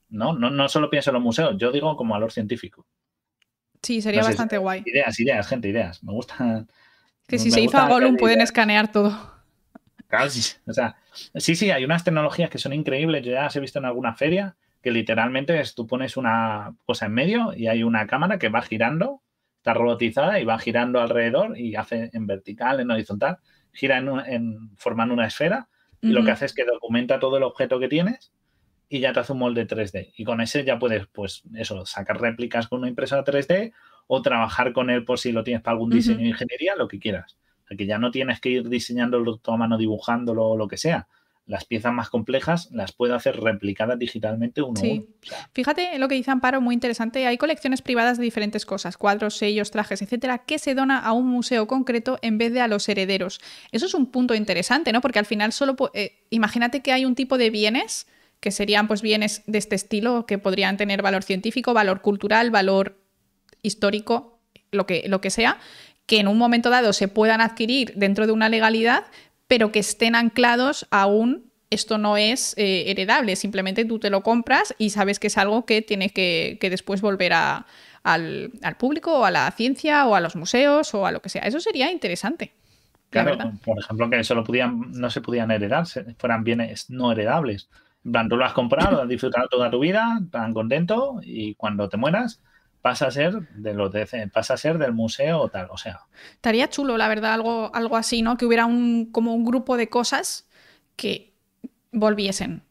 No, no, solo pienso en los museos, yo digo como valor científico. Sí, sería bastante guay. Ideas, ideas, gente, ideas. Me gustan. Que si se hizo a Gollum pueden escanear todo casi. O sea, sí, sí, hay unas tecnologías que son increíbles. Yo ya las he visto en alguna feria que literalmente es, tú pones una cosa en medio y hay una cámara que va girando, está robotizada y va girando alrededor y hace en vertical, en horizontal, gira en, en formando una esfera y lo que hace es que documenta todo el objeto que tienes y ya te hace un molde 3D. Y con ese ya puedes, pues, eso, sacar réplicas con una impresora 3D o trabajar con él por si lo tienes para algún diseño de ingeniería, lo que quieras que ya no tienes que ir diseñándolo todo a mano, dibujándolo o lo que sea. Las piezas más complejas las puede hacer replicadas digitalmente uno Fíjate lo que dice Amparo, muy interesante. Hay colecciones privadas de diferentes cosas, cuadros, sellos, trajes, etcétera, que se dona a un museo concreto en vez de a los herederos. Eso es un punto interesante, ¿no? Porque al final solo. Eh, imagínate que hay un tipo de bienes que serían pues bienes de este estilo que podrían tener valor científico, valor cultural, valor histórico, lo que, lo que sea, que en un momento dado se puedan adquirir dentro de una legalidad, pero que estén anclados a un esto no es eh, heredable, simplemente tú te lo compras y sabes que es algo que tienes que, después volver al, público o a la ciencia o a los museos o a lo que sea. Eso sería interesante. Claro, por ejemplo, que eso podían, no se podían heredar, fueran bienes no heredables. En plan, tú lo has comprado, lo has disfrutado toda tu vida, tan contento, y cuando te mueras, pasa a ser de los pasa ser del museo o tal, o sea. Estaría chulo, la verdad, algo, algo así, ¿no? Que hubiera un, como un grupo de cosas que volviesen,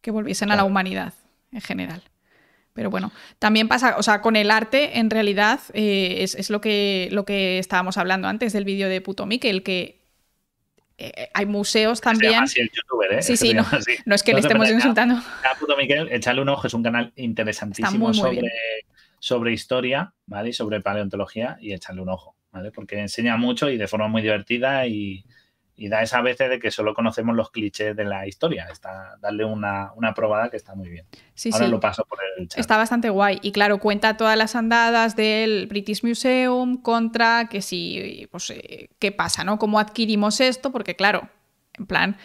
que volviesen a la humanidad en general. Pero bueno, también pasa, o sea, con el arte en realidad eh, es, lo, que, lo que estábamos hablando antes del vídeo de Puto mikel que eh, hay museos también. Sí, sí, no, es que le estemos insultando. A Puto Miquel, echarle un ojo, es un canal interesantísimo sobre sobre historia, ¿vale? sobre paleontología y echarle un ojo, ¿vale? Porque enseña mucho y de forma muy divertida y, da esa veces de que solo conocemos los clichés de la historia. Está, darle una, una probada que está muy bien. Sí, Ahora lo paso por el chat. Está bastante guay. Y claro, cuenta todas las andadas del British Museum contra que si, pues, eh, qué pasa, ¿no? ¿Cómo adquirimos esto? Porque claro, en plan,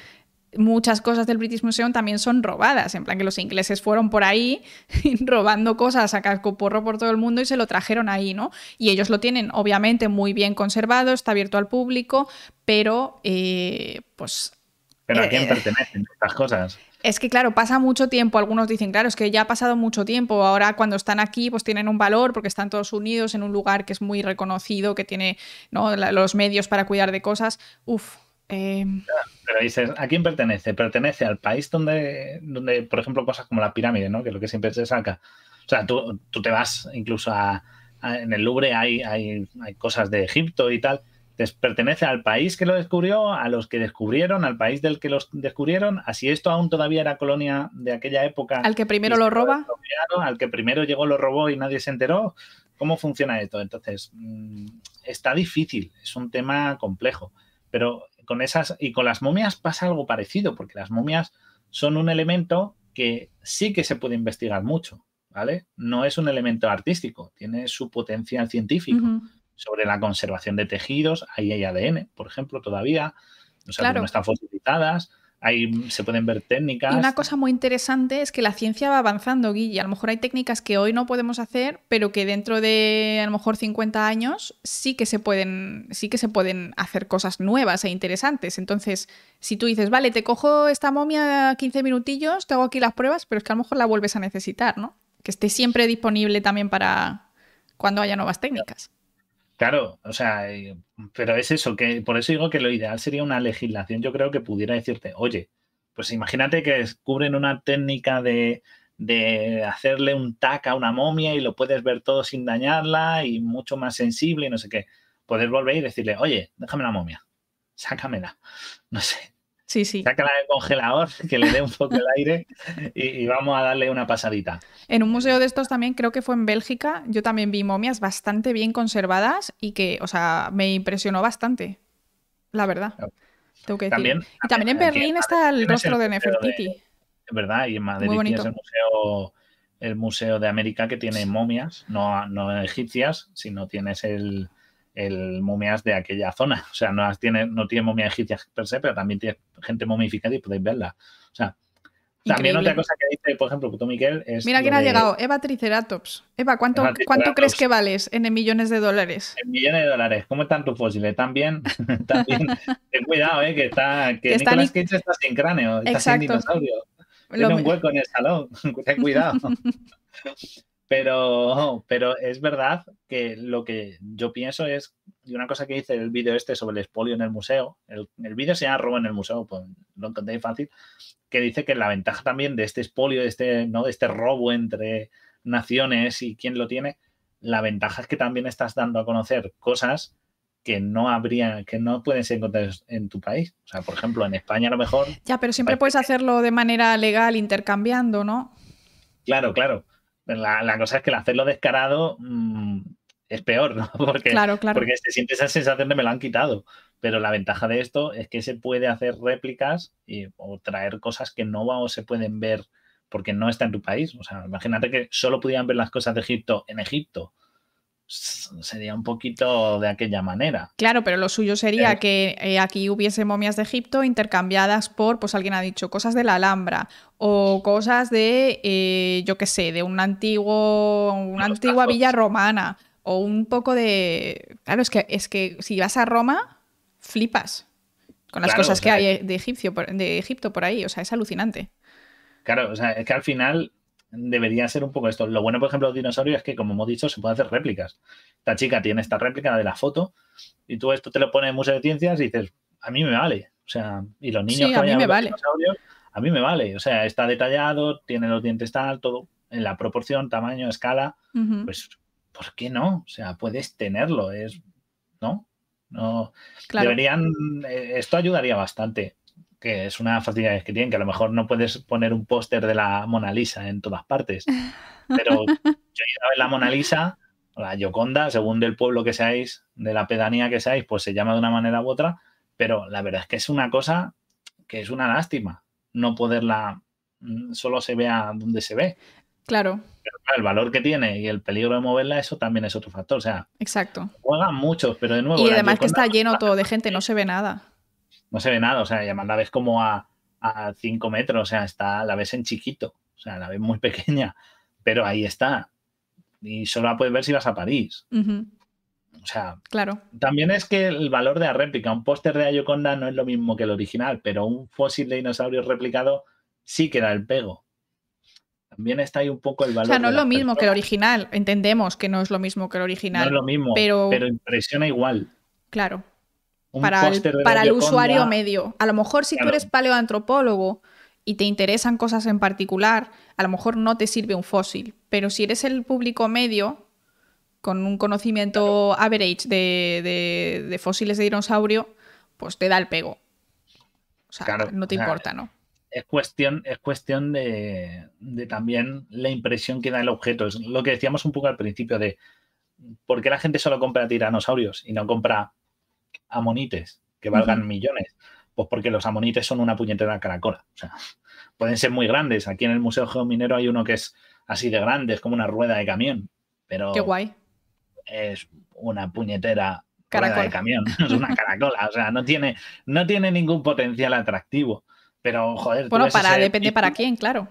muchas cosas del British Museum también son robadas, en plan que los ingleses fueron por ahí robando cosas a cascoporro por todo el mundo y se lo trajeron ahí, ¿no? Y ellos lo tienen obviamente muy bien conservado, está abierto al público, pero eh, pues... Pero ¿a quién eh, eh, pertenecen estas cosas? Es que, claro, pasa mucho tiempo. Algunos dicen, claro, es que ya ha pasado mucho tiempo. Ahora, cuando están aquí, pues tienen un valor porque están todos unidos en un lugar que es muy reconocido, que tiene ¿no? los medios para cuidar de cosas. uff Em, Pero dices, ¿a quién pertenece? ¿Pertenece al país donde, donde, por ejemplo, cosas como la pirámide, ¿no? que es lo que siempre se saca? O sea, tú, te vas incluso a, en el Louvre, hay, cosas de Egipto y tal. Entonces, ¿pertenece al país que lo descubrió, a los que descubrieron, al país del que los descubrieron? Así esto aún todavía era colonia de aquella época. ¿Al que primero lo roba? Al que primero llegó, lo robó y nadie se enteró. ¿Cómo funciona esto? Entonces, mm, está difícil, es un tema complejo. Pero con esas y con las momias pasa algo parecido, porque las momias son un elemento que sí que se puede investigar mucho, ¿vale? No es un elemento artístico, tiene su potencial científico. Sobre la conservación de tejidos, ahí hay ADN, por ejemplo, todavía, no sabemos están fosilizadas, Ahí se pueden ver técnicas. una cosa muy interesante es que la ciencia va avanzando, Guille. A lo mejor hay técnicas que hoy no podemos hacer, pero que dentro de a lo mejor 50 años sí que se pueden, sí que se pueden hacer cosas nuevas e interesantes. Entonces, si tú dices, vale, te cojo esta momia 15 minutillos, te hago aquí las pruebas, pero es que a lo mejor la vuelves a necesitar, ¿no? Que esté siempre disponible también para cuando haya nuevas técnicas. Claro, o sea, eh, pero es eso, que por eso digo que lo ideal sería una legislación, yo creo que pudiera decirte, oye, pues imagínate que descubren una técnica de, de hacerle un tac a una momia y lo puedes ver todo sin dañarla y mucho más sensible y no sé qué. Poder volver y decirle, oye, déjame la momia, sácamela. No sé, Sí, sí. Sácala del congelador, que le dé un poco el aire y, vamos a darle una pasadita. En un museo de estos también, creo que fue en Bélgica, yo también vi momias bastante bien conservadas y que, o sea, me impresionó bastante, la verdad. Tengo que decir. También, y también en Berlín está el rostro de Nefertiti. es verdad, y en Madrid tienes el museo, el museo de América que tiene momias, no, no egipcias, sino tienes el, el momias de aquella zona. O sea, no tiene, no tiene momia egipcia per se, pero también tiene gente momificada y podéis verla. O sea, También otra cosa que dice, por ejemplo, tú, Miquel, es... Mira quién ha llegado, Eva Triceratops. Eva, ¿cuánto, ¿cuánto crees que vales en millones de dólares? En millones de dólares. ¿Cómo están tus fósiles? ¿Están bien? ¿También? Ten cuidado, eh, que, está, que, que está... sin cráneo, está sin dinosaurio. Tiene un hueco en el salón. Ten cuidado. Pero, pero es verdad que lo que yo pienso es, y una cosa que dice el vídeo este sobre el espolio en el museo, el, vídeo se llama Robo en el museo, pues lo encontré fácil, que dice que la ventaja también de este espolio, de este, ¿no? de este robo entre naciones y quién lo tiene, la ventaja es que también estás dando a conocer cosas que no habría, que no encontrar en tu país. O sea, por ejemplo, en España a lo mejor. Ya, pero siempre puedes hacerlo de manera legal, intercambiando, ¿no? Claro, claro la, la cosa es que el hacerlo descarado mm, es peor, ¿no? Porque, porque se siente esa sensación de me lo han quitado. Pero la ventaja de esto es que se puede hacer réplicas y, o traer cosas que no o se pueden ver porque no está en tu país. O sea, imagínate que solo pudieran ver las cosas de Egipto en Egipto sería un poquito de aquella manera. Claro, pero lo suyo sería eh. que eh, aquí hubiese momias de Egipto intercambiadas por, pues alguien ha dicho, cosas de la Alhambra o cosas de, eh, yo qué sé, de un antiguo, una antigua villa romana o un poco de... Claro, es que, es que si vas a Roma, flipas con las cosas que hay de, de Egipto por ahí, o sea, es alucinante. Claro, o sea, es que al final debería ser un poco esto. Lo bueno, por ejemplo, de los dinosaurios es que, como hemos dicho, se pueden hacer réplicas. Esta chica tiene esta réplica de la foto y tú esto te lo pones en Museo de Ciencias y dices, a mí me vale. O sea, y los niños sí, a mí me vale. a mí me vale. O sea, está detallado, tiene los dientes tal, todo en la proporción, tamaño, escala. Pues, ¿por qué no? O sea, puedes tenerlo. Es, ¿no? No, deberían, eh, esto ayudaría bastante que es una facilidad que tienen, que a lo mejor no puedes poner un póster de la Mona Lisa en todas partes. Pero yo he la Mona Lisa, la Gioconda, según del pueblo que seáis, de la pedanía que seáis, pues se llama de una manera u otra, pero la verdad es que es una cosa que es una lástima no poderla, mm, solo se vea donde se ve. Claro. el valor que tiene y el peligro de moverla, eso también es otro factor. O sea, exacto. Juegan muchos, pero de nuevo. Y además que está lleno todo de gente, no se ve nada no se ve nada, o sea, la ves como a, a 5 metros, o sea, está, la ves en chiquito, o sea, la ves muy pequeña, pero ahí está. Y solo la puedes ver si vas a París. O sea, claro. También es que el valor de la réplica, un póster de Ayoconda no es lo mismo que el original, pero un fósil de dinosaurio replicado sí que da el pego. También está ahí un poco el valor. O sea, no es lo mismo que el original. Entendemos que no es lo mismo que el original. No es lo mismo, pero, pero impresiona igual. Claro para el, para el usuario medio. A lo mejor si tú eres paleoantropólogo y te interesan cosas en particular, a lo mejor no te sirve un fósil. Pero si eres el público medio, con un conocimiento average de, fósiles de dinosaurio, pues te da el pego. O sea, no te importa, ¿no? Es cuestión, es cuestión de, de también la impresión que da el objeto. Es lo que decíamos un poco al principio de por qué la gente solo compra tiranosaurios y no compra amonites que valgan millones? Pues porque los amonites son una puñetera caracola. O sea, pueden ser muy grandes. Aquí en el Museo Geominero hay uno que es así de grande, es como una rueda de camión. Pero Qué guay. Es una puñetera caracola. de camión. es una caracola. O sea, no tiene, no tiene ningún potencial atractivo. Pero, joder. Bueno, para, depende para quién, claro.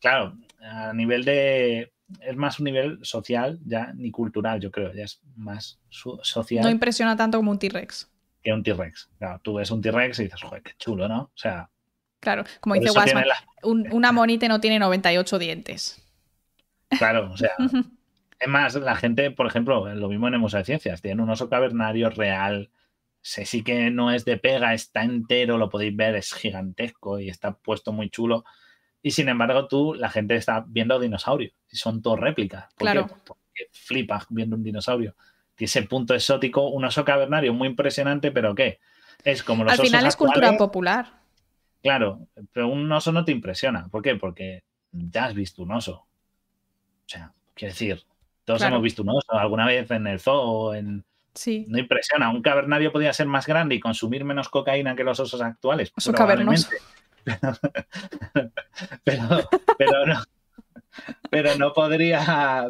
Claro, a nivel de. Es más un nivel social, ya ni cultural, yo creo. Ya es más social. No impresiona tanto como un T-Rex que un T-Rex. Claro, tú ves un T-Rex y dices, joder, qué chulo, ¿no? O sea. Claro, como dice Wasman, un, una monite no tiene 98 dientes. Claro, o sea. es más, la gente, por ejemplo, lo mismo en el Museo de Ciencias, tienen un oso cavernario real. sé sí que no es de pega, está entero, lo podéis ver, es gigantesco y está puesto muy chulo. Y sin embargo, tú, la gente está viendo dinosaurios y son todo réplicas. claro. Porque flipas viendo un dinosaurio. Tiene ese punto exótico, un oso cavernario muy impresionante, pero ¿qué? Es como los Al final es cultura popular. Claro, pero un oso no te impresiona. ¿Por qué? Porque ya has visto un oso. O sea, quiero decir, todos hemos visto un oso alguna vez en el zoo, en, Sí. No impresiona. Un cavernario podría ser más grande y consumir menos cocaína que los osos actuales. Oso cavernoso. no. podría.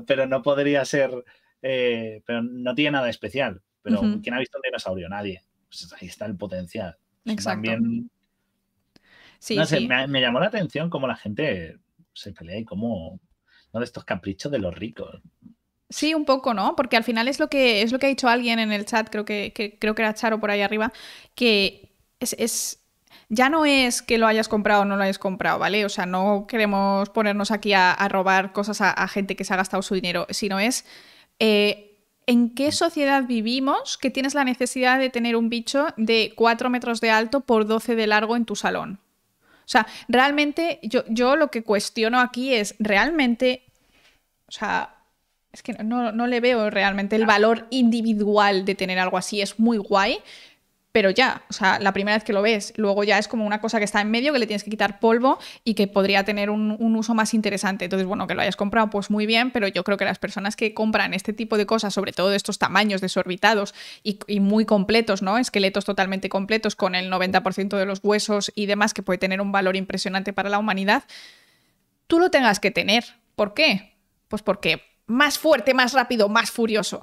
Pero no podría ser eh, pero no tiene nada especial. Pero ¿quién ha visto un dinosaurio? Nadie. Pues ahí está el potencial. Exacto. me, llamó la atención cómo la gente se pelea y cómo, ¿no? De estos caprichos de los ricos. Sí, un poco, ¿no? Porque al final es lo que es lo que ha dicho alguien en el chat, creo que, creo que era Charo por ahí arriba, que es, ya no es que lo hayas comprado o no lo hayas comprado, ¿vale? O sea, no queremos ponernos aquí a, robar cosas a, gente que se ha gastado su dinero, sino es eh, ¿en qué sociedad vivimos que tienes la necesidad de tener un bicho de 4 metros de alto por 12 de largo en tu salón? O sea, realmente yo, yo lo que cuestiono aquí es, ¿realmente, o sea, es que no, no le veo realmente el valor individual de tener algo así, es muy guay, pero ya, o sea, la primera vez que lo ves, luego ya es como una cosa que está en medio, que le tienes que quitar polvo y que podría tener un, uso más interesante. Entonces, bueno, que lo hayas comprado, pues muy bien, pero yo creo que las personas que compran este tipo de cosas, sobre todo de estos tamaños desorbitados y, y muy completos, ¿no? Esqueletos totalmente completos con el 90% de los huesos y demás, que puede tener un valor impresionante para la humanidad, tú lo tengas que tener. ¿Por qué? Pues porque más fuerte, más rápido, más furioso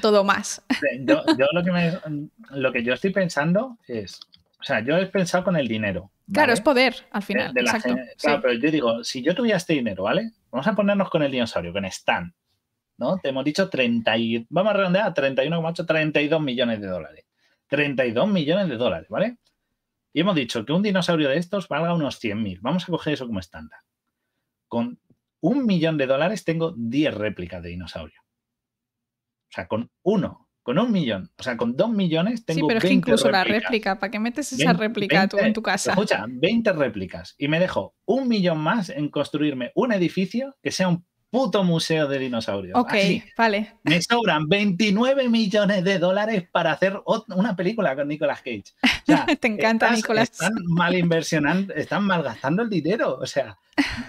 todo más. Yo, lo, que yo estoy pensando es, o sea, yo he pensado con el dinero. Claro, es poder al final. exacto, pero yo digo, si yo tuviera este dinero, ¿vale? Vamos a ponernos con el dinosaurio, con Stan. ¿no? Te hemos dicho 30 y, vamos a redondear, 31,8, 32 millones de dólares. 32 millones de dólares, ¿vale? Y hemos dicho que un dinosaurio de estos valga unos 100.000. Vamos a coger eso como estándar. Con un millón de dólares tengo 10 réplicas de dinosaurio. O sea, con uno, con un millón, o sea, con dos millones tengo Sí, pero es que incluso la réplica, ¿para qué metes esa réplica tú en tu casa? Escucha, 20 réplicas y me dejo un millón más en construirme un edificio que sea un puto museo de dinosaurios. Ok, vale. Me sobran 29 millones de dólares para hacer una película con Nicolas Cage. Te encanta, Nicolas. Están mal inversionando, están malgastando el dinero. O sea,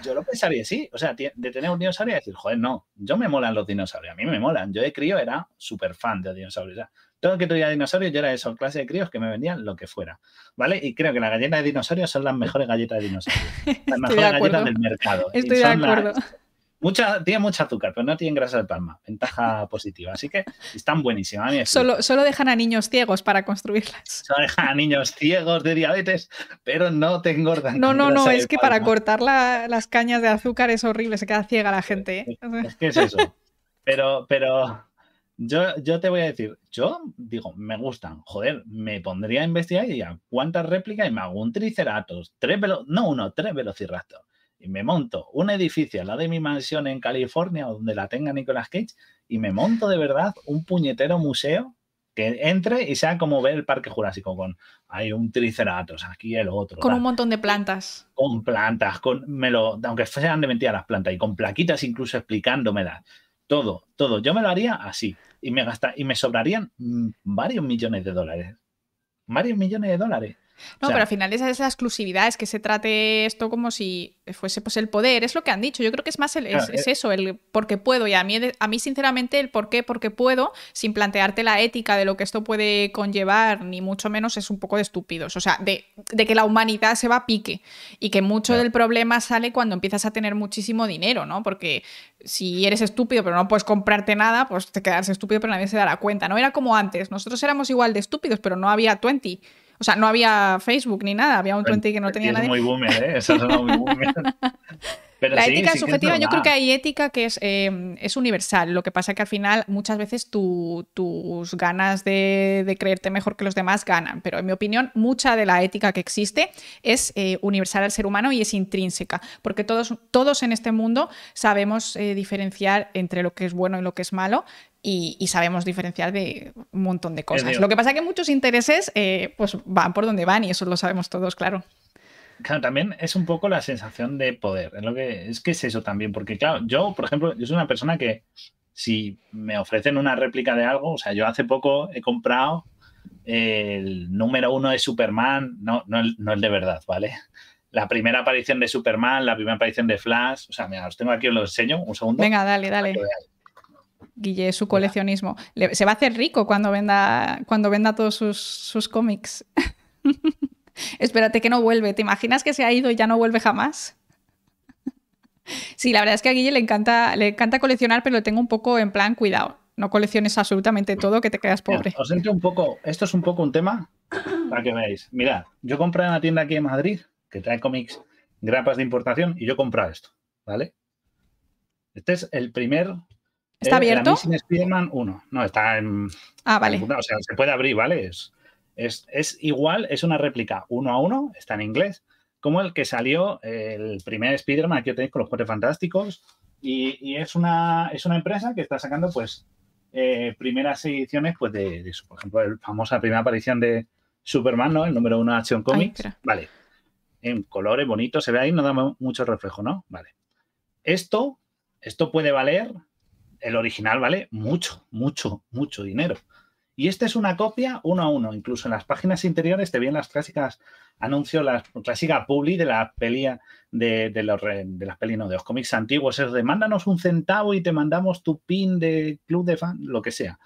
yo lo pensaría, así, O sea, de tener un dinosaurio y decir, joder, no, yo me molan los dinosaurios, a mí me molan. Yo de crío era súper fan de los dinosaurios. O sea, todo el que tuviera dinosaurios, yo era de esos clase de críos que me vendían lo que fuera. ¿Vale? Y creo que las galletas de dinosaurios son las mejores galletas de dinosaurios. Las mejores galletas del mercado. Estoy de acuerdo tiene mucho azúcar, pero no tiene grasa de palma. Ventaja positiva. Así que están buenísimas. solo, solo dejan a niños ciegos para construirlas. Solo dejan a niños ciegos de diabetes, pero no te engordan. No, no, no. Es que para cortar las cañas de azúcar es horrible. Se queda ciega la gente. ¿eh? Es que es eso. Pero, pero yo, yo te voy a decir, yo digo, me gustan. Joder, me pondría a investigar y diría, ¿cuántas réplicas? Y me hago un triceratops, tres velo no uno, tres velociraptor y me monto un edificio la de mi mansión en California donde la tenga Nicolas Cage y me monto de verdad un puñetero museo que entre y sea como ver el Parque Jurásico con hay un triceratops aquí el otro con un montón de plantas con plantas con me lo aunque sean de mentira las plantas y con plaquitas incluso explicándomelas todo todo yo me lo haría así y me gasta y me sobrarían mm, varios millones de dólares varios millones de dólares no, pero al final esa es la exclusividad, es que se trate esto como si fuese pues el poder, es lo que han dicho. Yo creo que es más el, es, eh. eso, el porque puedo. Y a mí, a mí, sinceramente, el por qué, porque puedo, sin plantearte la ética de lo que esto puede conllevar, ni mucho menos, es un poco de estúpidos. O sea, de, que la humanidad se va a pique y que mucho del problema sale cuando empiezas a tener muchísimo dinero, ¿no? Porque si eres estúpido pero no puedes comprarte nada, pues te quedas estúpido pero nadie se dará cuenta. No era como antes, nosotros éramos igual de estúpidos, pero no había 20. O sea, no había Facebook ni nada, había un Twenty que no tenía es Muy boomer, ¿eh? Esa muy boomer. Pero la ética subjetiva, yo creo que hay ética que es, eh, es universal. Lo que pasa es que al final muchas veces tus ganas de, creerte mejor que los demás ganan. Pero en mi opinión, mucha de la ética que existe es eh, universal al ser humano y es intrínseca. Porque todos, todos en este mundo sabemos eh, diferenciar entre lo que es bueno y lo que es malo, y, sabemos diferenciar de un montón de cosas. Lo que pasa es que muchos intereses eh, pues van por donde van y eso lo sabemos todos, claro. Claro, también es un poco la sensación de poder. Es, lo que, es que es eso también, porque claro, yo, por ejemplo, yo soy una persona que si me ofrecen una réplica de algo, o sea, yo hace poco he comprado eh, el número uno de Superman, no, no, el, de verdad, ¿vale? La primera aparición de Superman, la primera aparición de Flash, o sea, mira, os tengo aquí, os lo enseño, un segundo. Venga, dale, dale. Guille, su coleccionismo. se va a hacer rico cuando venda, cuando venda todos sus, cómics. Espérate que no vuelve. ¿Te imaginas que se ha ido y ya no vuelve jamás? sí, la verdad es que a Guille le encanta, le encanta coleccionar, pero lo tengo un poco en plan cuidado. No colecciones absolutamente todo que te quedas pobre. os entro un poco, esto es un poco un tema para que veáis. Mira, yo compré en una tienda aquí en Madrid que trae cómics grapas de importación y yo compré esto, ¿vale? Este es el primer ¿Está eh, abierto? La Spider-Man 1. No, está en. Ah, vale. o sea, se puede abrir, ¿vale? Es, es, igual, es una réplica uno a uno, está en inglés, como el que salió el primer Spider-Man, que tenéis con los Cuatro Fantásticos. Y, y, es, una, es una empresa que está sacando, pues, eh, primeras ediciones, pues, de, Por ejemplo, la famosa primera aparición de Superman, ¿no? El número uno de Action Comics. vale. En colores bonitos, se ve ahí, no da mucho reflejo, ¿no? Vale. Esto, esto puede valer el original vale mucho, mucho, mucho dinero. Y esta es una copia uno a uno. Incluso en las páginas interiores te vienen las clásicas anuncios, las clásica publi de la peli de, de, los de las pelis, no, de los cómics antiguos, Es de mándanos un centavo y te mandamos tu pin de club de fan, lo que sea.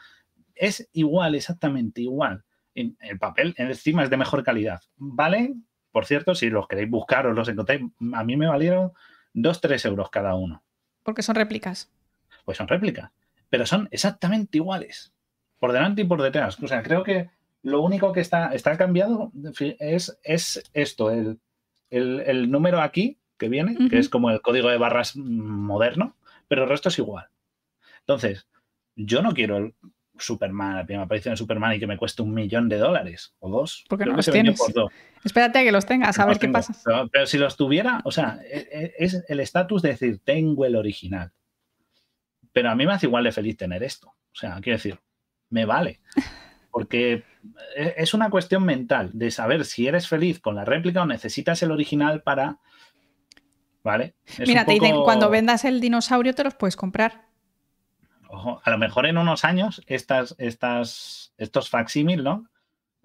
Es igual, exactamente igual. El papel encima es de mejor calidad. ¿Vale? Por cierto, si los queréis buscar o los encontráis, a mí me valieron 2-3 euros cada uno. Porque son réplicas pues son réplicas, pero son exactamente iguales, por delante y por detrás. O sea, creo que lo único que está, está cambiado es, es esto, el, número aquí que viene, que es como el código de barras moderno, pero el resto es igual. Entonces, yo no quiero el Superman, la primera aparición de Superman y que me cueste un millón de dólares o dos. Porque no los tienes. Espérate a que los tengas, a ver qué pasa. Pero, si los tuviera, o sea, e, e, es el estatus de decir, tengo el original. Pero a mí me hace igual de feliz tener esto. O sea, quiero decir, me vale. Porque e, es una cuestión mental de saber si eres feliz con la réplica o necesitas el original para. ¿Vale? Mira, te dicen, cuando vendas el dinosaurio te los puedes comprar. a lo mejor en unos años estas, estas, estos facsímiles ¿no?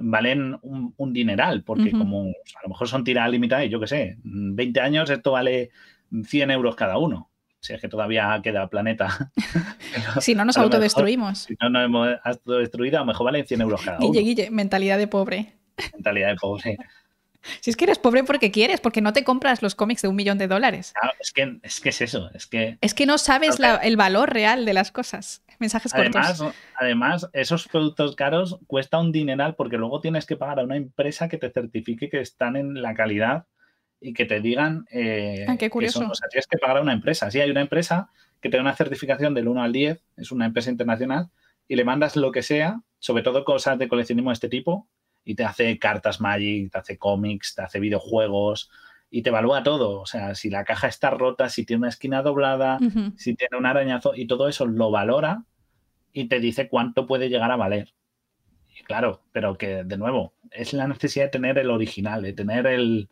Valen un, dineral, porque como a lo mejor son tiradas limitadas. yo qué sé, 20 años esto vale 100 euros cada uno si es que todavía queda planeta. si no nos autodestruimos. si no nos hemos autodestruido, a lo mejor valen 100 euros cada uno. Guille, mentalidad de pobre. Mentalidad de pobre. Si es que eres pobre porque quieres, porque no te compras los cómics de un millón de dólares. es que es, eso. Es que, es que no sabes el valor real de las cosas. Mensajes además, cortos. Además, esos productos caros cuesta un dineral porque luego tienes que pagar a una empresa que te certifique que están en la calidad y que te digan eh, ah, qué curioso. o sea, tienes que pagar a una empresa. Sí, hay una empresa que tiene una certificación del 1 al 10, es una empresa internacional, y le mandas lo que sea, sobre todo cosas de coleccionismo de este tipo, y te hace cartas Magic, te hace cómics, te hace videojuegos, y te evalúa todo. O sea, si la caja está rota, si tiene una esquina doblada, si tiene un arañazo, y todo eso lo valora y te dice cuánto puede llegar a valer. claro, pero que de nuevo, es la necesidad de tener el original, de tener el,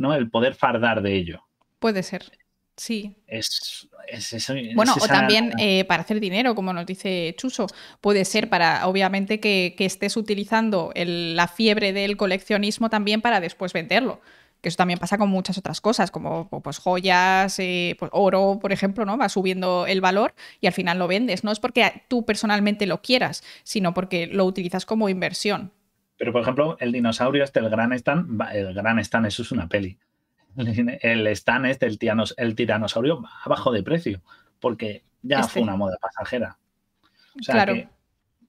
¿no? El poder fardar de ello. Puede ser. Sí. Es, bueno, o también eh, para hacer dinero, como nos dice Chuso. Puede ser para, obviamente, que, estés utilizando la fiebre del coleccionismo también para después venderlo. Que eso también pasa con muchas otras cosas, como pues, joyas, eh, pues, oro, por ejemplo, ¿no? Va subiendo el valor y al final lo vendes. No es porque tú personalmente lo quieras, sino porque lo utilizas como inversión. Pero, por ejemplo, el dinosaurio este, el gran Stan, el gran Stan, eso es una peli. El Stan este, el, tiranosaurio, el tiranosaurio, abajo de precio, porque ya este. fue una moda pasajera. O sea,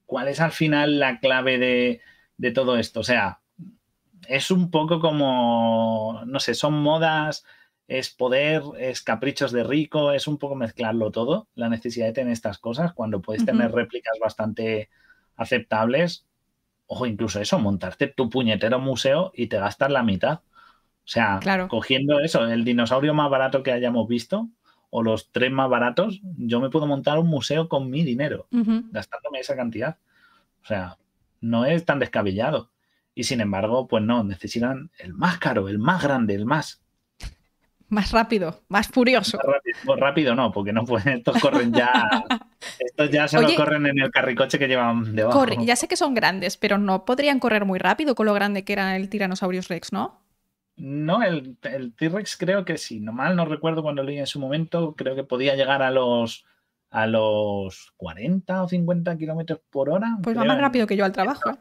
¿cuál es al final la clave de, todo esto? O sea, es un poco como, no sé, son modas, es poder, es caprichos de rico, es un poco mezclarlo todo, la necesidad de tener estas cosas cuando puedes tener réplicas bastante aceptables Ojo, incluso eso, montarte tu puñetero museo y te gastas la mitad. O sea, cogiendo eso, el dinosaurio más barato que hayamos visto, o los tres más baratos, yo me puedo montar un museo con mi dinero, gastándome esa cantidad. O sea, no es tan descabellado. Y sin embargo, pues no, necesitan el más caro, el más grande, el más más rápido, más furioso. Más rápido, no, porque no pueden, estos corren ya, estos ya se los corren en el carricoche que llevan debajo. ya sé que son grandes, pero no podrían correr muy rápido con lo grande que era el Tyrannosaurus Rex, ¿no? No, el, T-Rex creo que sí, no mal no recuerdo cuando lo leí en su momento, creo que podía llegar a los a los 40 o 50 kilómetros por hora. Pues va más rápido que yo al trabajo.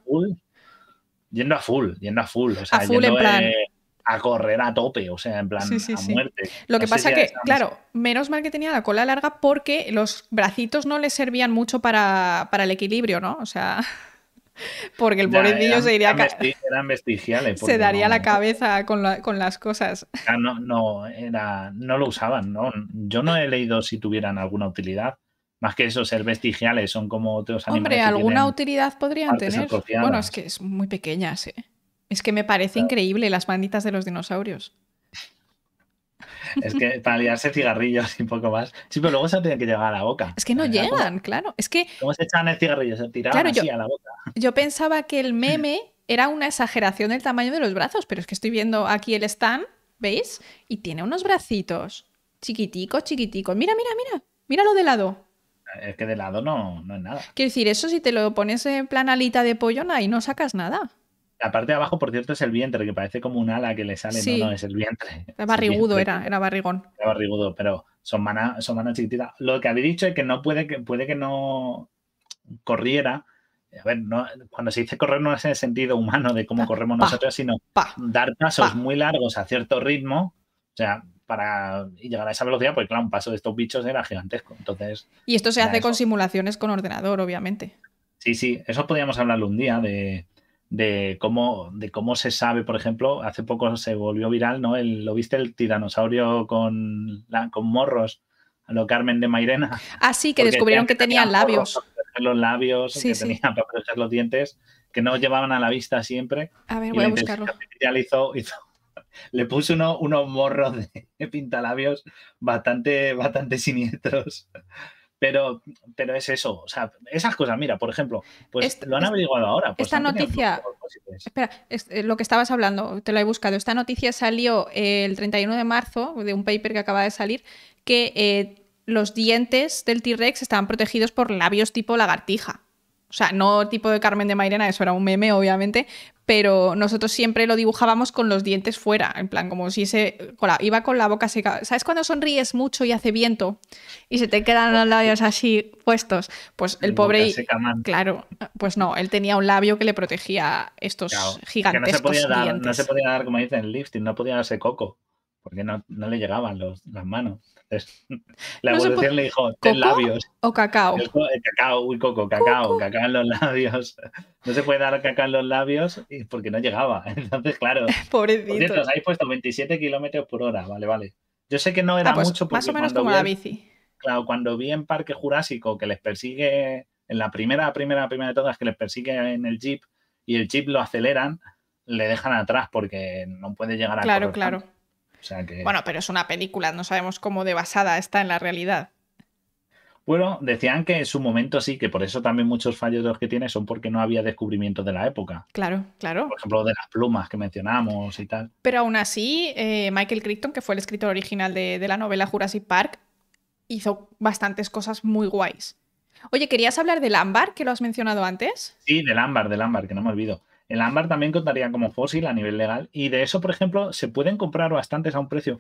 Yendo a full, yendo a full, a full. en plan. Eh, a correr a tope, o sea, en plan a muerte. Lo que pasa que, claro, menos mal que tenía la cola larga porque los bracitos no le servían mucho para, para el equilibrio, ¿no? O sea, porque el pobrecillo se iría... Eran, vestigiales. Se daría la cabeza con, las cosas. No, no, era, no lo usaban, ¿no? Yo no he leído si tuvieran alguna utilidad más que eso, ser vestigiales, son como otros animales. Hombre, alguna utilidad podrían tener. Bueno, es que es muy pequeñas, ¿eh? Es que me parece increíble las manitas de los dinosaurios. Es que para liarse cigarrillos y un poco más. Sí, pero luego se tienen que llegar a la boca. Es que no llegan, claro. Es que. ¿Cómo se echan el cigarrillo? Se tiraban así a la boca. Yo pensaba que el meme era una exageración del tamaño de los brazos, pero es que estoy viendo aquí el stand, ¿veis? Y tiene unos bracitos chiquiticos, chiquiticos. Mira, mira, mira. Míralo de lado. Es que de lado no, no es nada. Quiero decir, eso si te lo pones en plan alita de pollo, ahí no sacas nada. La parte de abajo, por cierto, es el vientre, que parece como un ala que le sale. No, no, es el vientre. Era barrigudo, era, era barrigón. Era barrigudo, pero son manas son mana chiquititas. Lo que había dicho es que no puede que, puede que no corriera. A ver, cuando se dice correr no es en el sentido humano de cómo corremos nosotros, sino dar pasos muy largos a cierto ritmo. O sea, para llegar a esa velocidad, pues claro, un paso de estos bichos era gigantesco. Entonces. Y esto se hace con simulaciones con ordenador, obviamente. Sí, sí, eso podríamos hablarlo un día de de cómo, de cómo se sabe, por ejemplo, hace poco se volvió viral, ¿no? ¿Lo viste el tiranosaurio con, con morros? lo Carmen de Mairena. Ah, sí, que descubrieron que tenían labios. Los labios, que para proteger los dientes, que no llevaban a la vista siempre. A ver, voy a buscarlo. le puso uno, unos morros de pintalabios bastante, bastante siniestros. Pero, pero es eso, o sea, esas cosas, mira, por ejemplo, pues lo han averiguado ahora. Pues esta noticia, espera, eh, lo que estabas hablando, te lo he buscado, esta noticia salió eh, el 31 de marzo de un paper que acaba de salir que eh, los dientes del T-Rex estaban protegidos por labios tipo lagartija. O sea, no tipo de Carmen de Mairena, eso era un meme, obviamente, pero nosotros siempre lo dibujábamos con los dientes fuera, en plan, como si se iba con la boca seca. ¿Sabes cuando sonríes mucho y hace viento y se te quedan los labios así puestos? Pues el pobre... claro, pues no, él tenía un labio que le protegía estos gigantescos no se podía dar, No se podía dar, como dicen, lifting, no podía darse coco, porque no, le llegaban las manos. La evolución le dijo, ten labios. O cacao. cacao, uy, coco, cacao, cacao en los labios. No se puede dar cacao en los labios porque no llegaba. Entonces, claro. Pobrecito. Cierto, habéis puesto 27 kilómetros por hora, vale, vale. Yo sé que no era ah, pues mucho Más o menos como la bici. Claro, cuando vi en Parque Jurásico que les persigue, en la primera, primera, primera de todas, que les persigue en el jeep y el jeep lo aceleran, le dejan atrás porque no puede llegar a Claro, claro bueno, pero es una película, no sabemos cómo de basada está en la realidad. Bueno, decían que en su momento sí, que por eso también muchos fallos que tiene son porque no había descubrimientos de la época. Claro, claro. Por ejemplo, de las plumas que mencionamos y tal. Pero aún así, eh, Michael Crichton, que fue el escritor original de, de, la novela Jurassic Park, hizo bastantes cosas muy guays. Oye, ¿querías hablar del ámbar, que lo has mencionado antes? Sí, del ámbar, del ámbar, que no me olvido. El ámbar también contaría como fósil a nivel legal y de eso, por ejemplo, se pueden comprar bastantes a un precio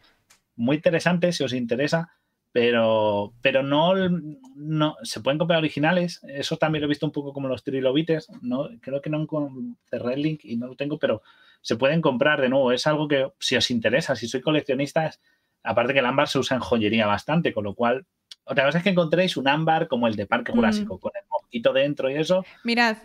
muy interesante si os interesa, pero, pero no, no se pueden comprar originales. Eso también lo he visto un poco como los trilobites. ¿no? Creo que no cerré el link y no lo tengo, pero se pueden comprar de nuevo. Es algo que si os interesa, si sois coleccionistas, aparte que el ámbar se usa en joyería bastante, con lo cual otra cosa es que encontréis un ámbar como el de Parque mm. Jurásico, con el mosquito dentro y eso. Mirad,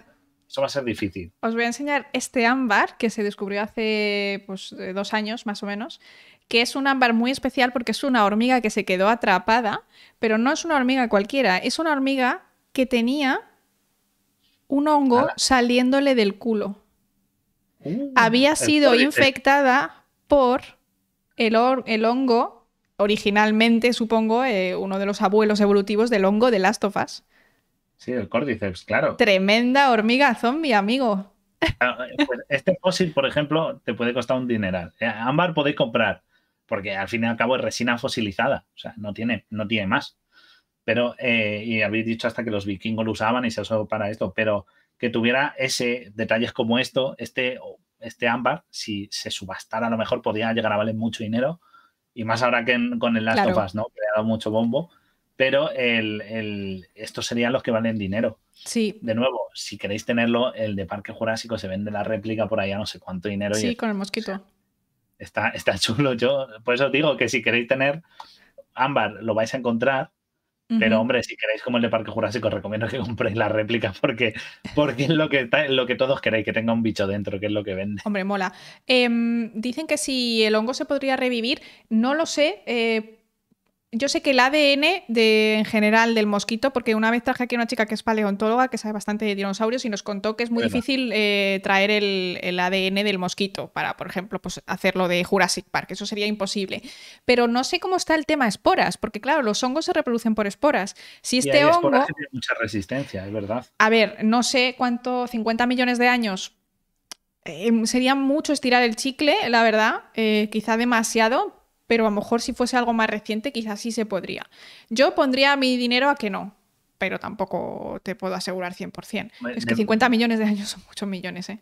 eso va a ser difícil. Os voy a enseñar este ámbar que se descubrió hace pues, eh, dos años más o menos, que es un ámbar muy especial porque es una hormiga que se quedó atrapada, pero no es una hormiga cualquiera, es una hormiga que tenía un hongo ah. saliéndole del culo. Uh, Había sido eh. infectada por el, hongo, originalmente supongo, eh, uno de los abuelos evolutivos del hongo de Lastofas. Sí, el Cordyceps, claro. Tremenda hormiga zombie, amigo. Ah, ah, pues este fósil, por ejemplo, te puede costar un dineral. Eh, ámbar podéis comprar, porque al fin y al cabo es resina fosilizada, o sea, no tiene, no tiene más. Pero, eh, y habéis dicho hasta que los vikingos lo usaban y se usó para esto, pero que tuviera ese detalles como esto, este, este ámbar, si se subastara a lo mejor podría llegar a valer mucho dinero, y más ahora que con el Last of Us, ¿no? Que le ha dado mucho bombo pero estos serían los que valen dinero. Sí. De nuevo, si queréis tenerlo, el de Parque Jurásico se vende la réplica por allá no sé cuánto dinero. Sí, con el mosquito. Está, chulo. Yo, por eso os digo que si queréis tener ámbar, lo vais a encontrar. Pero hombre, si queréis como el de Parque Jurásico, os recomiendo que compréis la réplica porque, porque es lo que, está, lo que todos queréis, que tenga un bicho dentro, que es lo que vende. Hombre, mola. Em, dicen que si el hongo se podría revivir, no lo sé, eh, yo sé que el ADN de, en general del mosquito, porque una vez traje aquí a una chica que es paleontóloga, que sabe bastante de dinosaurios, y nos contó que es muy difícil eh, traer el, ADN del mosquito para, por ejemplo, pues, hacerlo de Jurassic Park. Eso sería imposible. Pero no sé cómo está el tema esporas, porque claro, los hongos se reproducen por esporas. Si este hongo. que tiene mucha resistencia, es verdad. A ver, no sé cuánto, 50 millones de años eh, sería mucho estirar el chicle, la verdad, eh, quizá demasiado, pero a lo mejor si fuese algo más reciente quizás sí se podría. Yo pondría mi dinero a que no, pero tampoco te puedo asegurar 100%. es que 50 millones de años son muchos millones, ¿eh?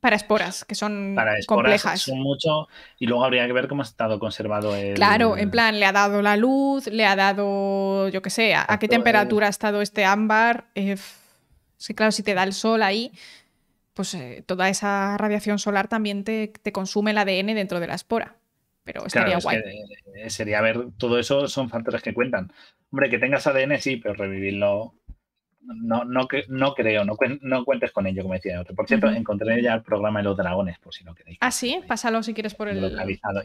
Para esporas, que son para esporas complejas. Son mucho, y luego habría que ver cómo ha estado conservado el. Claro, en plan, le ha dado la luz, le ha dado, yo qué sé, a, qué temperatura eh. ha estado este ámbar. Eh, sí, claro, si te da el sol ahí, pues eh, toda esa radiación solar también te, te consume el ADN dentro de la espora pero estaría guay. Eh, sería ver, todo eso son factores que cuentan. Hombre, que tengas ADN sí, pero revivirlo no, no, no creo, no, no cuentes con ello, como decía el otro. Por cierto, encontré ya el programa de los dragones, por si no queréis. Ah, sí, pásalo si quieres por el.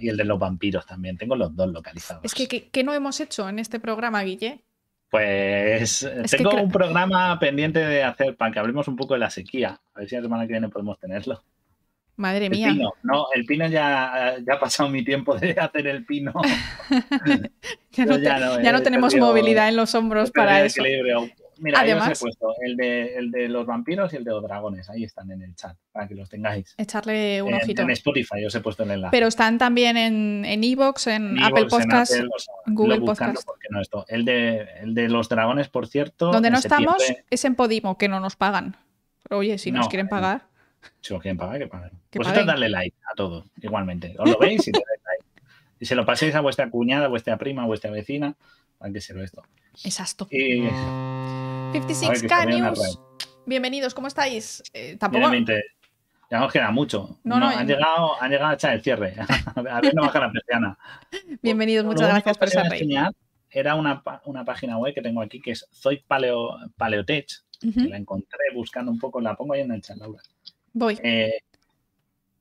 Y el de los vampiros también. Tengo los dos localizados. Es que, ¿qué, no hemos hecho en este programa, Guille? Pues eh, tengo un programa pendiente de hacer para que hablemos un poco de la sequía. A ver si la semana que viene podemos tenerlo. Madre mía. El pino, no, el pino ya, ya ha pasado mi tiempo de hacer el pino. ya, no tenemos movilidad en los hombros para eso. Mira, os he puesto el de, los vampiros y el de los dragones. Ahí están en el chat, para que los tengáis. Echarle un ojito. En Spotify os he puesto el enlace. Pero están también en Evox, en, en, Apple Podcasts, Google Podcasts. No El de, el de los dragones, por cierto. Donde no estamos es en Podimo, que no nos pagan. Oye, si nos quieren pagar. Si os quieren pagar, que paguen. Vosotros darle like a todo, igualmente. Os lo veis y se lo paséis a vuestra cuñada, vuestra prima, vuestra vecina, para que se lo esto. Exacto. 56K mm. Bienvenidos, ¿cómo estáis? Eh, Ya nos queda mucho. han, llegado, han llegado a echar el cierre. a ver, no baja la persiana. Bienvenidos, muchas gracias por estar Era una, página web que tengo aquí que es soy Paleo, Paleotech. la encontré buscando un poco, la pongo ahí en el chat, Laura. Voy. Eh,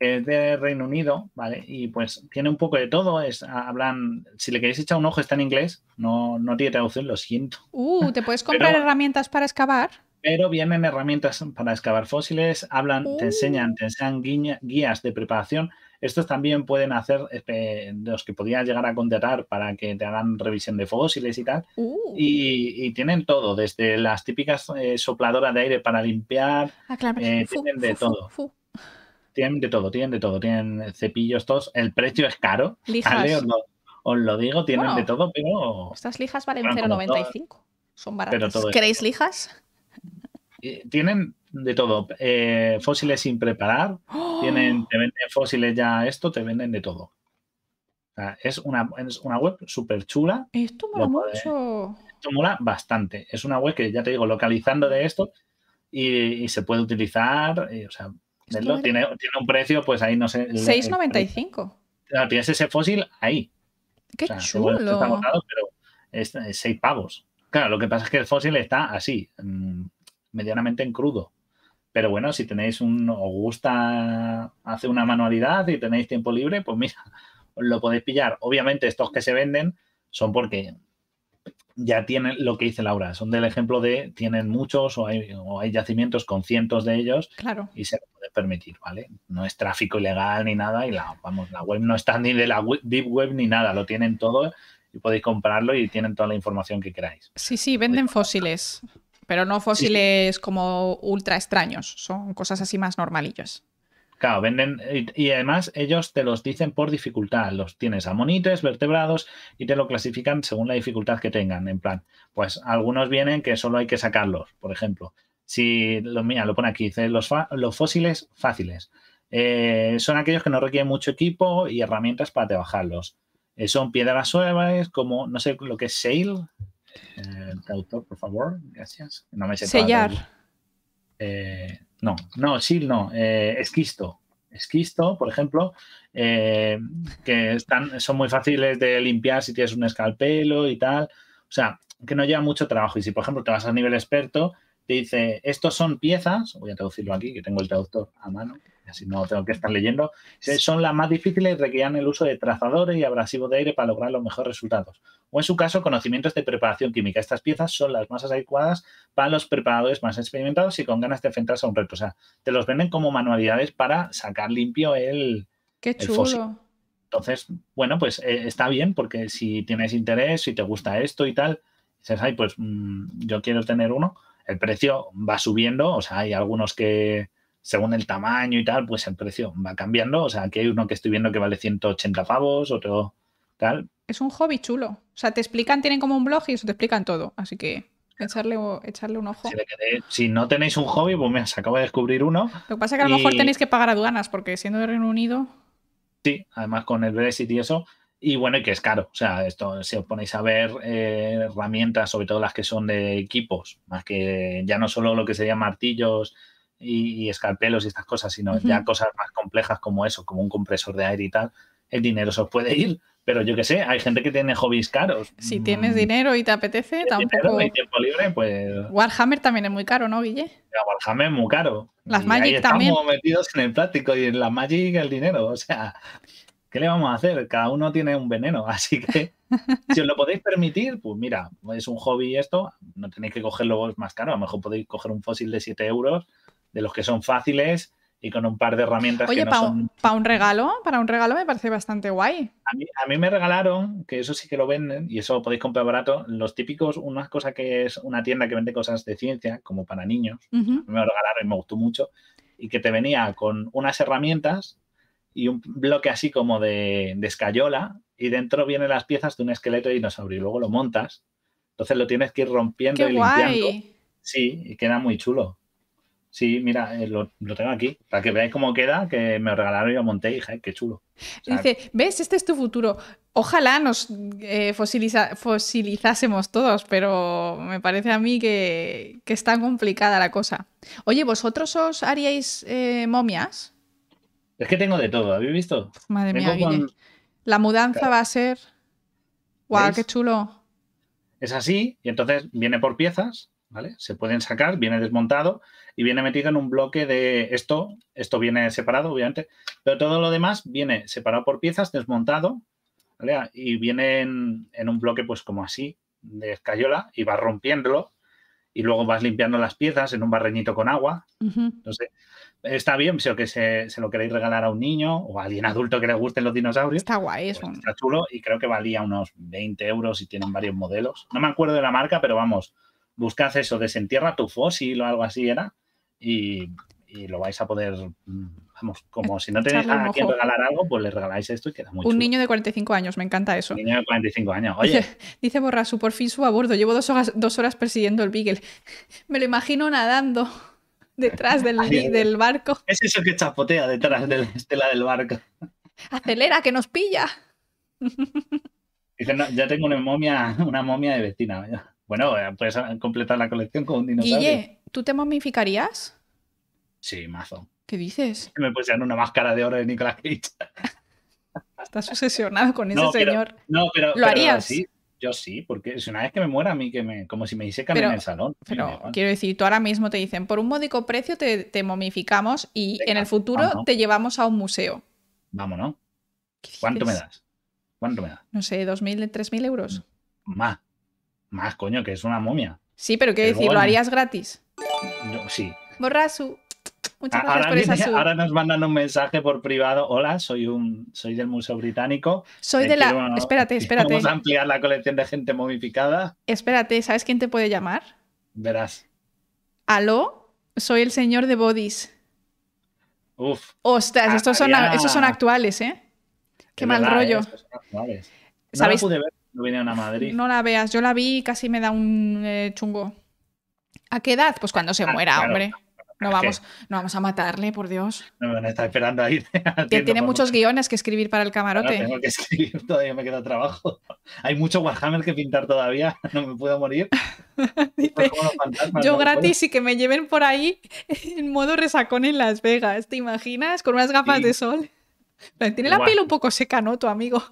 es de Reino Unido, ¿vale? Y pues tiene un poco de todo. Es, ah, hablan, si le queréis echar un ojo, está en inglés. No, no tiene traducción, lo siento. Uh, ¿te puedes comprar herramientas para excavar? Pero vienen herramientas para excavar fósiles, hablan, te uh. enseñan, te enseñan guías de preparación, estos también pueden hacer, este, los que podías llegar a contratar para que te hagan revisión de fósiles y tal. Uh. Y, tienen todo, desde las típicas eh, sopladoras de aire para limpiar, ah, eh, tienen de todo. tienen de todo, tienen de todo, tienen cepillos todos. El precio es caro, ¿vale? os, lo, digo, tienen de todo, pero... Estas lijas valen 0,95, son baratas. ¿Queréis lijas? tienen de todo. Eh, fósiles sin preparar. ¡Oh! Tienen, te venden fósiles ya esto, te venden de todo. es, una, web súper chula. Esto mola mucho. Esto mola bastante. Es una web que, ya te digo, localizando de esto y, se puede utilizar. o sea, tiene, un precio, pues ahí no sé. 6,95. tienes ese fósil ahí. Qué chulo. pero es, 6 pavos. Claro, lo que pasa es que el fósil está así, mm, medianamente en crudo. Pero bueno, si tenéis un, os gusta hacer una manualidad y tenéis tiempo libre, pues mira, lo podéis pillar. Obviamente estos que se venden son porque ya tienen lo que dice Laura, son del ejemplo de tienen muchos o hay, o hay yacimientos con cientos de ellos claro. y se lo puede permitir, ¿vale? No es tráfico ilegal ni nada y la, vamos, la web no está ni de la web, deep web ni nada, lo tienen todo y podéis comprarlo y tienen toda la información que queráis. Sí, sí, venden fósiles. Pero no fósiles como ultra extraños, son cosas así más normalillas. Claro, venden y, además ellos te los dicen por dificultad. Los tienes amonites vertebrados y te lo clasifican según la dificultad que tengan. En plan, pues algunos vienen que solo hay que sacarlos, por ejemplo. Si lo, mira, lo pone aquí, dice los, fósiles fáciles. Eh, son aquellos que no requieren mucho equipo y herramientas para trabajarlos. Eh, son piedras suaves como, no sé, lo que es shale, el eh, traductor, por favor, gracias. No eh, no, no, sí, no, eh, esquisto. Esquisto, por ejemplo, que están, son muy fáciles de limpiar si tienes un escalpelo y tal. O sea, que no lleva mucho trabajo. Y si, por ejemplo, te vas a nivel experto, dice, estos son piezas, voy a traducirlo aquí, que tengo el traductor a mano, así no tengo que estar leyendo, son las más difíciles y requieren el uso de trazadores y abrasivos de aire para lograr los mejores resultados. O en su caso, conocimientos de preparación química. Estas piezas son las más adecuadas para los preparadores más experimentados y con ganas de enfrentarse a un reto. O sea, te los venden como manualidades para sacar limpio el, Qué chulo. Entonces, bueno, pues eh, está bien porque si tienes interés, si te gusta esto y tal, pues mm, yo quiero tener uno, el precio va subiendo, o sea, hay algunos que según el tamaño y tal, pues el precio va cambiando, o sea, aquí hay uno que estoy viendo que vale 180 pavos, otro tal. Es un hobby chulo, o sea, te explican, tienen como un blog y eso te explican todo, así que echarle, echarle un ojo. Si, no tenéis un hobby, pues me acabo de descubrir uno. Lo que pasa es que a lo mejor tenéis que pagar aduanas, porque siendo de Reino Unido... Sí, además con el Brexit y eso, y bueno, y que es caro. O sea, esto, si os ponéis a ver eh, herramientas, sobre todo las que son de equipos, más que ya no solo lo que serían martillos y, y escalpelos y estas cosas, sino ya cosas más complejas como eso, como un compresor de aire y tal, el dinero se os puede ir. Pero yo qué sé, hay gente que tiene hobbies caros. Si tienes mm. dinero y te apetece, tampoco. Hay tiempo libre, pues. Warhammer también es muy caro, ¿no, Guille? Warhammer es muy caro. Las Magic también. Estamos metidos en el plástico y en la Magic el dinero, o sea. ¿qué le vamos a hacer? Cada uno tiene un veneno, así que si os lo podéis permitir, pues mira, es un hobby esto, no tenéis que cogerlo más caro, a lo mejor podéis coger un fósil de 7 euros, de los que son fáciles y con un par de herramientas. que no para un regalo, para un regalo me parece bastante guay. A mí, me regalaron, que eso sí que lo venden, y eso podéis comprar barato, los típicos, una cosa que es una tienda que vende cosas de ciencia, como para niños, me lo regalaron y me gustó mucho, y que te venía con unas herramientas y un bloque así como de, escayola y dentro vienen las piezas de un esqueleto de dinosaurio y luego lo montas. Entonces lo tienes que ir rompiendo Qué y Sí, y queda muy chulo. Sí, mira, eh, lo, tengo aquí, para que veáis cómo queda, que me lo regalaron y lo monté, hija, eh, qué chulo. Dice, ¿ves? Este es tu futuro. Ojalá nos eh, fosilizásemos todos, pero me parece a mí que, es tan complicada la cosa. Oye, ¿vosotros os haríais momias? Es que tengo de todo, ¿habéis visto? Madre mía, La mudanza va a ser. ¡Guau, qué chulo! Es así, y entonces viene por piezas, ¿vale? Se pueden sacar, viene desmontado y viene metido en un bloque de esto. Esto viene separado, obviamente, pero todo lo demás viene separado por piezas, desmontado, ¿vale? Y viene en, en un bloque, pues como así, de escayola y va rompiéndolo y luego vas limpiando las piezas en un barreñito con agua. entonces Está bien, si que se, lo queréis regalar a un niño o a alguien adulto que le gusten los dinosaurios. Está guay, eso. Pues está chulo y creo que valía unos 20 euros y tienen varios modelos. No me acuerdo de la marca, pero vamos, buscad eso, desentierra tu fósil o algo así era y lo vais a poder mm, como si no tenéis a regalar algo, pues le regaláis esto y queda muy Un niño de 45 años, me encanta eso. Un niño de 45 años, oye. Dice, borra Borrasu, por fin subo a bordo, llevo dos horas, dos horas persiguiendo el Beagle. Me lo imagino nadando detrás del, barco. Es eso que chapotea detrás de la estela del barco. Acelera, que nos pilla. Dice, no, ya tengo una momia, una momia de vecina. Bueno, eh, puedes completar la colección con un dinosaurio. Guille, ¿tú te momificarías? Sí, mazo. ¿Qué dices? Que Me pusieron una máscara de oro de Nicolas Cage. Estás obsesionado con ese señor. No, pero. ¿Lo harías? yo sí, porque si una vez que me muera a mí, que me, como si me disecan pero, en el salón. Pero quiero decir, tú ahora mismo te dicen, por un módico precio te, momificamos y en el futuro te llevamos a un museo. Vámonos. ¿Cuánto me das? ¿Cuánto me das? No sé, ¿2.000, 3.000 euros? Más. Más, coño, que es una momia. Sí, pero quiero decir, ¿lo harías gratis? sí. Borrasu ahora Ahora nos mandan un mensaje por privado. Hola, soy un soy del Museo Británico. Soy eh, de la. espérate, espérate. Vamos a ampliar la colección de gente momificada. Espérate, ¿sabes quién te puede llamar? Verás. Aló, soy el señor de Bodies. Uf. Ostras, ah, estos son, son actuales, ¿eh? Qué mal rollo. Eh, no pude ver cuando vinieron a Madrid. No la veas, yo la vi y casi me da un eh, chungo. ¿A qué edad? Pues cuando se ah, muera, hombre. No vamos, no vamos a matarle, por Dios. No me van a estar esperando ahí. Que tiene muchos guiones que escribir para el camarote. tengo que escribir, todavía me queda trabajo. Hay mucho Warhammer que pintar todavía, no me puedo morir. Pues yo gratis y que me lleven por ahí en modo resacón en Las Vegas, ¿te imaginas? Con unas gafas de sol. Tiene la piel un poco seca, ¿no? Tu amigo.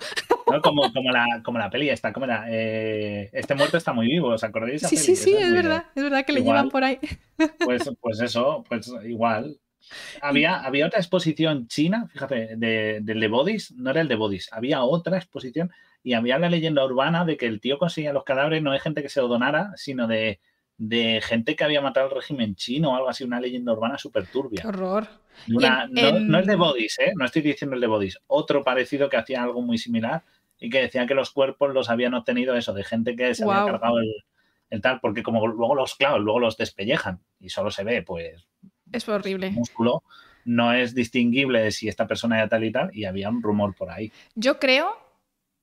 como, como, la, como la peli está, como eh, este muerto está muy vivo, ¿os acordáis? Sí, sí, sí, es, verdad, es verdad que le llevan por ahí. Pues, pues eso, pues igual, había, había, otra exposición china, fíjate, del de, The no era el de Bodies, había otra exposición y había la leyenda urbana de que el tío conseguía los cadáveres no es gente que se lo donara, sino de de gente que había matado al régimen chino o algo así, una leyenda urbana súper turbia. horror. no, es de Bodies, ¿eh? no estoy diciendo el de Bodies, otro parecido que hacía algo muy similar y que decía que los cuerpos los habían obtenido eso, de gente que se había cargado el, tal, porque como luego los, clavos, luego los despellejan y solo se ve, pues... Es horrible. Músculo no es distinguible si esta persona era tal y tal, y había un rumor por ahí. Yo creo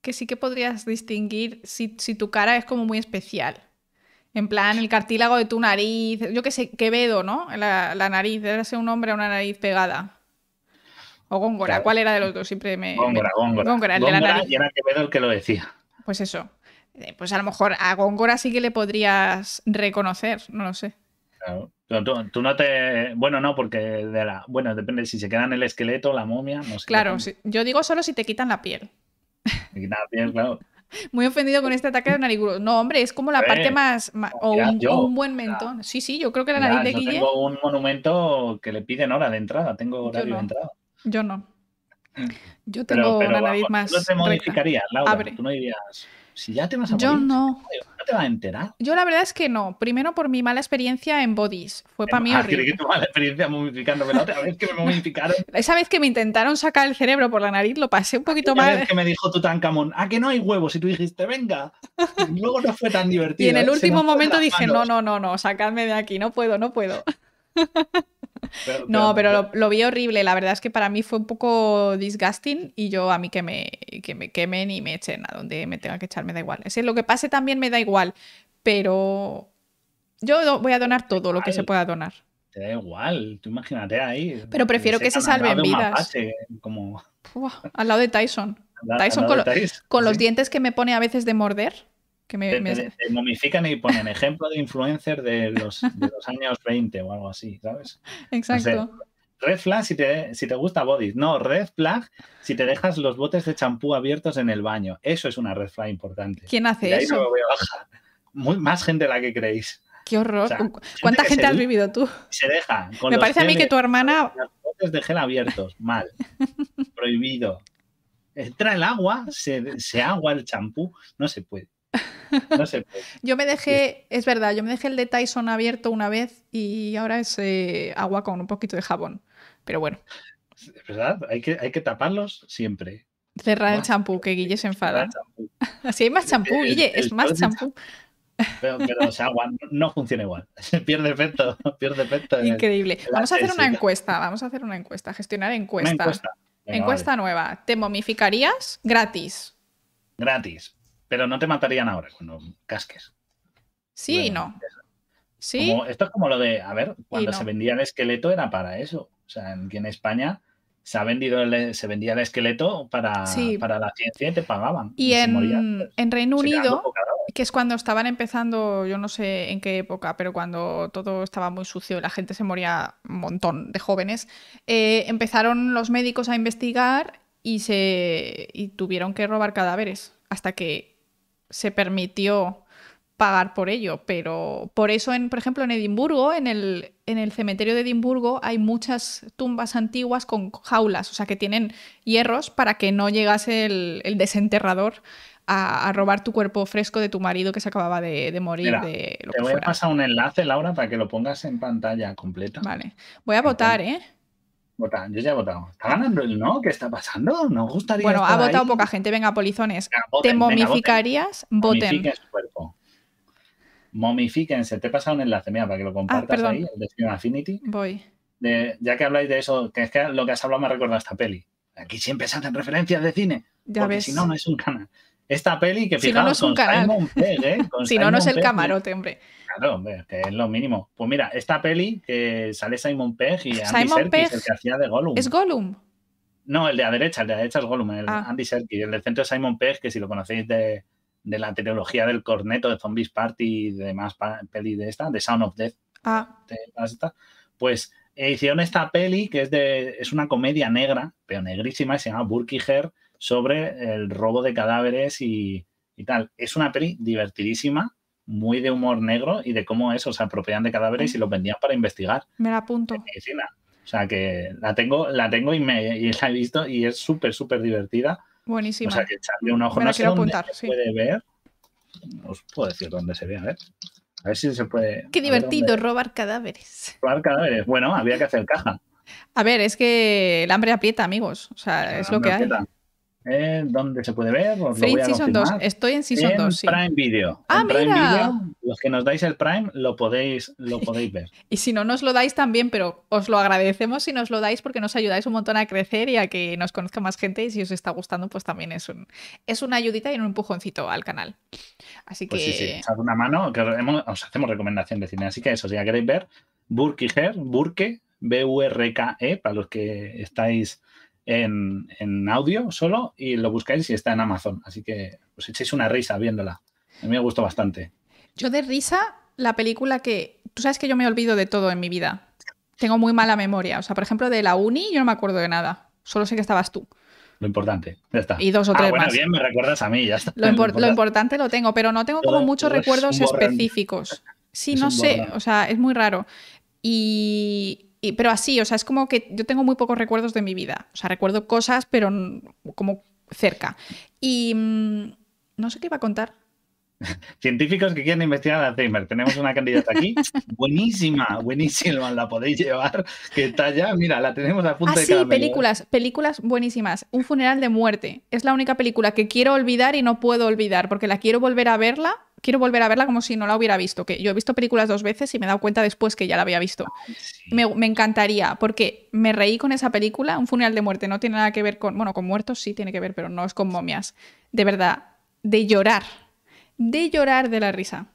que sí que podrías distinguir si, si tu cara es como muy especial. En plan, el cartílago de tu nariz, yo que sé, Quevedo, ¿no? La, nariz, debe ser un hombre a una nariz pegada. O Góngora, ¿cuál era de los dos? Siempre me. Góngora, Góngora. Góngora, el de la nariz. era Quevedo el que lo decía. Pues eso. Eh, pues a lo mejor a Góngora sí que le podrías reconocer, no lo sé. Claro. Tú, no te. Bueno, no, porque de la. Bueno, depende si se quedan el esqueleto, la momia, no Claro, yo digo solo si te quitan la piel. Te quitan la piel, claro. Muy ofendido con este ataque de nariguro. No, hombre, es como la parte más. o, un, buen mentón. sí, sí, yo creo que la nariz de Guille. tengo un monumento que le piden hora de entrada. Tengo horario de entrada. Yo no. Yo tengo una nariz más. No te modificaría, Laura. Tú no dirías. Si ya te vas a Yo no. te vas a enterar. Yo la verdad es que no. Primero por mi mala experiencia en bodies. Fue para mí ah, horrible. que me Esa vez que me intentaron sacar el cerebro por la nariz lo pasé un poquito mal mal. Vez que me dijo Tutankamón, ah, que no hay huevos. Y tú dijiste, venga. luego no fue tan divertido. Y en el ¿eh? último momento dije, no, no, no, no, sacadme de aquí, no puedo, no puedo. no, pero lo, vi horrible. La verdad es que para mí fue un poco disgusting y yo a mí que me, que me quemen y me echen a donde me tenga que echar, me da igual. Es lo que pase también me da igual, pero yo voy a donar todo lo que se pueda donar. Te da igual, tú imagínate ahí. Pero prefiero que se, salven vidas. al lado de Tyson. Tyson, con, los dientes que me pone a veces de morder. Que me, momifican y ponen ejemplo de influencer de los, años 20 o algo así, ¿sabes? Exacto. red flag si te, gusta bodys. No, red flag si te dejas los botes de champú abiertos en el baño. Eso es una red flag importante. ¿Quién hace eso? Muy, más gente de la que creéis. Qué horror. ¿Cuánta gente, has vivido tú? Se deja. Me parece a mí que tu hermana. Los botes de gel abiertos. Mal. Prohibido. Entra el agua, se, se agua el champú. No se puede. No sé. yo me dejé, es verdad, yo me dejé el de Tyson abierto una vez y ahora es eh, agua con un poquito de jabón. Pero bueno. Es verdad, hay que, hay que taparlos siempre. Cerrar el champú, que Guille se enfada. Así hay más champú, Guille, es más champú. Pero, pero agua no funciona igual. Pierde efecto, pierde efecto. Increíble. vamos a hacer una encuesta, vamos a hacer una encuesta, gestionar encuestas encuesta, nueva. ¿Te momificarías gratis? Gratis. Pero no te matarían ahora cuando casques. Sí y no. ¿Sí? esto es como lo de, a ver, cuando se vendía el esqueleto era para eso. O sea, aquí en España se ha vendido se vendía el esqueleto para, para la ciencia y te pagaban. Y, en, Reino Unido, que es cuando estaban empezando, yo no sé en qué época, pero cuando todo estaba muy sucio y la gente se moría un montón de jóvenes, eh, empezaron los médicos a investigar y se y tuvieron que robar cadáveres hasta que se permitió pagar por ello, pero por eso, en, por ejemplo, en Edimburgo, en el, en el cementerio de Edimburgo, hay muchas tumbas antiguas con jaulas, o sea, que tienen hierros para que no llegase el, desenterrador a, robar tu cuerpo fresco de tu marido que se acababa de, morir. de te voy a pasar un enlace, Laura, para que lo pongas en pantalla completa. Vale. Voy a votar, ¿eh? yo ya he votado. ¿Está ganando el no? ¿Qué está pasando? ¿No gustaría? Bueno, ha votado poca gente. Venga, polizones. ¿Te momificarías? voten. Momifiquen su cuerpo. Momifíquense. Te he pasado un enlace, mira, para que lo ah, compartas ah, ahí, el de Affinity. Voy. ya que habláis de eso, que es lo que has hablado me ha recordado esta peli. Aquí siempre se hacen referencias de cine. Ya porque Si no, no es un canal esta peli que si un si no, no es el camarote, hombre. Claro, hombre, que es lo mínimo. Pues mira, esta peli que sale Simon Pegg y Andy Serkis, el que hacía de Gollum. Es Gollum. No, el de la derecha, el de la derecha es Gollum, el ah. Andy Serkis, el del centro es de Simon Pegg, que si lo conocéis de, la trilogía del corneto de Zombies Party y demás peli de esta, de Sound of Death. Ah. pues eh, hicieron esta peli que es de es una comedia negra, pero negrísima, se llama Burkiger Hair sobre el robo de cadáveres y, tal. Es una peli divertidísima, muy de humor negro y de cómo eso, se apropian de cadáveres y los vendían para investigar. Me la apunto. O sea que la tengo, la tengo y, me, y la he visto y es súper, súper divertida. Buenísima. O sea que echarle mm, un ojo. Me la no quiero apuntar, puede ver. Os puedo decir dónde se ve, a ver. A ver si se puede. Qué divertido, robar cadáveres. Robar cadáveres. Bueno, había que hacer caja. A ver, es que el hambre aprieta, amigos. O sea, es lo que hay. ¿Dónde se puede ver? 2. Estoy en Season 2. Prime Video. Ah, en mira. los que nos dais el Prime lo podéis, lo podéis ver. y si no nos lo dais también, pero os lo agradecemos si nos lo dais porque nos ayudáis un montón a crecer y a que nos conozca más gente. Y si os está gustando, pues también es, un, es una ayudita y un empujoncito al canal. Así pues que. sí, echad una mano, os hacemos recomendación de cine. Así que eso, si ya queréis ver, Burke, B-U-R-K-E, e, para los que estáis en, audio solo y lo buscáis y está en Amazon. Así que os pues, echéis una risa viéndola. A mí me gustó bastante. Yo de risa, la película que... Tú sabes que yo me olvido de todo en mi vida. Tengo muy mala memoria. O sea, por ejemplo, de la uni yo no me acuerdo de nada. Solo sé que estabas tú lo importante. Ya está. Y dos o ah, tres más. bien, me recuerdas a mí, ya está. Lo, importante lo tengo, pero no tengo como muchos recuerdos específicos. Sí, no sé, o sea, es muy raro. Y pero así, o sea, es como que yo tengo muy pocos recuerdos de mi vida. O sea, recuerdo cosas, pero como cerca. Y mm, no sé qué iba a contar. Científicos que quieren investigar a Alzheimer. Tenemos una candidata aquí, buenísima, buenísima, la podéis llevar, que está ya, mira, la tenemos a punto ah, Sí, películas, películas buenísimas. Un funeral de muerte. Es la única película que quiero olvidar y no puedo olvidar, porque la quiero volver a verla quiero volver a verla como si no la hubiera visto, que yo he visto películas dos veces y me he dado cuenta después que ya la había visto. Me, encantaría, porque me reí con esa película, Un funeral de muerte, no tiene nada que ver con, bueno, con muertos sí tiene que ver, pero no es con momias. De verdad, de llorar, de llorar de la risa.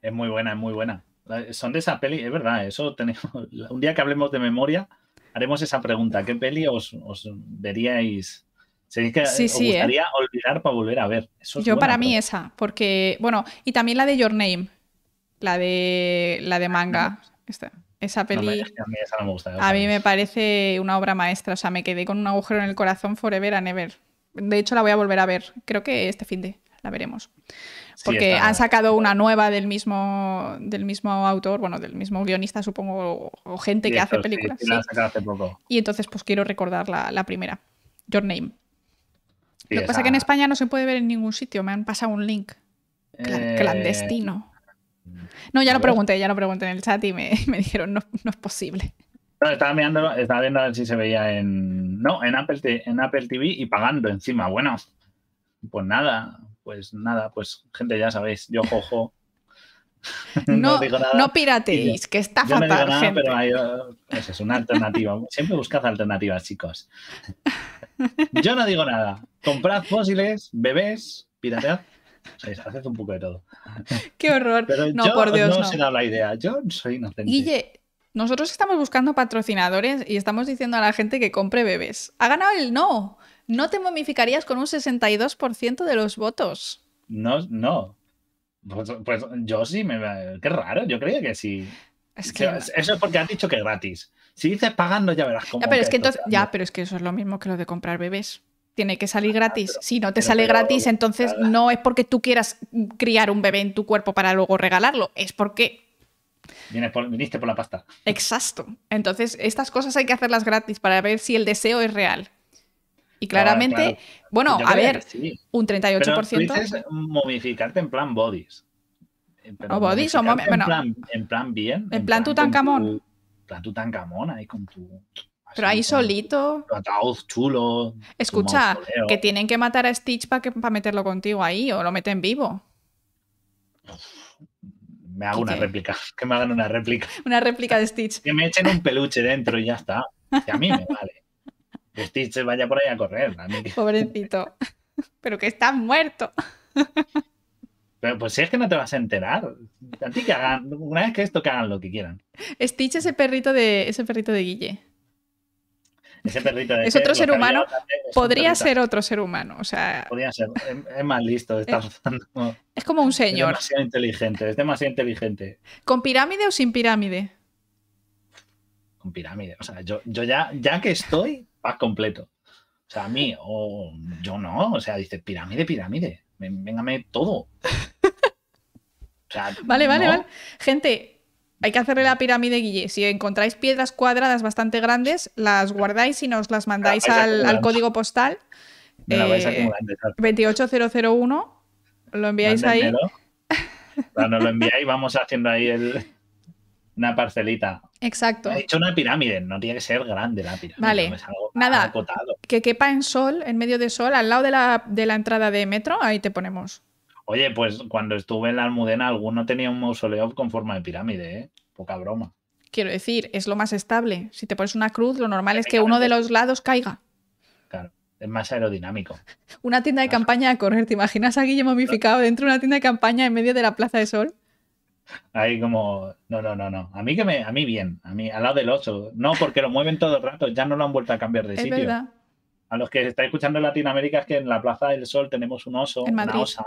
Es muy buena, es muy buena. Son de esa peli, es verdad, eso tenemos, un día que hablemos de memoria, haremos esa pregunta, ¿qué peli os veríais? Sí, eh, sí, sí, ¿eh? gustaría olvidar para volver a ver. Yo para mí esa, porque, bueno, y también la de Your Name, la de, la de manga. esa peli. a mí, me parece una obra maestra, o sea, me quedé con un agujero en el corazón forever and never De hecho, la voy a volver a ver, creo que este fin de la veremos. Porque han sacado una nueva del mismo, del mismo autor, bueno, del mismo guionista, supongo, o, gente que hace películas. Y entonces, pues quiero recordar la primera, Your Name. Lo que pasa es que en España no se puede ver en ningún sitio, me han pasado un link eh, clandestino. Mm, no, ya lo pregunté, ya lo pregunté en el chat y me, dijeron no, es posible. estaba viendo a ver si se veía en. No, en Apple, en Apple TV y pagando encima. Bueno, pues nada, pues nada, pues gente, ya sabéis, yo cojo. no, no, que está yo fatal. pero pues es una alternativa. Siempre buscad alternativas, chicos. Yo no digo nada. Comprad fósiles, bebés, piratead. haced un poco de todo. Qué horror. Pero yo No, no. la idea. Yo soy inocente. Guille, nosotros estamos buscando patrocinadores y estamos diciendo a la gente que compre bebés. Ha ganado el no. No te momificarías con un 62% de los votos. No, no. Pues, pues yo sí me. Qué raro, yo creía que sí. Es que... eso es porque has dicho que es gratis. Si dices pagando, ya verás cómo. ya, pero es que eso es lo mismo que lo de comprar bebés tiene que salir ah, gratis. si no te sale gratis, entonces no es porque tú quieras criar un bebé en tu cuerpo para luego regalarlo, es porque... viniste por la pasta. Exacto. Entonces, estas cosas hay que hacerlas gratis para ver si el deseo es real. Y ah, claramente, bueno, a ver, un 38%... Pero tú momificarte en plan bodies. Eh, o bodies o en, plan, bien. En, plan, plan Tutankamón. En plan Tutankamón ahí con tu... Pero ahí solito. chulo. Escucha, que tienen que matar a Stitch para meterlo contigo ahí o lo meten vivo. Me hago una réplica. Que me hagan una réplica. Una réplica de Stitch. Que me echen un peluche dentro y ya está. Que a mí me vale. Que Stitch se vaya por ahí a correr. Pobrecito. Pero que está muerto. Pero pues si es que no te vas a enterar. una vez que esto, que hagan lo que quieran. Stitch es el perrito de, ese perrito de Guille es otro ser humano. podría ser otro ser humano. O sea, podría ser. Es, más listo. es, como un señor. Es demasiado inteligente. Es demasiado inteligente. ¿Con pirámide o sin pirámide? Con pirámide. O sea, yo, ya, ya que estoy, paz completo. O sea, a mí, o yo no. O sea, dice pirámide, pirámide. Véngame todo. vale, vale, vale. Gente, hay que hacerle la pirámide, Guille. Si encontráis piedras cuadradas bastante grandes, las guardáis y nos las mandáis al, código postal. Eh, 28001. Lo enviáis ahí. Cuando lo enviáis, vamos haciendo ahí una parcelita. Exacto. He hecho una pirámide, no tiene que ser grande la pirámide. Vale. Nada. Que quepa en sol, en medio de sol, al lado de la, de la entrada de metro, ahí te ponemos. Oye, pues cuando estuve en la Almudena, alguno tenía un mausoleo con forma de pirámide, ¿eh? Poca broma. Quiero decir, es lo más estable. Si te pones una cruz, lo normal es que uno de los lados caiga. Claro, es más aerodinámico. Una tienda de campaña a correr, ¿te imaginas a Guille momificado dentro de una tienda de campaña en medio de la Plaza del Sol? Ahí como, no, no, no, no. A mí que me, a mí bien, a mí, al lado del oso. No, porque lo mueven todo el rato, ya no lo han vuelto a cambiar de sitio. Verdad. A los que estáis escuchando en Latinoamérica es que en la Plaza del Sol tenemos un oso, una osa,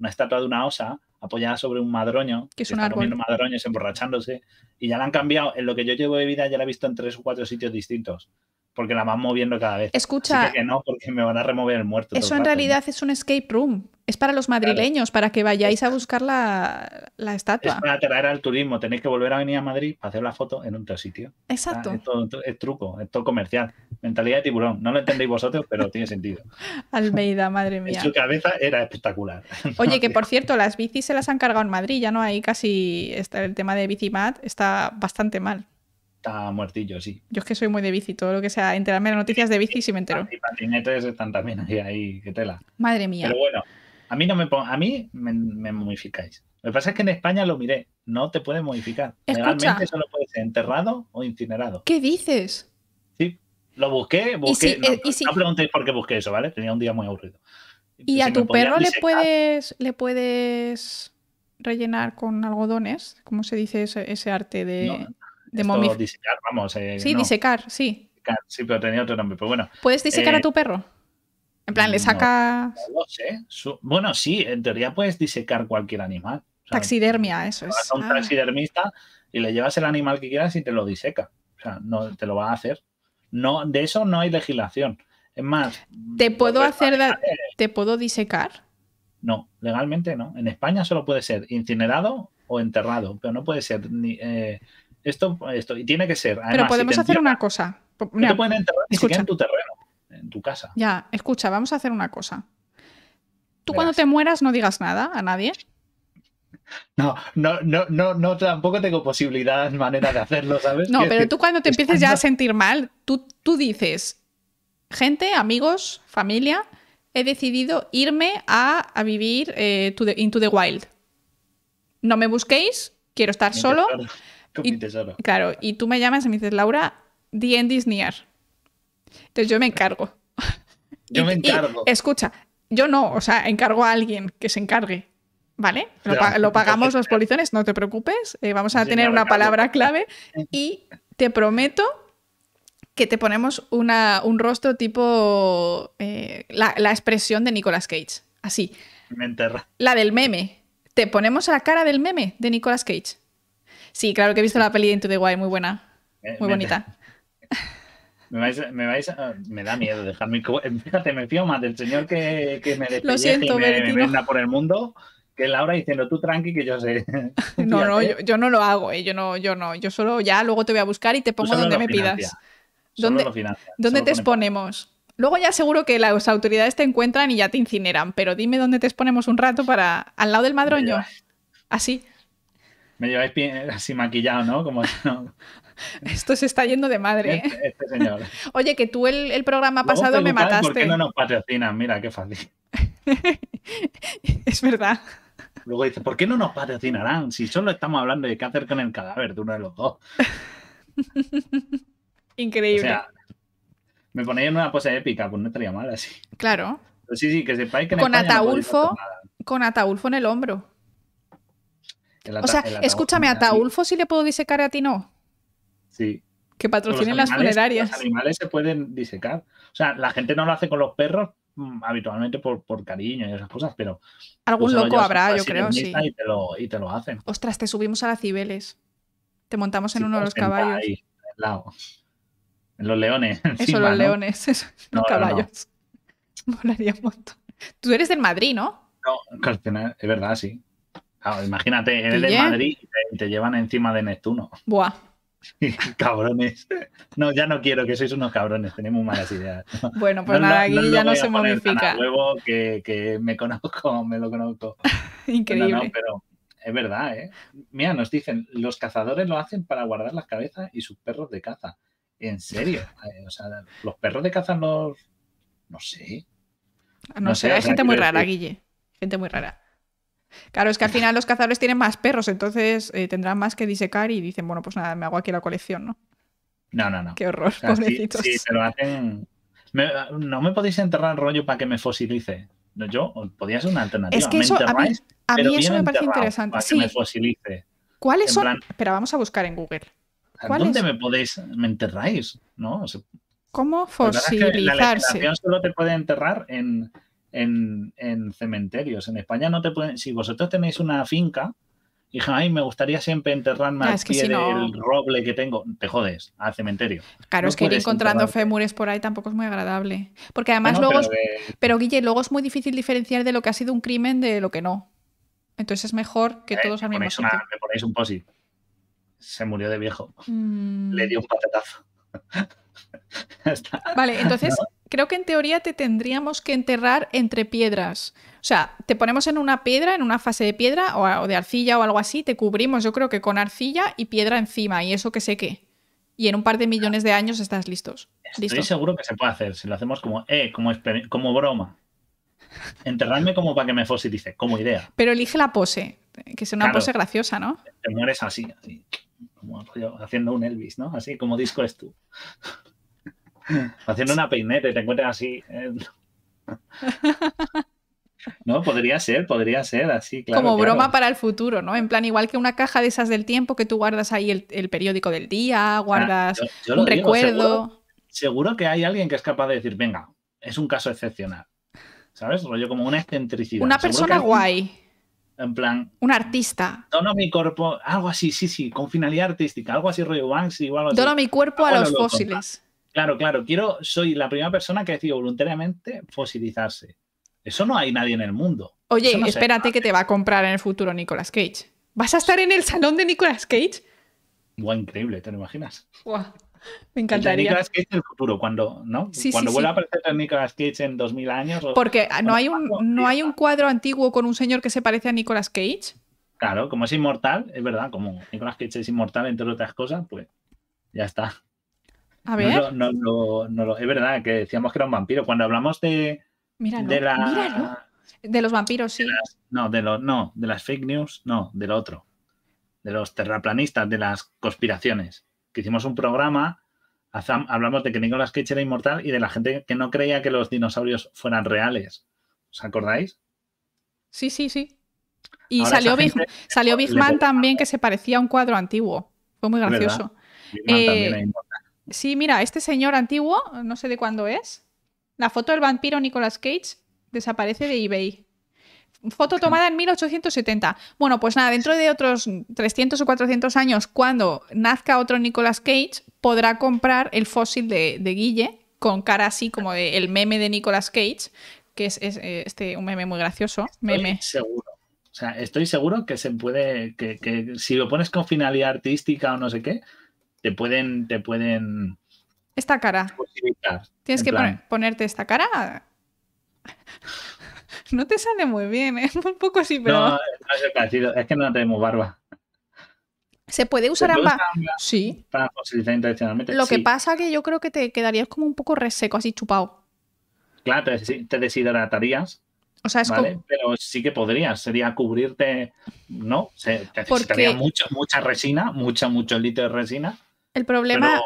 una estatua de una osa apoyada sobre un madroño, que es un está comiendo madroños, emborrachándose, y ya la han cambiado, en lo que yo llevo de vida ya la he visto en tres o cuatro sitios distintos porque la van moviendo cada vez. Escucha. Así que no, porque me van a remover el muerto. Eso en realidad es un escape room. Es para los madrileños, para que vayáis a buscar la, estatua. Es para atraer al turismo. Tenéis que volver a venir a Madrid para hacer la foto en otro sitio. Exacto. es, truco, es todo comercial. Mentalidad de tiburón. No lo entendéis vosotros, pero tiene sentido. Almeida, madre mía. su cabeza era espectacular. Oye, que por cierto, las bicis se las han cargado en Madrid. Ya no hay casi. Este, el tema de Bicimat está bastante mal. Está muertillo, sí. Yo es que soy muy de bici, todo lo que sea enterarme de noticias de bici, sí me entero. Y patinetes están también ahí, ahí, tela. Madre mía. Pero bueno, a mí no me a mí me, me Lo que pasa es que en España lo miré, no te puedes modificar. Legalmente solo puede ser enterrado o incinerado. ¿Qué dices? Sí, lo busqué, busqué. Eh, no, preguntéis por qué busqué eso, ¿vale? Tenía un día muy aburrido. ¿Y a tu perro le puedes, le puedes rellenar con algodones? ¿Cómo se dice ese, arte de.? de vamos. Eh, sí, disecar, sí. Sí, pero tenía otro nombre, bueno. ¿Puedes disecar a eh, tu perro? En plan, le saca... ¿eh? Bueno, sí, en teoría puedes disecar cualquier animal. taxidermia, eso es. a un ah. taxidermista y le llevas el animal que quieras y te lo diseca. O sea, no te lo va a hacer. No, de eso no hay legislación. Es más... ¿Te puedo hacer... ¿Te puedo disecar? No, legalmente no. En España solo puede ser incinerado o enterrado, pero no puede ser ni... Esto, esto, y tiene que ser. Pero podemos hacer una cosa. No pueden enterrar en tu terreno, en tu casa. Ya, escucha, vamos a hacer una cosa. Tú cuando te mueras no digas nada a nadie. No, no, no, no, no, tampoco tengo posibilidades manera de hacerlo, ¿sabes? No, pero tú cuando te empieces ya a sentir mal, tú, tú dices, gente, amigos, familia, he decidido irme a, vivir eh, into the wild. No me busquéis, quiero estar solo y, Claro, y tú me llamas y me dices, Laura, The en is Entonces yo me encargo. Yo me encargo. escucha, yo no, o sea, encargo a alguien que se encargue. ¿Vale? Lo, pagamos los polizones, no te preocupes. Eh, vamos a tener una palabra clave y te prometo que te ponemos un rostro tipo eh, la, expresión de Nicolas Cage. Así. Me enterra. La del meme. Te ponemos la cara del meme de Nicolas Cage. Sí, claro que he visto la peli de Into the Wild, muy buena. Eh, muy bonita. Me, da miedo dejarme. Eh, fíjate, me fío más del señor que, me Lo siento, y me, venda por el mundo que Laura diciendo tú tranqui que yo sé. No, no, yo, no lo hago, eh, yo no, yo no. Yo solo ya luego te voy a buscar y te pongo donde me pidas. ¿Dónde, ¿dónde te exponemos? Luego ya seguro que las autoridades te encuentran y ya te incineran, pero dime dónde te exponemos un rato para. al lado del madroño. Así me lleváis eh, así maquillado, ¿no? Como Esto se está yendo de madre. Este, ¿eh? este señor. Oye, que tú el, programa pasado me mataste. ¿Por qué no nos patrocinan? Mira, qué fácil. es verdad. Luego dice, ¿por qué no nos patrocinarán? Si solo estamos hablando de qué hacer con el cadáver de uno de los dos. Increíble. me ponéis en una pose épica, pues no estaría mal así. Claro. sí, sí, que sepáis que con con Ataulfo en el hombro o sea, escúchame, a Taulfo si le puedo disecar a ti no. Sí. Que patrocinen las funerarias. Los animales se pueden disecar. O sea, la gente no lo hace con los perros mm, habitualmente por, por, cariño y esas cosas, pero. Algún loco habrá, yo creo, sí. Y te, lo, hacen. Ostras, te subimos a la Cibeles. Te montamos en uno de pues los caballos. Ahí, al lado. En los leones. Eso, los leones. los caballos. Tú eres del Madrid, ¿no? No, es verdad, sí. Claro, imagínate, el de Madrid te, llevan encima de Neptuno. Buah. cabrones. No, ya no quiero, que sois unos cabrones, tenemos malas ideas. Bueno, pues nada, aquí ya no se modifica. luego que, me conozco, me lo conozco. Increíble. pero es verdad, ¿eh? Mira, nos dicen, los cazadores lo hacen para guardar las cabezas y sus perros de caza. En serio. Eh, o sea, los perros de caza no. No sé. No, sé, hay gente muy rara, Guille. Gente muy rara. Claro, es que al final los cazadores tienen más perros, entonces eh, tendrán más que disecar y dicen, bueno, pues nada, me hago aquí la colección, ¿no? No, no, no. Qué horror, pobrecitos. Sí, hacen. no me podéis enterrar rollo para que me fosilice. Yo podía ser una alternativa. Es que me eso, a mí, eso me parece interesante. Para que me fosilice. ¿Cuáles son? Espera, vamos a buscar en Google. ¿Dónde me podéis? ¿Me enterráis? ¿No? ¿Cómo fosilizarse? La, solo te puede enterrar en en, cementerios. En España no te pueden, si vosotros tenéis una finca, y ay, me gustaría siempre enterrarme más al pie roble que tengo. Te jodes, al cementerio. Claro, es que ir encontrando fémures por ahí tampoco es muy agradable. Porque además luego. Pero, Guille, luego es muy difícil diferenciar de lo que ha sido un crimen de lo que no. Entonces es mejor que eh, todos al mismo ponéis un posi. Se murió de viejo. Mm. Le dio un patatazo. Vale, entonces creo que en teoría te tendríamos que enterrar entre piedras. O sea, te ponemos en una piedra, en una fase de piedra o, de arcilla o algo así, te cubrimos yo creo que con arcilla y piedra encima y eso que sé qué. Y en un par de millones de años estás listos. Estoy seguro que se puede hacer, si lo hacemos como, eh, como, broma. Enterrarme como para que me dice, como idea. Pero elige la pose, que sea una pose graciosa, ¿no? Te mueres así, así, haciendo un Elvis, ¿no? Así como disco es tú. Haciendo una peineta y te encuentras así. Eh, no, podría ser, podría ser así, claro. Como broma para el futuro, ¿no? En plan, igual que una caja de esas del tiempo que tú guardas ahí el, periódico del día, ah, guardas un recuerdo. Seguro, que hay alguien que es capaz de decir, venga, es un caso excepcional. ¿Sabes? Rollo como una excentricidad. Una persona guay. En plan. Un artista. Dono mi cuerpo, algo así, sí, sí, con finalidad artística, algo así, rollo Banks, igual. Dono mi cuerpo a los fósiles. Claro, claro, quiero, soy la primera persona que ha decidido voluntariamente fosilizarse. Eso no hay nadie en el mundo. Oye, espérate que te va a comprar en el futuro Nicolas Cage. ¿Vas a estar en el salón de Nicolas Cage? Buah, increíble, ¿te lo imaginas? Buah, me encantaría. Nicolas Cage en el futuro, cuando, ¿no? cuando vuelva a aparecer Nicolas Cage en 2000 años. Porque ah, no, hay un, no hay un cuadro antiguo con un señor que se parece a Nicolas Cage. Claro, como es inmortal, es verdad, como Nicolas Cage es inmortal, entre otras cosas, pues ya está. No, es verdad que decíamos que era un vampiro. Cuando hablamos de. de los vampiros, sí. no, de no, de las fake news, no, del otro. De los terraplanistas, de las conspiraciones. Que hicimos un programa, hablamos de que Nicolas Cage era inmortal y de la gente que no creía que los dinosaurios fueran reales. ¿Os acordáis? Sí, sí, sí. Y salió Big, salió Man también, que se parecía a un cuadro antiguo. Fue muy gracioso. Eh, Sí, mira, este señor antiguo, no sé de cuándo es, la foto del vampiro Nicolas Cage desaparece de eBay. Foto tomada en 1870. Bueno, pues nada, dentro de otros 300 o 400 años, cuando nazca otro Nicolas Cage, podrá comprar el fósil de, Guille, con cara así como el meme de Nicolas Cage, que es, eh, este, un meme muy gracioso. Estoy seguro. O sea, estoy seguro que se puede, que, que si lo pones con finalidad artística o no sé qué, te pueden, te pueden. Esta cara. Tienes que ponerte esta cara. no te sale muy bien, ¿eh? un poco así, pero. No, es el parecido, es que no tenemos barba. Se puede usar ambas. Sí. Para intencionalmente. Lo que pasa es que yo creo que te quedarías como un poco reseco, así chupado. Claro, te, te deshidratarías. O sea, es Pero sí que podrías, sería cubrirte, ¿no? te Porque... mucho, mucha resina, mucha, mucho litro de resina. El problema,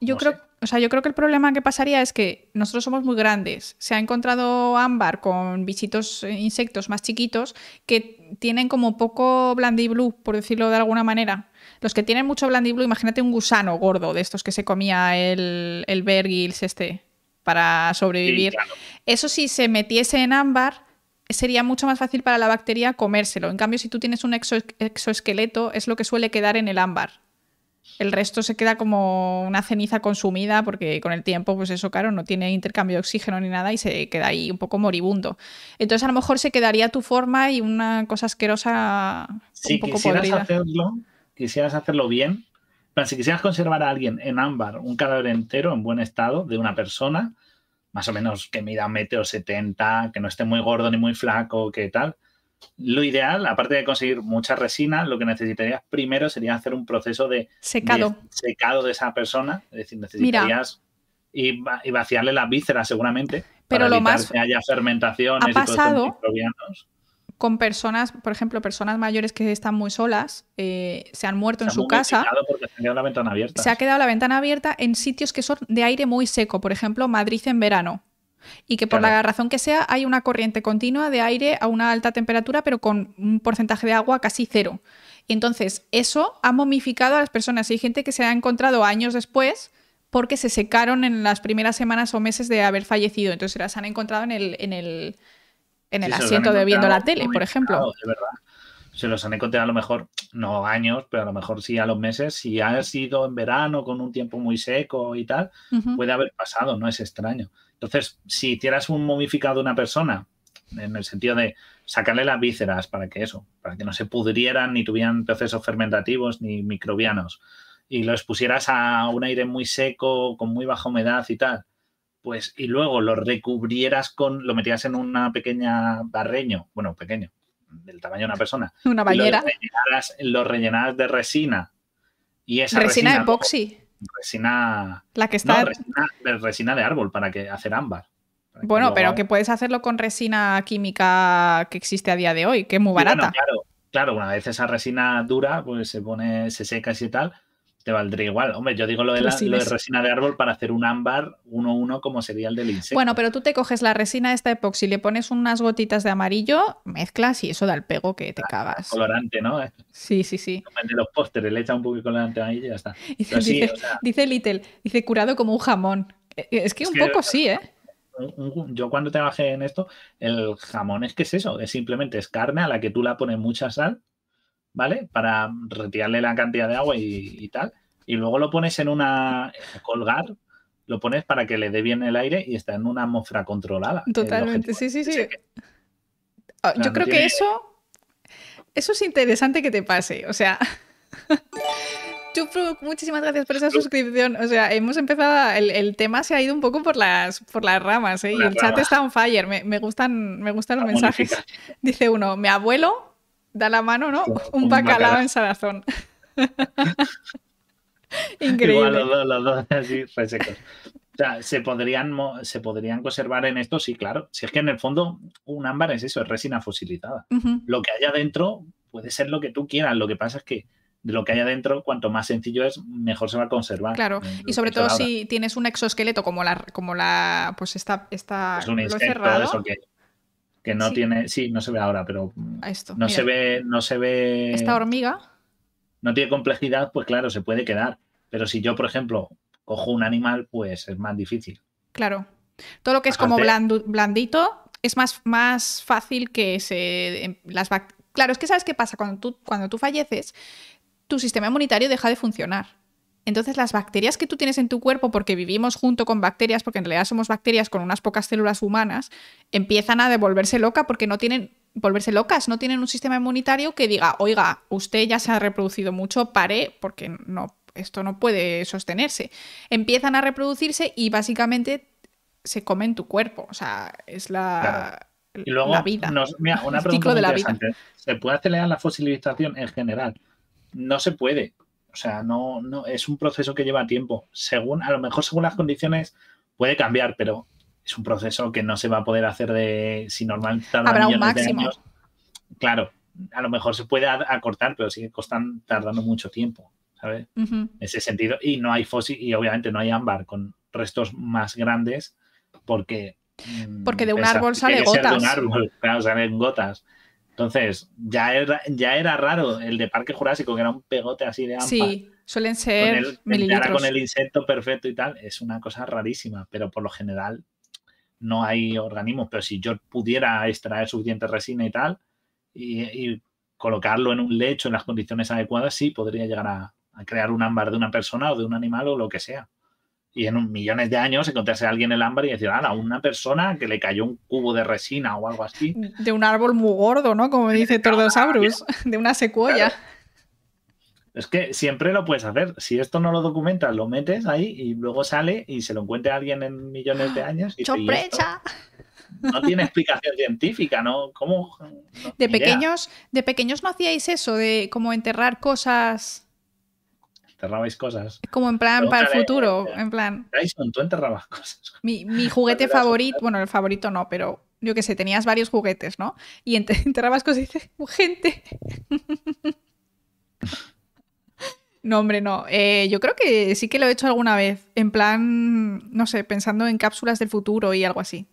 yo creo, o sea, yo creo que el problema que pasaría es que nosotros somos muy grandes. Se ha encontrado ámbar con bichitos, eh, insectos más chiquitos que tienen como poco blandiblu, por decirlo de alguna manera. Los que tienen mucho blandiblu, imagínate un gusano gordo de estos que se comía el, el Bergils este para sobrevivir. Eso si se metiese en ámbar, sería mucho más fácil para la bacteria comérselo. En cambio, si tú tienes un exoesqueleto, es lo que suele quedar en el ámbar. El resto se queda como una ceniza consumida porque con el tiempo, pues eso, claro, no tiene intercambio de oxígeno ni nada y se queda ahí un poco moribundo. Entonces a lo mejor se quedaría tu forma y una cosa asquerosa un poco quisieras Hacerlo, quisieras hacerlo bien, si quisieras conservar a alguien en ámbar, un cadáver entero en buen estado de una persona, más o menos que mida un metro setenta, que no esté muy gordo ni muy flaco, que tal, lo ideal, aparte de conseguir mucha resina, lo que necesitarías primero sería hacer un proceso de secado de, secado de esa persona. Es decir, necesitarías y, vaciarle las vísceras seguramente. Pero lo más. Que haya fermentaciones ha pasado... con personas, por ejemplo, personas mayores que están muy solas, eh, se han muerto en su casa. se ha quedado la ventana abierta en sitios que son de aire muy seco, por ejemplo, Madrid en verano y que por la razón que sea hay una corriente continua de aire a una alta temperatura, pero con un porcentaje de agua casi cero. Y entonces eso ha momificado a las personas. Hay gente que se ha encontrado años después porque se secaron en las primeras semanas o meses de haber fallecido. Entonces se las han encontrado en el, en el, asiento de viendo la tele, por ejemplo. verdad. Se los han encontrado a lo mejor, no años, pero a lo mejor sí a los meses. Si ha sido en verano con un tiempo muy seco y tal, puede haber pasado, no es extraño. Entonces, si hicieras un momificado de una persona, en el sentido de sacarle las vísceras para que eso, para que no se pudrieran ni tuvieran procesos fermentativos ni microbianos, y lo expusieras a un aire muy seco, con muy baja humedad y tal, pues, y luego lo recubrieras con, lo metías en una pequeña barreño, bueno, pequeño, del tamaño de una persona. Una bañera. Lo rellenaras, de resina. Y resina, resina epoxi resina. La que está. resina, de árbol para que hacer ámbar. bueno, pero que puedes hacerlo con resina química que existe a día de hoy, que es muy barata. claro, una vez esa resina dura, pues se pone, se seca y tal, te valdría igual. Hombre, yo digo lo de, la, resina de árbol para hacer un ámbar 1-1 como sería el del insecto. Bueno, pero tú te coges la resina de esta epoxi, le pones unas gotitas de amarillo, mezclas y eso da el pego que te ah, cagas. Colorante, ¿no? Sí, sí, sí. De los pósteres, le echa un poco de colorante amarillo y ya está. Dice, Little, dice curado como un jamón. Eh, eh, es que un poco sí, ¿eh? Yo cuando trabajé en esto, el jamón es que es eso, es simplemente es carne a la que tú la pones mucha sal ¿vale? Para retirarle la cantidad de agua y, tal. Y luego lo pones en una. colgar, lo pones para que le dé bien el aire y está en una atmósfera controlada. Totalmente, sí, sí, sí. Ah, yo creo que eso. Eso es interesante que te pase, o sea. Chupruk, muchísimas gracias por esa suscripción. O sea, hemos empezado, el, el, tema se ha ido un poco por las, por las ramas, ¿eh? Y el chat está on fire, me, me gustan, me gustan los mensajes. Dice uno, mi abuelo da la mano, ¿no? Un, bacalao, en salazón. Increíble. Igual los dos, así resecos. O sea, ¿se podrían, ¿se podrían conservar en esto? Sí, claro. Si es que en el fondo un ámbar es eso, es resina fosilizada. Lo que haya dentro puede ser lo que tú quieras. Lo que pasa es que de lo que haya dentro, cuanto más sencillo es, mejor se va a conservar. Claro, y sobre todo si tienes un exoesqueleto como la, como la pues esta, esta cerrado que no tiene, sí, no se ve ahora, pero no se ve, no se ve. Esta hormiga. No tiene complejidad, pues claro, se puede quedar. Pero si yo, por ejemplo, cojo un animal, pues es más difícil. Claro. Todo lo que es como blandito es más, más fácil que se, em, las Claro, es que sabes qué pasa, cuando tú, cuando tú falleces, tu sistema inmunitario deja de funcionar. Entonces las bacterias que tú tienes en tu cuerpo, porque vivimos junto con bacterias, porque en realidad somos bacterias con unas pocas células humanas, empiezan a devolverse loca porque no tienen volverse locas, no tienen un sistema inmunitario que diga, oiga, usted ya se ha reproducido mucho, pare, porque no, esto no puede sostenerse. Empiezan a reproducirse y básicamente se comen tu cuerpo, o sea, es la, vida. una pregunta de la vida. ¿Se puede acelerar la fosilización en general? No se puede, o sea, no, no, es un proceso que lleva tiempo. Según, a lo mejor según las condiciones puede cambiar, pero es un proceso que no se va a poder hacer de si normal tarda Habrá un máximo. Claro, a lo mejor se puede acortar, pero que costan, tardando mucho tiempo, ¿sabes? En ese sentido. Y no hay fósil, y obviamente no hay ámbar con restos más grandes, porque mm, porque de un árbol sale gotas. De un árbol, salen gotas. Entonces, ya era, ya era raro el de Parque Jurásico, que era un pegote así de ámbar. Sí, suelen ser con con el insecto perfecto y tal, es una cosa rarísima, pero por lo general no hay organismos. Pero si yo pudiera extraer suficiente resina y tal, y, colocarlo en un lecho en las condiciones adecuadas, sí podría llegar a crear un ámbar de una persona o de un animal o lo que sea y en millones de años encontrarse a alguien en el ámbar y decir, a una persona que le cayó un cubo de resina o algo así. De un árbol muy gordo, ¿no? Como dice Tordosaurus, de una secuoya. Es que siempre lo puedes hacer. Si esto no lo documentas, lo metes ahí y luego sale y se lo encuentra alguien en millones de años. ¡Choprecha! no tiene explicación científica, ¿no? ¿Cómo? de, pequeños, de pequeños no hacíais eso, de como enterrar cosas enterrabais cosas. Como en plan para el eh, futuro, eh, en plan. Tyson, tú enterrabas cosas. Mi, juguete favorito, bueno, el favorito no, pero yo qué sé, tenías varios juguetes, ¿no? Y enterrabas cosas y dices, gente. No, hombre, no. Eh, yo creo que sí que lo he hecho alguna vez, en plan, no sé, pensando en cápsulas del futuro y algo así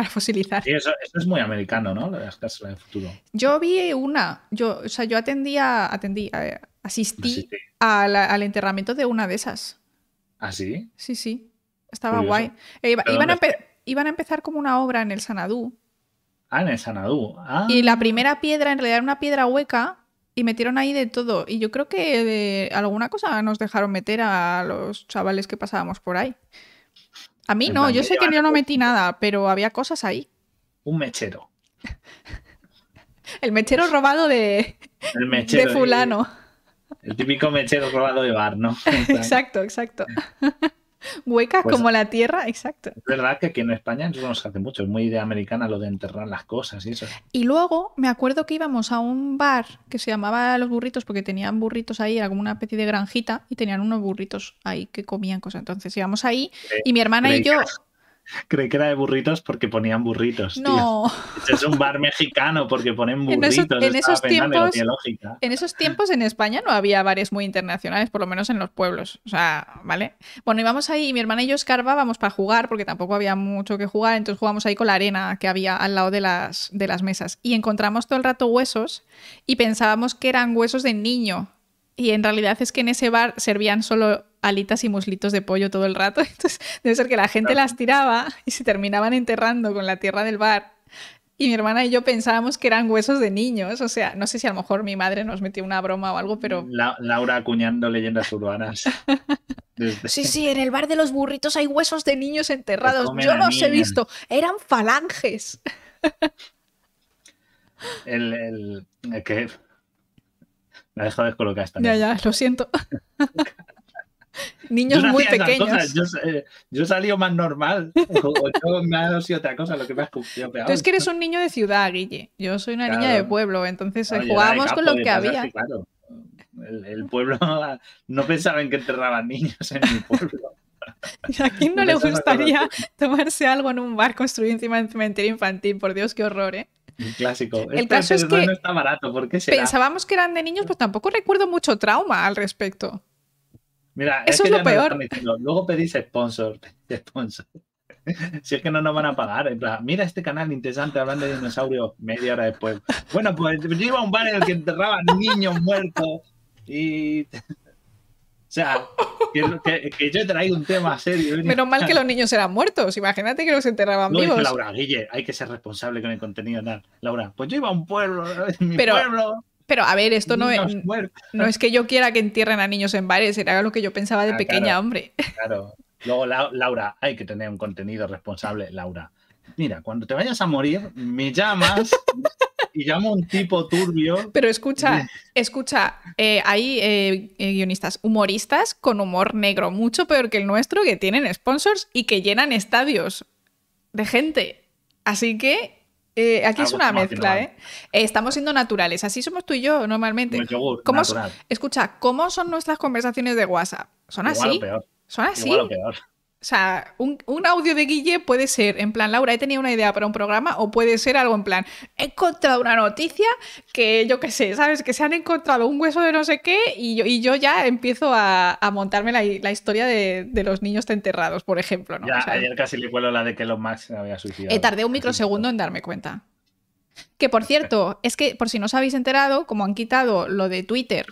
para fosilizar. eso, es muy americano, ¿no? Las futuro. Yo vi una, yo, o sea, yo atendía, atendí, eh, asistí, al enterramiento de una de esas. ¿Ah, sí? Sí, sí. Estaba guay. Eh, iban, a empezar como una obra en el Sanadú. Ah, en el Sanadú. Y la ah. primera piedra, en realidad era una piedra hueca, y metieron ahí de todo. Y yo creo que alguna cosa nos dejaron meter a los chavales que pasábamos por ahí. A mí no, yo sé que yo no metí nada, pero había cosas ahí. Un mechero. El mechero robado de, el mechero, de fulano. el, típico mechero robado de bar, ¿no? Exacto, exacto. Huecas pues como la tierra, exacto. Es verdad que aquí en España no se hace mucho, es muy idea americana lo de enterrar las cosas y eso. Y luego me acuerdo que íbamos a un bar que se llamaba Los Burritos porque tenían burritos ahí, era como una especie de granjita y tenían unos burritos ahí que comían cosas. Entonces íbamos ahí eh, y mi hermana y yo. Creí que era de burritos porque ponían burritos. No. Este es un bar mexicano porque ponen burritos. En, esos tiempos, en esos tiempos en España no había bares muy internacionales, por lo menos en los pueblos. O sea, ¿vale? Bueno, íbamos ahí, mi hermana y yo escarbábamos para jugar porque tampoco había mucho que jugar, entonces jugamos ahí con la arena que había al lado de las, de las mesas. Y encontramos todo el rato huesos y pensábamos que eran huesos de niño. Y en realidad es que en ese bar servían solo alitas y muslitos de pollo todo el rato. Entonces, debe ser que la gente las tiraba y se terminaban enterrando con la tierra del bar. Y mi hermana y yo pensábamos que eran huesos de niños. O sea, no sé si a lo mejor mi madre nos metió una broma o algo, pero. Laura acuñando leyendas urbanas. Sí, sí, en el bar de los burritos hay huesos de niños enterrados. Yo los he visto. Eran falanges. El, el, que me ha dejado descolocada esta. Ya, ya, lo siento. Niños muy pequeños. Yo, eh, más normal. O yo me ha si otra cosa lo que me ha cumplido peor. Tú es que eres un niño de ciudad, Guille. Yo soy una niña de pueblo, entonces eh, jugábamos con lo que había. claro. el, pueblo no pensaba en que enterraban niños en mi pueblo. ¿A quién no, le gustaría tomarse algo en un bar construido encima de un cementerio infantil? Por Dios, qué horror, ¿eh? clásico. El este caso es que no está barato, pensábamos que eran de niños, pues tampoco recuerdo mucho trauma al respecto. Mira, Eso es, lo peor. Luego pedís sponsor, sponsor. Si es que no nos van a pagar, mira este canal interesante hablando de dinosaurios media hora después. Bueno, pues yo iba a un bar en el que enterraban niños muertos y. O sea, que, yo he traído un tema serio. ¿eh? Menos mal que los niños eran muertos. Imagínate que los enterraban vivos. Laura, Guille, hay que ser responsable con el contenido. Laura, pues yo iba a un pueblo, mi Pero... pueblo pero a ver, esto no es, que yo quiera que entierren a niños en bares, era lo que yo pensaba de ah, pequeña, hombre. Claro. Luego, Laura, hay que tener un contenido responsable, Laura. Mira, cuando te vayas a morir, me llamas y llamo a un tipo turbio. Pero escucha, escucha, eh, hay eh, eh, guionistas, humoristas con humor negro mucho peor que el nuestro que tienen sponsors y que llenan estadios de gente. Así que eh, aquí ah, es pues una mezcla, ¿eh? ¿eh? Estamos siendo naturales, así somos tú y yo normalmente. Pues Como escucha, ¿cómo son nuestras conversaciones de WhatsApp? ¿Son así? ¿Son así? O sea, un, audio de Guille puede ser en plan, Laura, he tenido una idea para un programa, o puede ser algo en plan, he encontrado una noticia que yo qué sé, ¿sabes? Que se han encontrado un hueso de no sé qué y yo, yo ya empiezo a, a montarme la, historia de, los niños enterrados, por ejemplo, ¿no? ayer casi le cuelo la de que los Max había suicidado. He eh, tardé un microsegundo en darme cuenta. Que por cierto, es que por si no os habéis enterado, como han quitado lo de Twitter,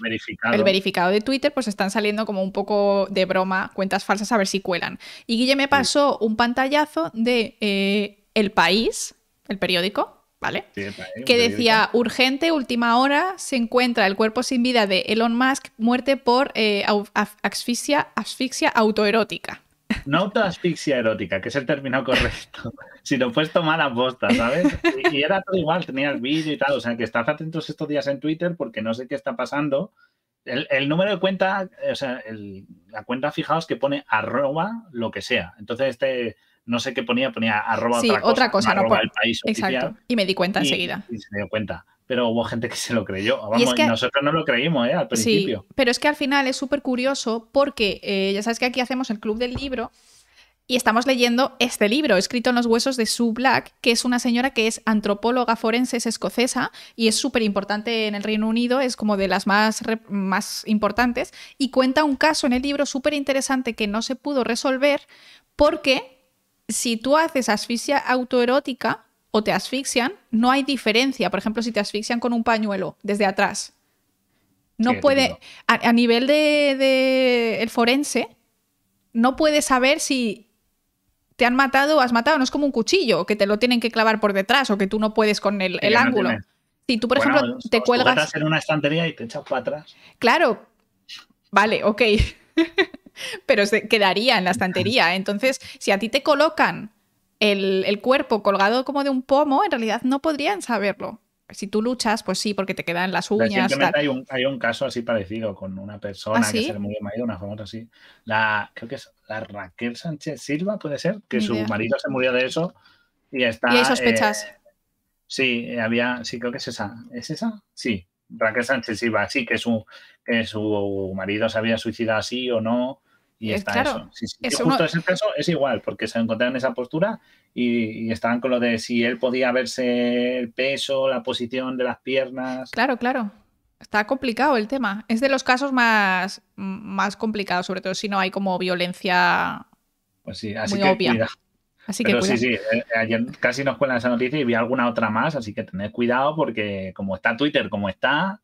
el verificado. de Twitter, pues están saliendo como un poco de broma cuentas falsas a ver si cuelan. Y Guille me pasó un pantallazo de eh, El País, el periódico, ¿vale? que decía, urgente, última hora, se encuentra el cuerpo sin vida de Elon Musk, muerte por eh, asfixia, asfixia autoerótica. No autoasfixia erótica, que es el término correcto, sino puesto a aposta, ¿sabes? Y, era todo igual, tenía el vídeo y tal, o sea, que estás atentos estos días en Twitter porque no sé qué está pasando. El, número de cuenta, o sea, la cuenta, fijaos que pone arroba lo que sea. Entonces, este, no sé qué ponía, ponía arroba sí, otra cosa, otra cosa no, arroba Exacto, y me di cuenta enseguida. Y se dio cuenta pero hubo gente que se lo creyó. y nosotros no lo creímos ¿eh? al principio. Sí, pero es que al final es súper curioso porque eh, ya sabes que aquí hacemos el club del libro y estamos leyendo este libro, escrito en los huesos de Sue Black, que es una señora que es antropóloga forense, escocesa y es súper importante en el Reino Unido, es como de las más, más importantes, y cuenta un caso en el libro súper interesante que no se pudo resolver porque si tú haces asfixia autoerótica, o te asfixian, no hay diferencia. Por ejemplo, si te asfixian con un pañuelo desde atrás, no puede, a, nivel de, el forense, no puede saber si te han matado o has matado. No es como un cuchillo que te lo tienen que clavar por detrás o que tú no puedes con el, ángulo. Si tú, por ejemplo, te cuelgas en una estantería y te echas atrás. Claro, vale, ok. Pero se quedaría en la estantería. Entonces, si a ti te colocan el, cuerpo colgado como de un pomo, en realidad no podrían saberlo si tú luchas, pues sí, porque te quedan las uñas. Hay, un, hay, un, caso así parecido con una persona ¿Ah, que se le murió marido, una famosa así. La, creo que es la Raquel Sánchez Silva, puede ser, que su marido se murió de eso y está. Y hay sospechas. Eh, sí, eh, había, sí, creo que es esa. ¿Es esa? Sí, Raquel Sánchez Silva, sí, que su, que su marido se había suicidado así o no. Y está claro, eso. Si, es justo caso es igual, porque se encontraban en esa postura y, estaban con lo de si él podía verse el peso, la posición de las piernas. Claro, claro. Está complicado el tema. Es de los casos más, más complicados, sobre todo si no hay como violencia pues muy obvia. Así que sí, sí, eh, eh, ayer casi nos cuelan esa noticia y vi alguna otra más, así que tened cuidado porque como está Twitter, como está,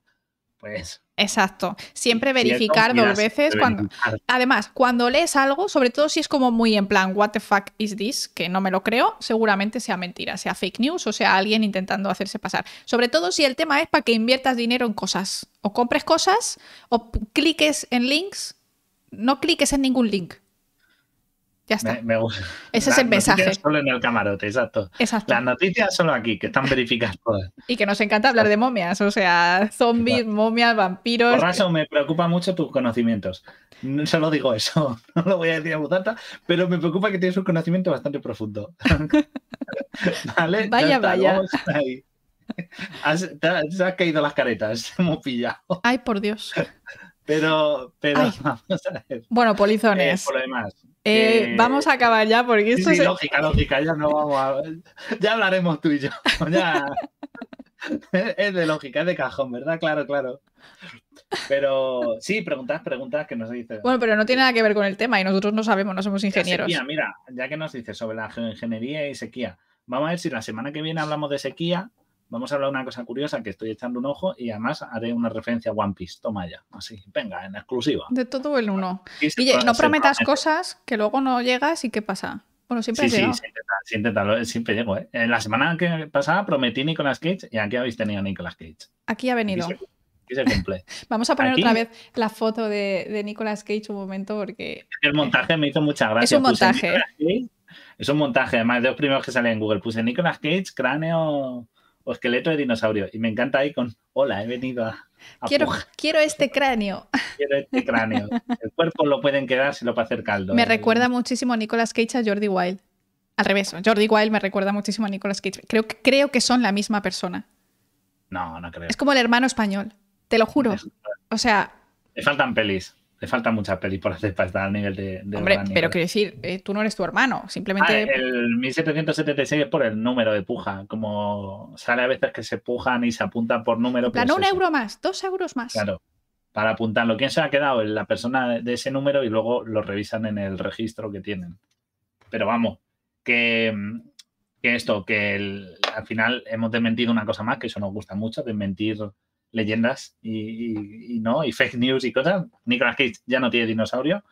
pues. Exacto. Siempre verificar dos veces cuando... Además, cuando lees algo, sobre todo si es como muy en plan, what the fuck is this, que no me lo creo, seguramente sea mentira, sea fake news o sea alguien intentando hacerse pasar. Sobre todo si el tema es para que inviertas dinero en cosas, o compres cosas, o cliques en links, no cliques en ningún link. Ya está. Ese es el mensaje. Solo en el camarote, exacto. Las noticias solo aquí, que están verificadas todas. Y que nos encanta hablar de momias, o sea, zombies, momias, vampiros. Por me preocupa mucho tus conocimientos. No, solo digo eso, no lo voy a decir a pero me preocupa que tienes un conocimiento bastante profundo. vale, vaya, vaya. Has, te caído las caretas, hemos pillado. Ay, por Dios. Pero, pero Bueno, polizones. Eh, por lo demás, eh, vamos a acabar ya porque esto es... lógica, lógica, ya no vamos a... Ya hablaremos tú y yo. es de lógica, es de cajón, ¿verdad? Claro, claro. Pero sí, preguntas, preguntas que nos dices. Bueno, pero no tiene nada que ver con el tema y nosotros no sabemos, no somos ingenieros. mira, ya que nos dices sobre la geoingeniería y sequía, vamos a ver si la semana que viene hablamos de sequía vamos a hablar de una cosa curiosa que estoy echando un ojo y además haré una referencia a One Piece. Toma ya. Así, venga, en exclusiva. De todo el uno. Y no prometas cosas que luego no llegas y qué pasa. Bueno, siempre sí, sí, sí, siempre llego. ¿eh? En eh, la semana que pasada prometí Nicolas Cage y aquí habéis tenido Nicolas Cage. Aquí ha venido. Aquí se, cumple. Vamos a poner otra vez la foto de, Nicolas Cage un momento porque... El montaje me hizo mucha gracia. Es un montaje. es un montaje, además de los primeros que salen en Google. Puse Nicolas Cage, cráneo o esqueleto de dinosaurio. Y me encanta ahí con, hola, he venido a... quiero, quiero este cráneo. Quiero este cráneo. El cuerpo lo pueden quedar si lo para hacer caldo. Me ¿eh? recuerda muchísimo a Nicolas Cage a Jordi Wild. Al revés, Jordi Wild me recuerda muchísimo a Nicolas Cage. Creo, creo que son la misma persona. No, no creo. Es como el hermano español, te lo juro. O sea... Le faltan pelis. Le faltan muchas peli por hacer para estar al nivel de. Hombre, pero decir, eh, tú no eres tu hermano, simplemente. Ah, el 1776 es por el número de puja. Como sale a veces que se pujan y se apuntan por número. Plan, pues un euro más, dos euros más. Claro, para apuntarlo. ¿Quién se ha quedado? La persona de ese número y luego lo revisan en el registro que tienen. Pero vamos, que, esto, que al final hemos desmentido una cosa más, que eso nos gusta mucho, desmentir leyendas y, no, y fake news y cosas. Nicolas Cage ya no tiene dinosaurio.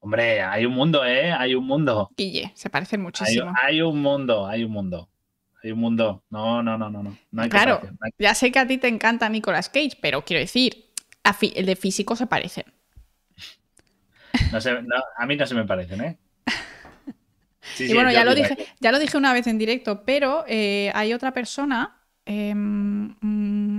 Hombre, hay un mundo, ¿eh? Hay un mundo. se parecen muchísimo. Hay, un mundo, hay un mundo. Hay un mundo. No, no, no, no. no, hay claro, ya sé que a ti te encanta Nicolas Cage, pero quiero decir, el de físico se parecen. a mí no se me parecen, ¿eh? y bueno, ya lo, dije, ya lo dije una vez en directo, pero eh, hay otra persona. Em, mm,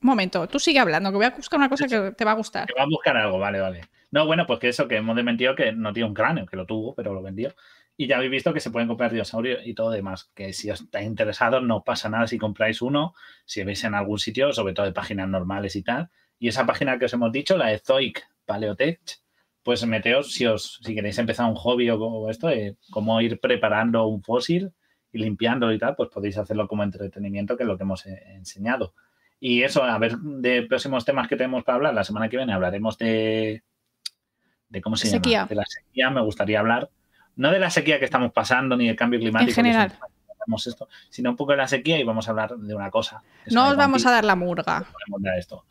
momento, tú sigue hablando, que voy a buscar una cosa que te va a gustar. Que va a buscar algo, vale, vale. No, bueno, pues que eso, que hemos desmentido que no tiene un cráneo, que lo tuvo, pero lo vendió. Y ya habéis visto que se pueden comprar dinosaurios y todo demás. Que si os estáis interesados, no pasa nada si compráis uno, si veis en algún sitio, sobre todo de páginas normales y tal. Y esa página que os hemos dicho, la de Zoic Paleotech, pues meteos si os, si queréis empezar un hobby o, esto, de eh, como ir preparando un fósil y limpiándolo y tal, pues podéis hacerlo como entretenimiento, que es lo que hemos eh, enseñado. Y eso, a ver, de próximos temas que tenemos para hablar, la semana que viene hablaremos de, de ¿cómo se llama? De la sequía, me gustaría hablar. No de la sequía que estamos pasando ni del cambio climático. En general. esto, sino un poco de la sequía y vamos a hablar de una cosa. No os vamos a dar la murga. Esto,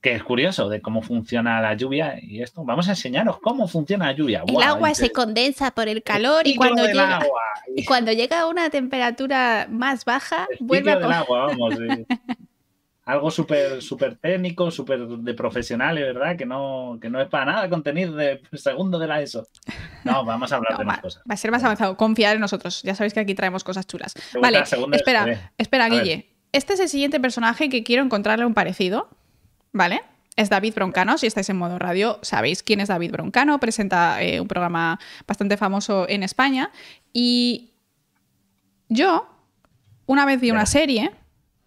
que es curioso de cómo funciona la lluvia y esto. Vamos a enseñaros cómo funciona la lluvia. El agua se condensa por el calor y cuando, llega, y cuando llega a una temperatura más baja, vuelve a... agua, vamos, sí. algo súper técnico, súper de profesionales, ¿verdad? Que no, no es para nada contenido de segundo de la ESO. No, vamos a hablar de más cosas. Va a ser más avanzado. Confiar en nosotros. Ya sabéis que aquí traemos cosas chulas. Vale, espera, eh. espera, Guille. Este es el siguiente personaje que quiero encontrarle un parecido, ¿vale? Es David Broncano, si estáis en modo radio sabéis quién es David Broncano, presenta eh, un programa bastante famoso en España y yo una vez vi una serie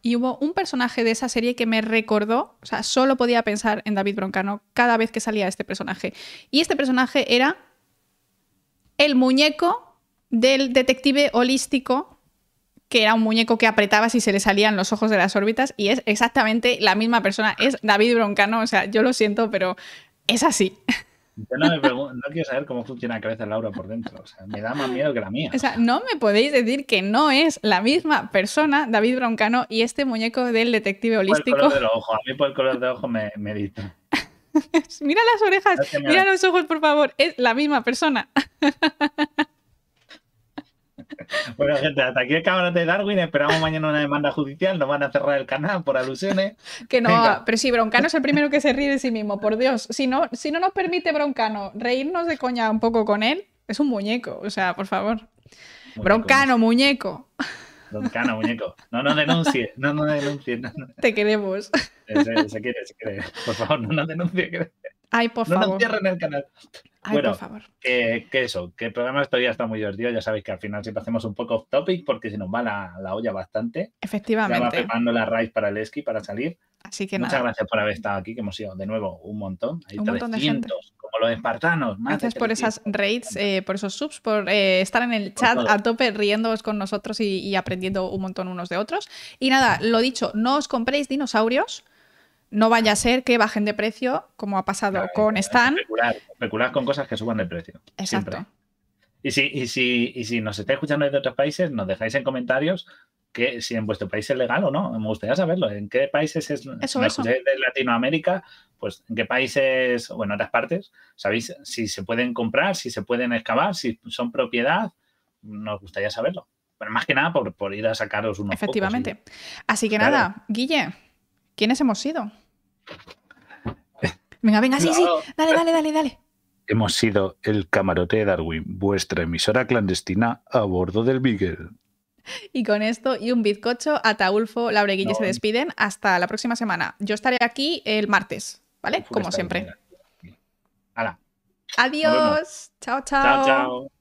y hubo un personaje de esa serie que me recordó, o sea, solo podía pensar en David Broncano cada vez que salía este personaje. Y este personaje era el muñeco del detective holístico, que era un muñeco que apretaba si se le salían los ojos de las órbitas, y es exactamente la misma persona, es David Broncano, o sea, yo lo siento, pero es así. Yo no, quiero saber cómo funciona la cabeza de Laura por dentro. O sea, me da más miedo que la mía. O sea, no me podéis decir que no es la misma persona David Broncano y este muñeco del detective holístico. Por el color de los A mí por el color de ojo me, me mira las orejas, mira los ojos, por favor. Es la misma persona. bueno, gente, hasta aquí el Cámara de Darwin. Esperamos mañana una demanda judicial. Nos van a cerrar el canal por alusiones. Que no, pero sí, Broncano es el primero que se ríe de sí mismo, por Dios. Si no, si no nos permite Broncano reírnos de coña un poco con él, es un muñeco. O sea, por favor. Broncano, muñeco. Broncano, muñeco. No nos denuncie, no nos denuncie No, Te queremos. Se, quiere, se Por favor, no nos denuncie Ay, por no favor. No cierren el canal. Ay, bueno, por favor. Que, eso, que el programa de historia está muy divertido. Ya sabéis que al final siempre hacemos un poco off topic porque se nos va la, olla bastante. Efectivamente. Ya va preparando la raíz para el esquí para salir. Así que Muchas gracias por haber estado aquí, que hemos sido de nuevo un montón. Hay un montón de gente. como los espartanos. gracias por esas raids, eh, por esos subs, por eh, estar en el chat a tope riéndoos con nosotros y, y aprendiendo un montón unos de otros. Y nada, lo dicho, no os compréis dinosaurios no vaya a ser que bajen de precio, como ha pasado con Stan. Especular, con cosas que suban de precio. Exacto. Y si, y, si, nos estáis escuchando desde otros países, nos dejáis en comentarios que si en vuestro país es legal o no. Me gustaría saberlo. ¿En qué países es eso, de Latinoamérica? Pues en qué países o en otras partes, ¿sabéis si se pueden comprar, si se pueden excavar, si son propiedad? Nos gustaría saberlo. Pero más que nada por, ir a sacaros unos. Efectivamente. Así que nada, Guille, ¿quiénes hemos sido? Venga, venga, sí, sí. Dale, dale, dale, dale. Hemos sido el camarote de Darwin, vuestra emisora clandestina a bordo del Beagle. Y con esto y un bizcocho, Ataulfo, Laura y se despiden. Hasta la próxima semana. Yo estaré aquí el martes, ¿vale? Como siempre. Adiós. Chao, chao. Chao, chao.